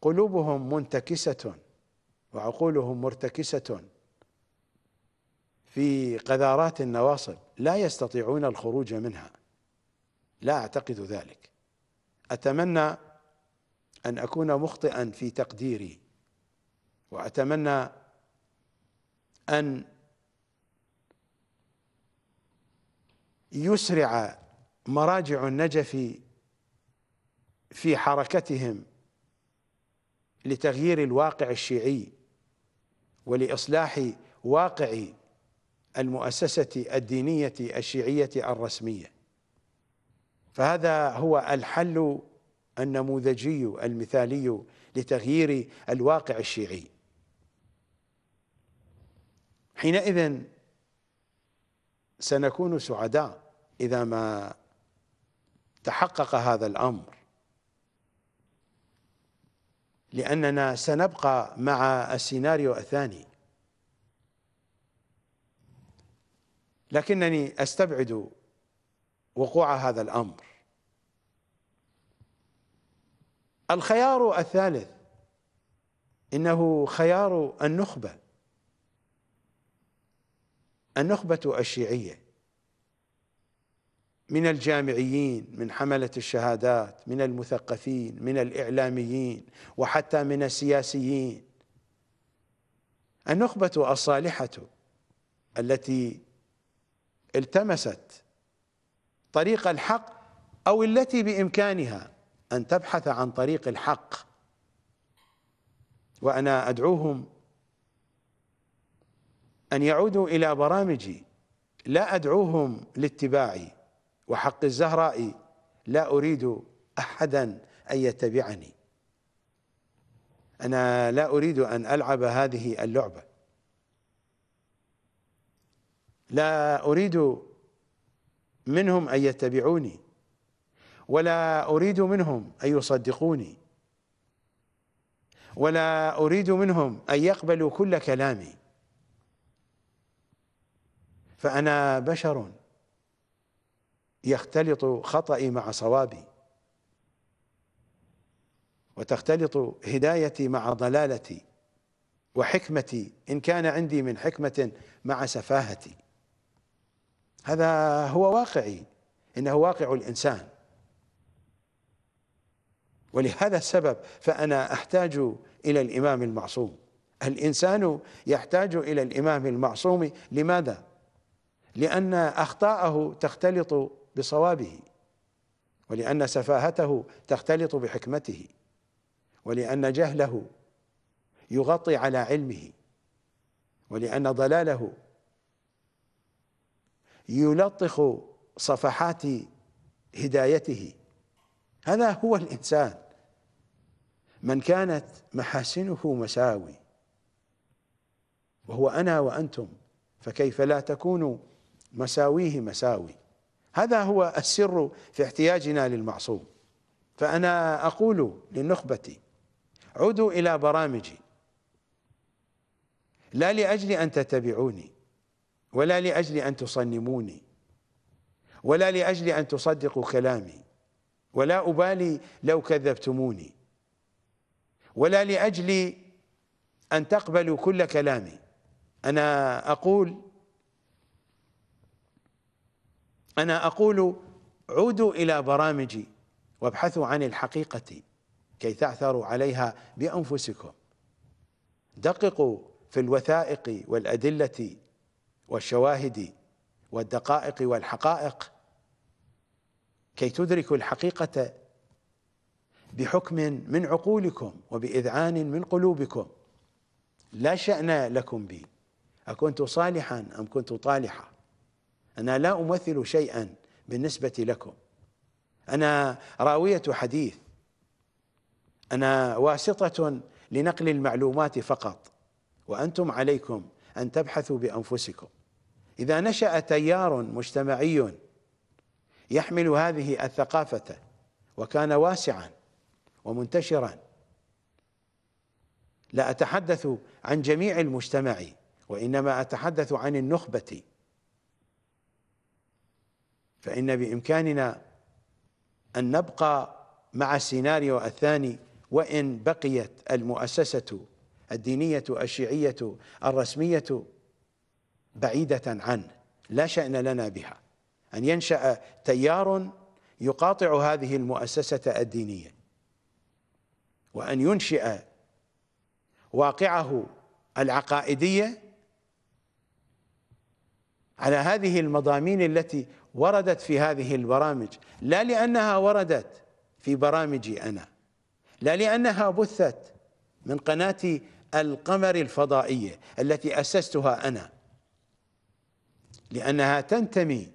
Speaker 1: قلوبهم منتكسة وعقولهم مرتكسة في قذارات النواصب لا يستطيعون الخروج منها لا اعتقد ذلك اتمنى ان اكون مخطئا في تقديري واتمنى ان يسرع مراجع النجف في حركتهم لتغيير الواقع الشيعي ولاصلاح واقع المؤسسة الدينية الشيعية الرسمية فهذا هو الحل النموذجي المثالي لتغيير الواقع الشيعي حينئذ سنكون سعداء إذا ما تحقق هذا الأمر لأننا سنبقى مع السيناريو الثاني لكنني استبعد وقوع هذا الامر الخيار الثالث انه خيار النخبه النخبه الشيعيه من الجامعيين من حمله الشهادات من المثقفين من الاعلاميين وحتى من السياسيين النخبه الصالحه التي التمست طريق الحق أو التي بإمكانها أن تبحث عن طريق الحق وأنا أدعوهم أن يعودوا إلى برامجي لا أدعوهم لاتباعي وحق الزهراء لا أريد أحدا أن يتبعني أنا لا أريد أن ألعب هذه اللعبة لا أريد منهم أن يتبعوني ولا أريد منهم أن يصدقوني ولا أريد منهم أن يقبلوا كل كلامي فأنا بشر يختلط خطئي مع صوابي وتختلط هدايتي مع ضلالتي وحكمتي إن كان عندي من حكمة مع سفاهتي هذا هو واقعي انه واقع الانسان ولهذا السبب فانا احتاج الى الامام المعصوم الانسان يحتاج الى الامام المعصوم لماذا لان اخطاءه تختلط بصوابه ولان سفاهته تختلط بحكمته ولان جهله يغطي على علمه ولان ضلاله يلطخ صفحات هدايته هذا هو الإنسان من كانت محاسنه مساوي وهو أنا وأنتم فكيف لا تكون مساويه مساوي هذا هو السر في احتياجنا للمعصوم فأنا أقول للنخبة عودوا إلى برامجي لا لأجل أن تتبعوني ولا لأجل أن تصنموني ولا لأجل أن تصدقوا كلامي ولا أبالي لو كذبتموني ولا لأجل أن تقبلوا كل كلامي أنا أقول أنا أقول عودوا إلى برامجي وابحثوا عن الحقيقة كي تعثروا عليها بأنفسكم دققوا في الوثائق والأدلة والشواهد والدقائق والحقائق كي تدركوا الحقيقة بحكم من عقولكم وبإذعان من قلوبكم لا شأن لكم بي أكنت صالحا أم كنت طالحة أنا لا أمثل شيئا بالنسبة لكم أنا راوية حديث أنا واسطة لنقل المعلومات فقط وأنتم عليكم أن تبحثوا بأنفسكم إذا نشأ تيار مجتمعي يحمل هذه الثقافة وكان واسعا ومنتشرا لا أتحدث عن جميع المجتمع وإنما أتحدث عن النخبة فإن بإمكاننا أن نبقى مع السيناريو الثاني وإن بقيت المؤسسة الدينية الشيعية الرسمية بعيدة عنه لا شأن لنا بها أن ينشأ تيار يقاطع هذه المؤسسة الدينية وأن ينشئ واقعه العقائدية على هذه المضامين التي وردت في هذه البرامج لا لأنها وردت في برامجي أنا لا لأنها بثت من قناة القمر الفضائية التي أسستها أنا لأنها تنتمي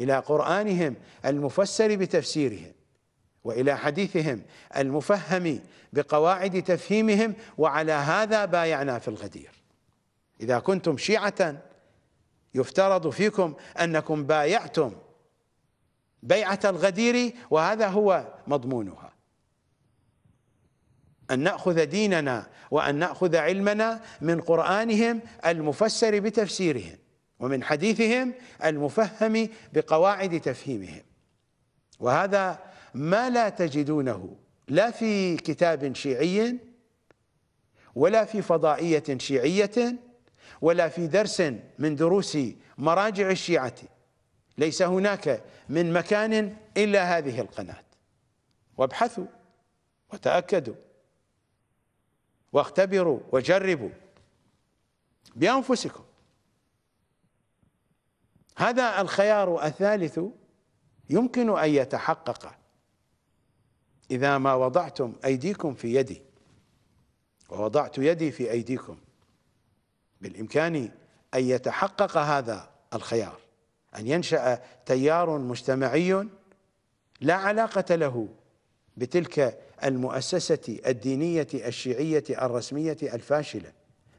Speaker 1: إلى قرآنهم المفسر بتفسيرهم وإلى حديثهم المفهم بقواعد تفهيمهم وعلى هذا بايعنا في الغدير إذا كنتم شيعة يفترض فيكم أنكم بايعتم بيعة الغدير وهذا هو مضمونها أن نأخذ ديننا وأن نأخذ علمنا من قرآنهم المفسر بتفسيرهم ومن حديثهم المفهم بقواعد تفهيمهم وهذا ما لا تجدونه لا في كتاب شيعي ولا في فضائية شيعية ولا في درس من دروس مراجع الشيعة ليس هناك من مكان إلا هذه القناة وابحثوا وتأكدوا واختبروا وجربوا بأنفسكم هذا الخيار الثالث يمكن ان يتحقق اذا ما وضعتم ايديكم في يدي ووضعت يدي في ايديكم بالامكان ان يتحقق هذا الخيار ان ينشا تيار مجتمعي لا علاقه له بتلك المؤسسه الدينيه الشيعيه الرسميه الفاشله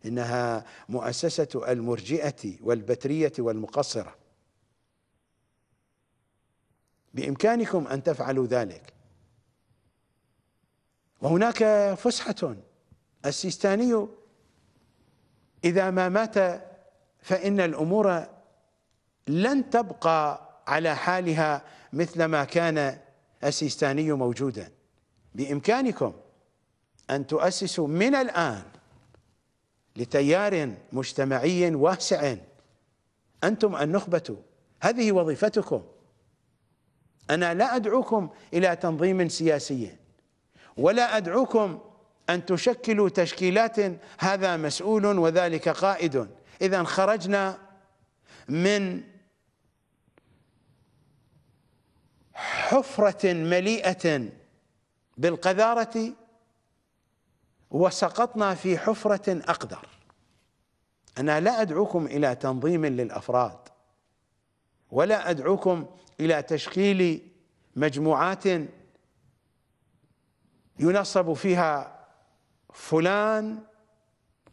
Speaker 1: انها مؤسسه المرجئه والبتريه والمقصره بإمكانكم أن تفعلوا ذلك وهناك فسحة السيستاني إذا ما مات فإن الأمور لن تبقى على حالها مثل ما كان السيستاني موجودا بإمكانكم أن تؤسسوا من الآن لتيار مجتمعي واسع أنتم النخبة هذه وظيفتكم أنا لا أدعوكم إلى تنظيم سياسي ولا أدعوكم أن تشكلوا تشكيلات هذا مسؤول وذلك قائد إذا خرجنا من حفرة مليئة بالقذارة وسقطنا في حفرة أقدر أنا لا أدعوكم إلى تنظيم للأفراد ولا أدعوكم إلى تشكيل مجموعات ينصب فيها فلان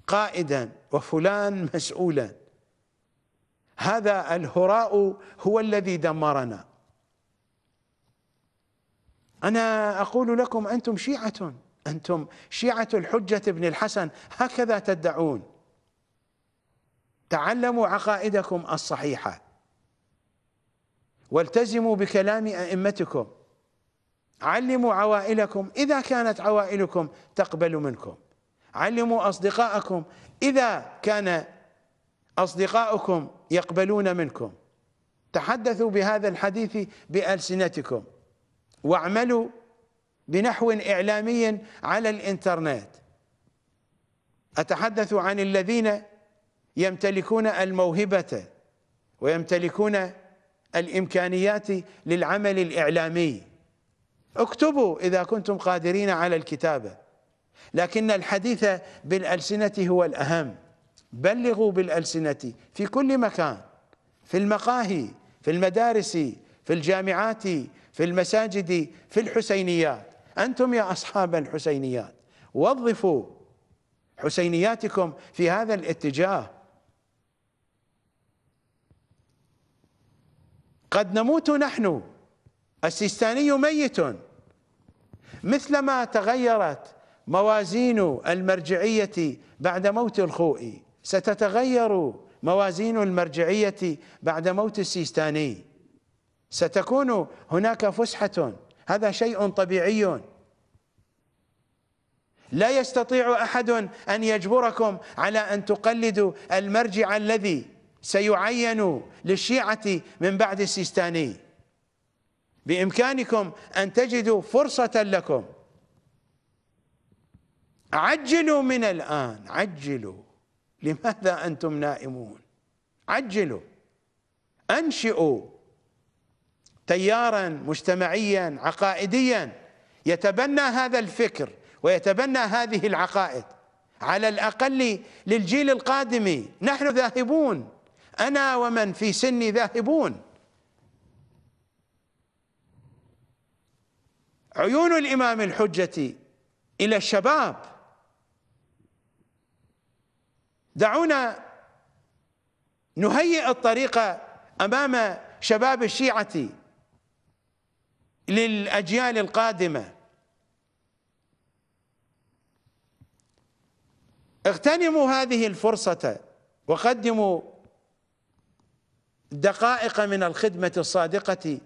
Speaker 1: قائدا وفلان مسؤولا هذا الهراء هو الذي دمرنا أنا أقول لكم أنتم شيعة أنتم شيعة الحجة بن الحسن هكذا تدعون تعلموا عقائدكم الصحيحه والتزموا بكلام أئمتكم علموا عوائلكم إذا كانت عوائلكم تقبل منكم علموا أصدقائكم إذا كان أصدقائكم يقبلون منكم تحدثوا بهذا الحديث بألسنتكم واعملوا بنحو إعلامي على الإنترنت أتحدث عن الذين يمتلكون الموهبة ويمتلكون الإمكانيات للعمل الإعلامي اكتبوا إذا كنتم قادرين على الكتابة لكن الحديث بالألسنة هو الأهم بلغوا بالألسنة في كل مكان في المقاهي في المدارس في الجامعات في المساجد في الحسينيات أنتم يا أصحاب الحسينيات وظفوا حسينياتكم في هذا الاتجاه قد نموت نحن السيستاني ميت مثلما تغيرت موازين المرجعية بعد موت الخوئي ستتغير موازين المرجعية بعد موت السيستاني ستكون هناك فسحة هذا شيء طبيعي لا يستطيع أحد أن يجبركم على أن تقلدوا المرجع الذي سيعين للشيعة من بعد السيستاني بإمكانكم أن تجدوا فرصة لكم عجلوا من الآن عجلوا لماذا أنتم نائمون عجلوا أنشئوا تيارا مجتمعيا عقائديا يتبنى هذا الفكر ويتبنى هذه العقائد على الأقل للجيل القادم نحن ذاهبون أنا ومن في سني ذاهبون عيون الإمام الحجة إلى الشباب دعونا نهيئ الطريق أمام شباب الشيعة للأجيال القادمة اغتنموا هذه الفرصة وقدموا دقائق من الخدمة الصادقة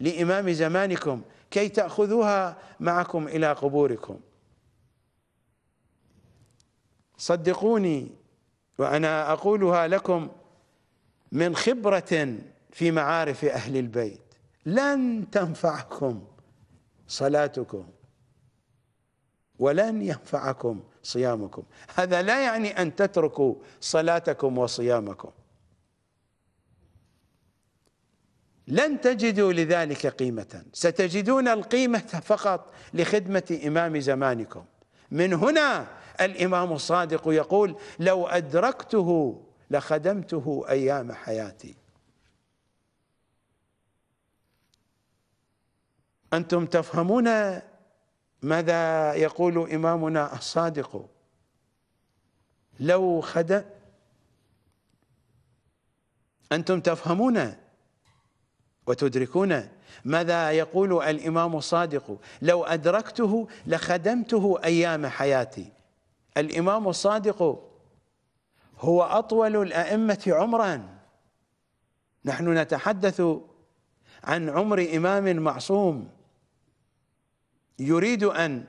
Speaker 1: لإمام زمانكم كي تأخذوها معكم إلى قبوركم صدقوني وأنا أقولها لكم من خبرة في معارف أهل البيت لن تنفعكم صلاتكم ولن ينفعكم صيامكم هذا لا يعني أن تتركوا صلاتكم وصيامكم لن تجدوا لذلك قيمة ستجدون القيمة فقط لخدمة إمام زمانكم من هنا الإمام الصادق يقول لو أدركته لخدمته أيام حياتي أنتم تفهمون ماذا يقول إمامنا الصادق لو خدم أنتم تفهمون وتدركون ماذا يقول الإمام الصادق لو أدركته لخدمته أيام حياتي الإمام الصادق هو أطول الأئمة عمرا نحن نتحدث عن عمر إمام معصوم يريد أن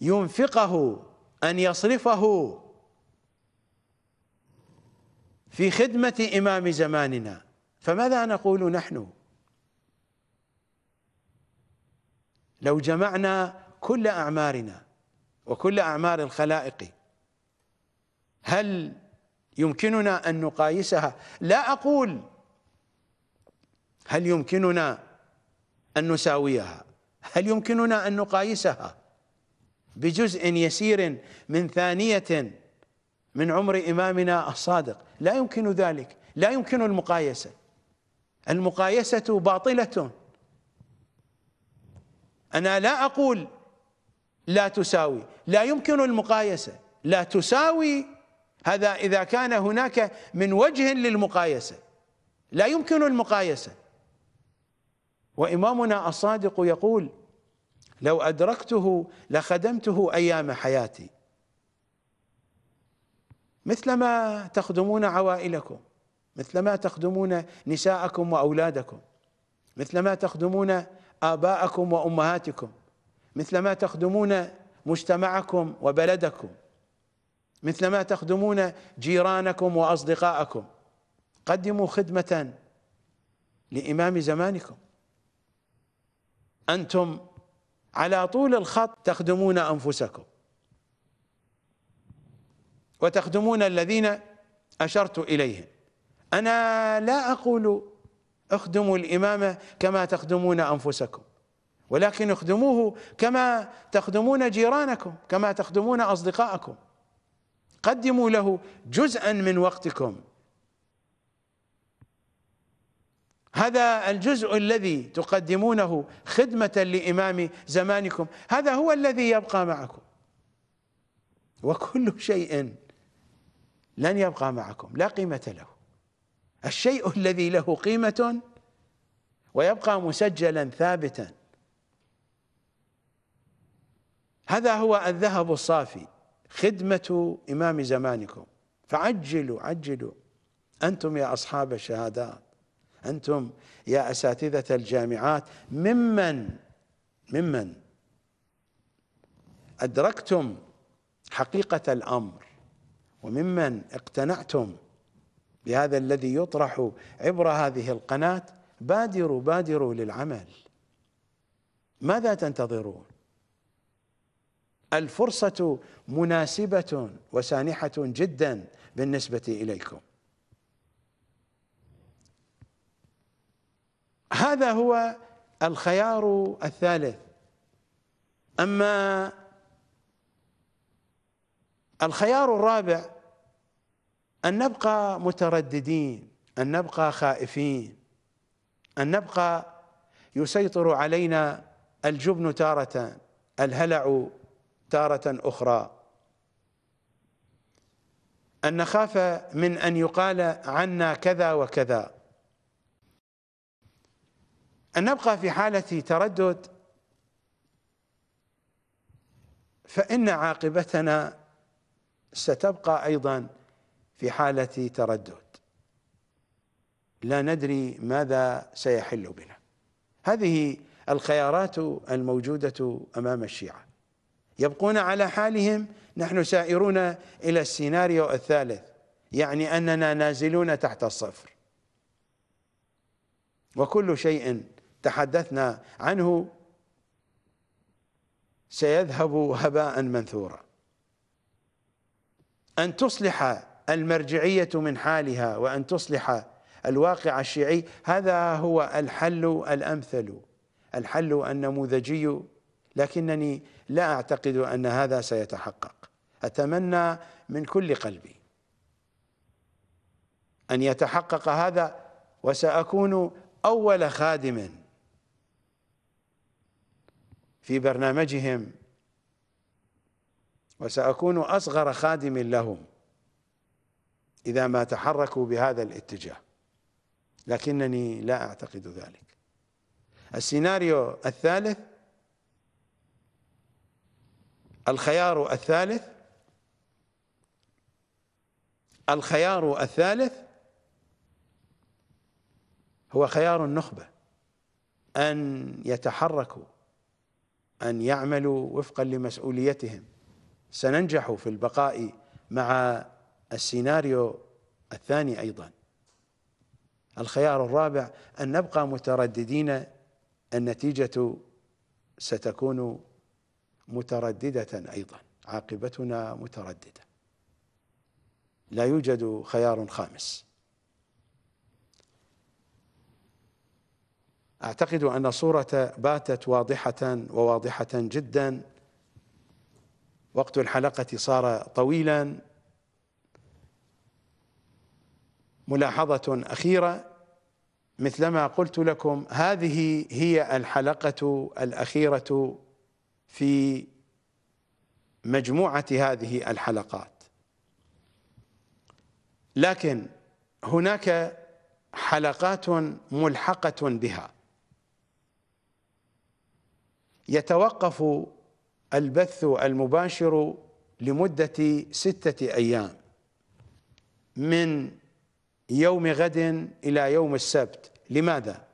Speaker 1: ينفقه أن يصرفه في خدمة إمام زماننا فماذا نقول نحن لو جمعنا كل أعمارنا وكل أعمار الخلائق هل يمكننا أن نقايسها لا أقول هل يمكننا أن نساويها هل يمكننا أن نقايسها بجزء يسير من ثانية من عمر إمامنا الصادق لا يمكن ذلك لا يمكن المقايسة المقايسة باطلة أنا لا أقول لا تساوي لا يمكن المقايسة لا تساوي هذا إذا كان هناك من وجه للمقايسة لا يمكن المقايسة وإمامنا الصادق يقول لو أدركته لخدمته أيام حياتي مثلما تخدمون عوائلكم مثلما تخدمون نساءكم واولادكم مثلما تخدمون اباءكم وامهاتكم مثلما تخدمون مجتمعكم وبلدكم مثلما تخدمون جيرانكم واصدقائكم قدموا خدمه لامام زمانكم انتم على طول الخط تخدمون انفسكم وتخدمون الذين أشرت إليهم أنا لا أقول اخدموا الإمام كما تخدمون أنفسكم ولكن اخدموه كما تخدمون جيرانكم كما تخدمون أصدقائكم قدموا له جزءا من وقتكم هذا الجزء الذي تقدمونه خدمة لإمام زمانكم هذا هو الذي يبقى معكم وكل شيء لن يبقى معكم لا قيمة له الشيء الذي له قيمة ويبقى مسجلا ثابتا هذا هو الذهب الصافي خدمة إمام زمانكم فعجلوا عجلوا أنتم يا أصحاب الشهادات أنتم يا أساتذة الجامعات ممن ممن أدركتم حقيقة الأمر وممن اقتنعتم بهذا الذي يطرح عبر هذه القناة بادروا بادروا للعمل ماذا تنتظرون الفرصة مناسبة وسانحة جدا بالنسبة إليكم هذا هو الخيار الثالث أما الخيار الرابع أن نبقى مترددين أن نبقى خائفين أن نبقى يسيطر علينا الجبن تارة الهلع تارة أخرى أن نخاف من أن يقال عنا كذا وكذا أن نبقى في حالة تردد فإن عاقبتنا ستبقى أيضا في حالة تردد لا ندري ماذا سيحل بنا هذه الخيارات الموجودة أمام الشيعة يبقون على حالهم نحن سائرون إلى السيناريو الثالث يعني أننا نازلون تحت الصفر وكل شيء تحدثنا عنه سيذهب هباء منثورا أن تصلح المرجعية من حالها وأن تصلح الواقع الشيعي هذا هو الحل الأمثل الحل النموذجي لكنني لا أعتقد أن هذا سيتحقق أتمنى من كل قلبي أن يتحقق هذا وسأكون أول خادم في برنامجهم وسأكون أصغر خادم لهم إذا ما تحركوا بهذا الاتجاه لكنني لا أعتقد ذلك السيناريو الثالث الخيار الثالث الخيار الثالث هو خيار النخبة أن يتحركوا أن يعملوا وفقا لمسؤوليتهم سننجح في البقاء مع السيناريو الثاني أيضا الخيار الرابع أن نبقى مترددين النتيجة ستكون مترددة أيضا عاقبتنا مترددة لا يوجد خيار خامس أعتقد أن صورة باتت واضحة وواضحة جدا وقت الحلقة صار طويلا ملاحظة أخيرة مثلما قلت لكم هذه هي الحلقة الأخيرة في مجموعة هذه الحلقات لكن هناك حلقات ملحقة بها يتوقف البث المباشر لمدة ستة أيام من يوم غد إلى يوم السبت لماذا؟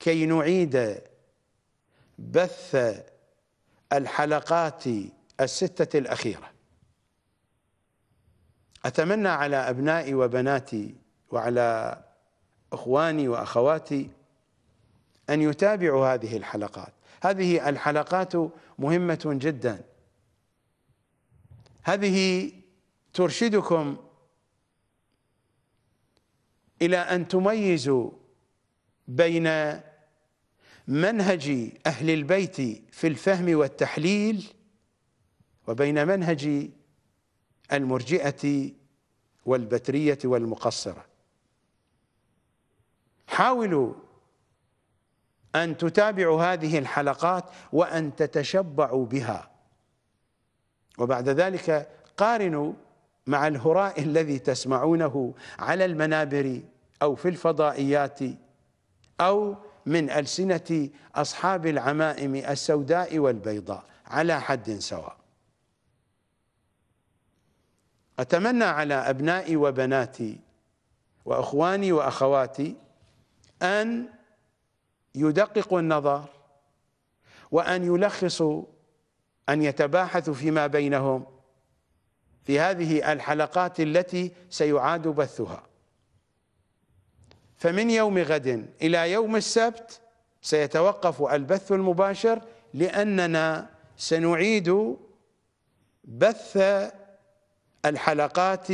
Speaker 1: كي نعيد بث الحلقات الستة الأخيرة أتمنى على أبنائي وبناتي وعلى إخواني وأخواتي أن يتابعوا هذه الحلقات هذه الحلقات مهمة جدا هذه ترشدكم إلى أن تميزوا بين منهج أهل البيت في الفهم والتحليل وبين منهج المرجئة والبترية والمقصرة حاولوا أن تتابعوا هذه الحلقات وأن تتشبعوا بها وبعد ذلك قارنوا مع الهراء الذي تسمعونه على المنابر أو في الفضائيات أو من ألسنة أصحاب العمائم السوداء والبيضاء على حد سواء أتمنى على أبنائي وبناتي وأخواني وأخواتي أن يدققوا النظر وأن يلخصوا أن يتباحثوا فيما بينهم في هذه الحلقات التي سيعاد بثها فمن يوم غد إلى يوم السبت سيتوقف البث المباشر لأننا سنعيد بث الحلقات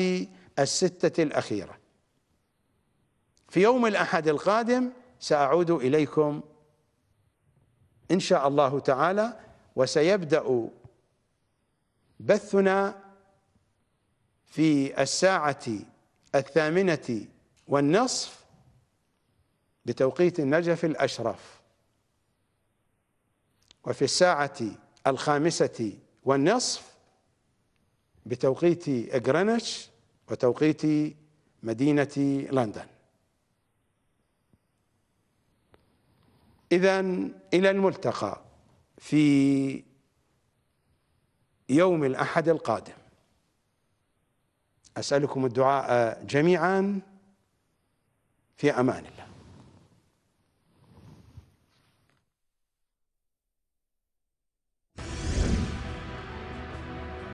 Speaker 1: الستة الأخيرة في يوم الأحد القادم سأعود إليكم إن شاء الله تعالى وسيبدأ بثنا في الساعة الثامنة والنصف بتوقيت النجف الأشرف وفي الساعة الخامسة والنصف بتوقيت جرينتش وتوقيت مدينة لندن إذا إلى الملتقى في يوم الأحد القادم أسألكم الدعاء جميعا في أمان الله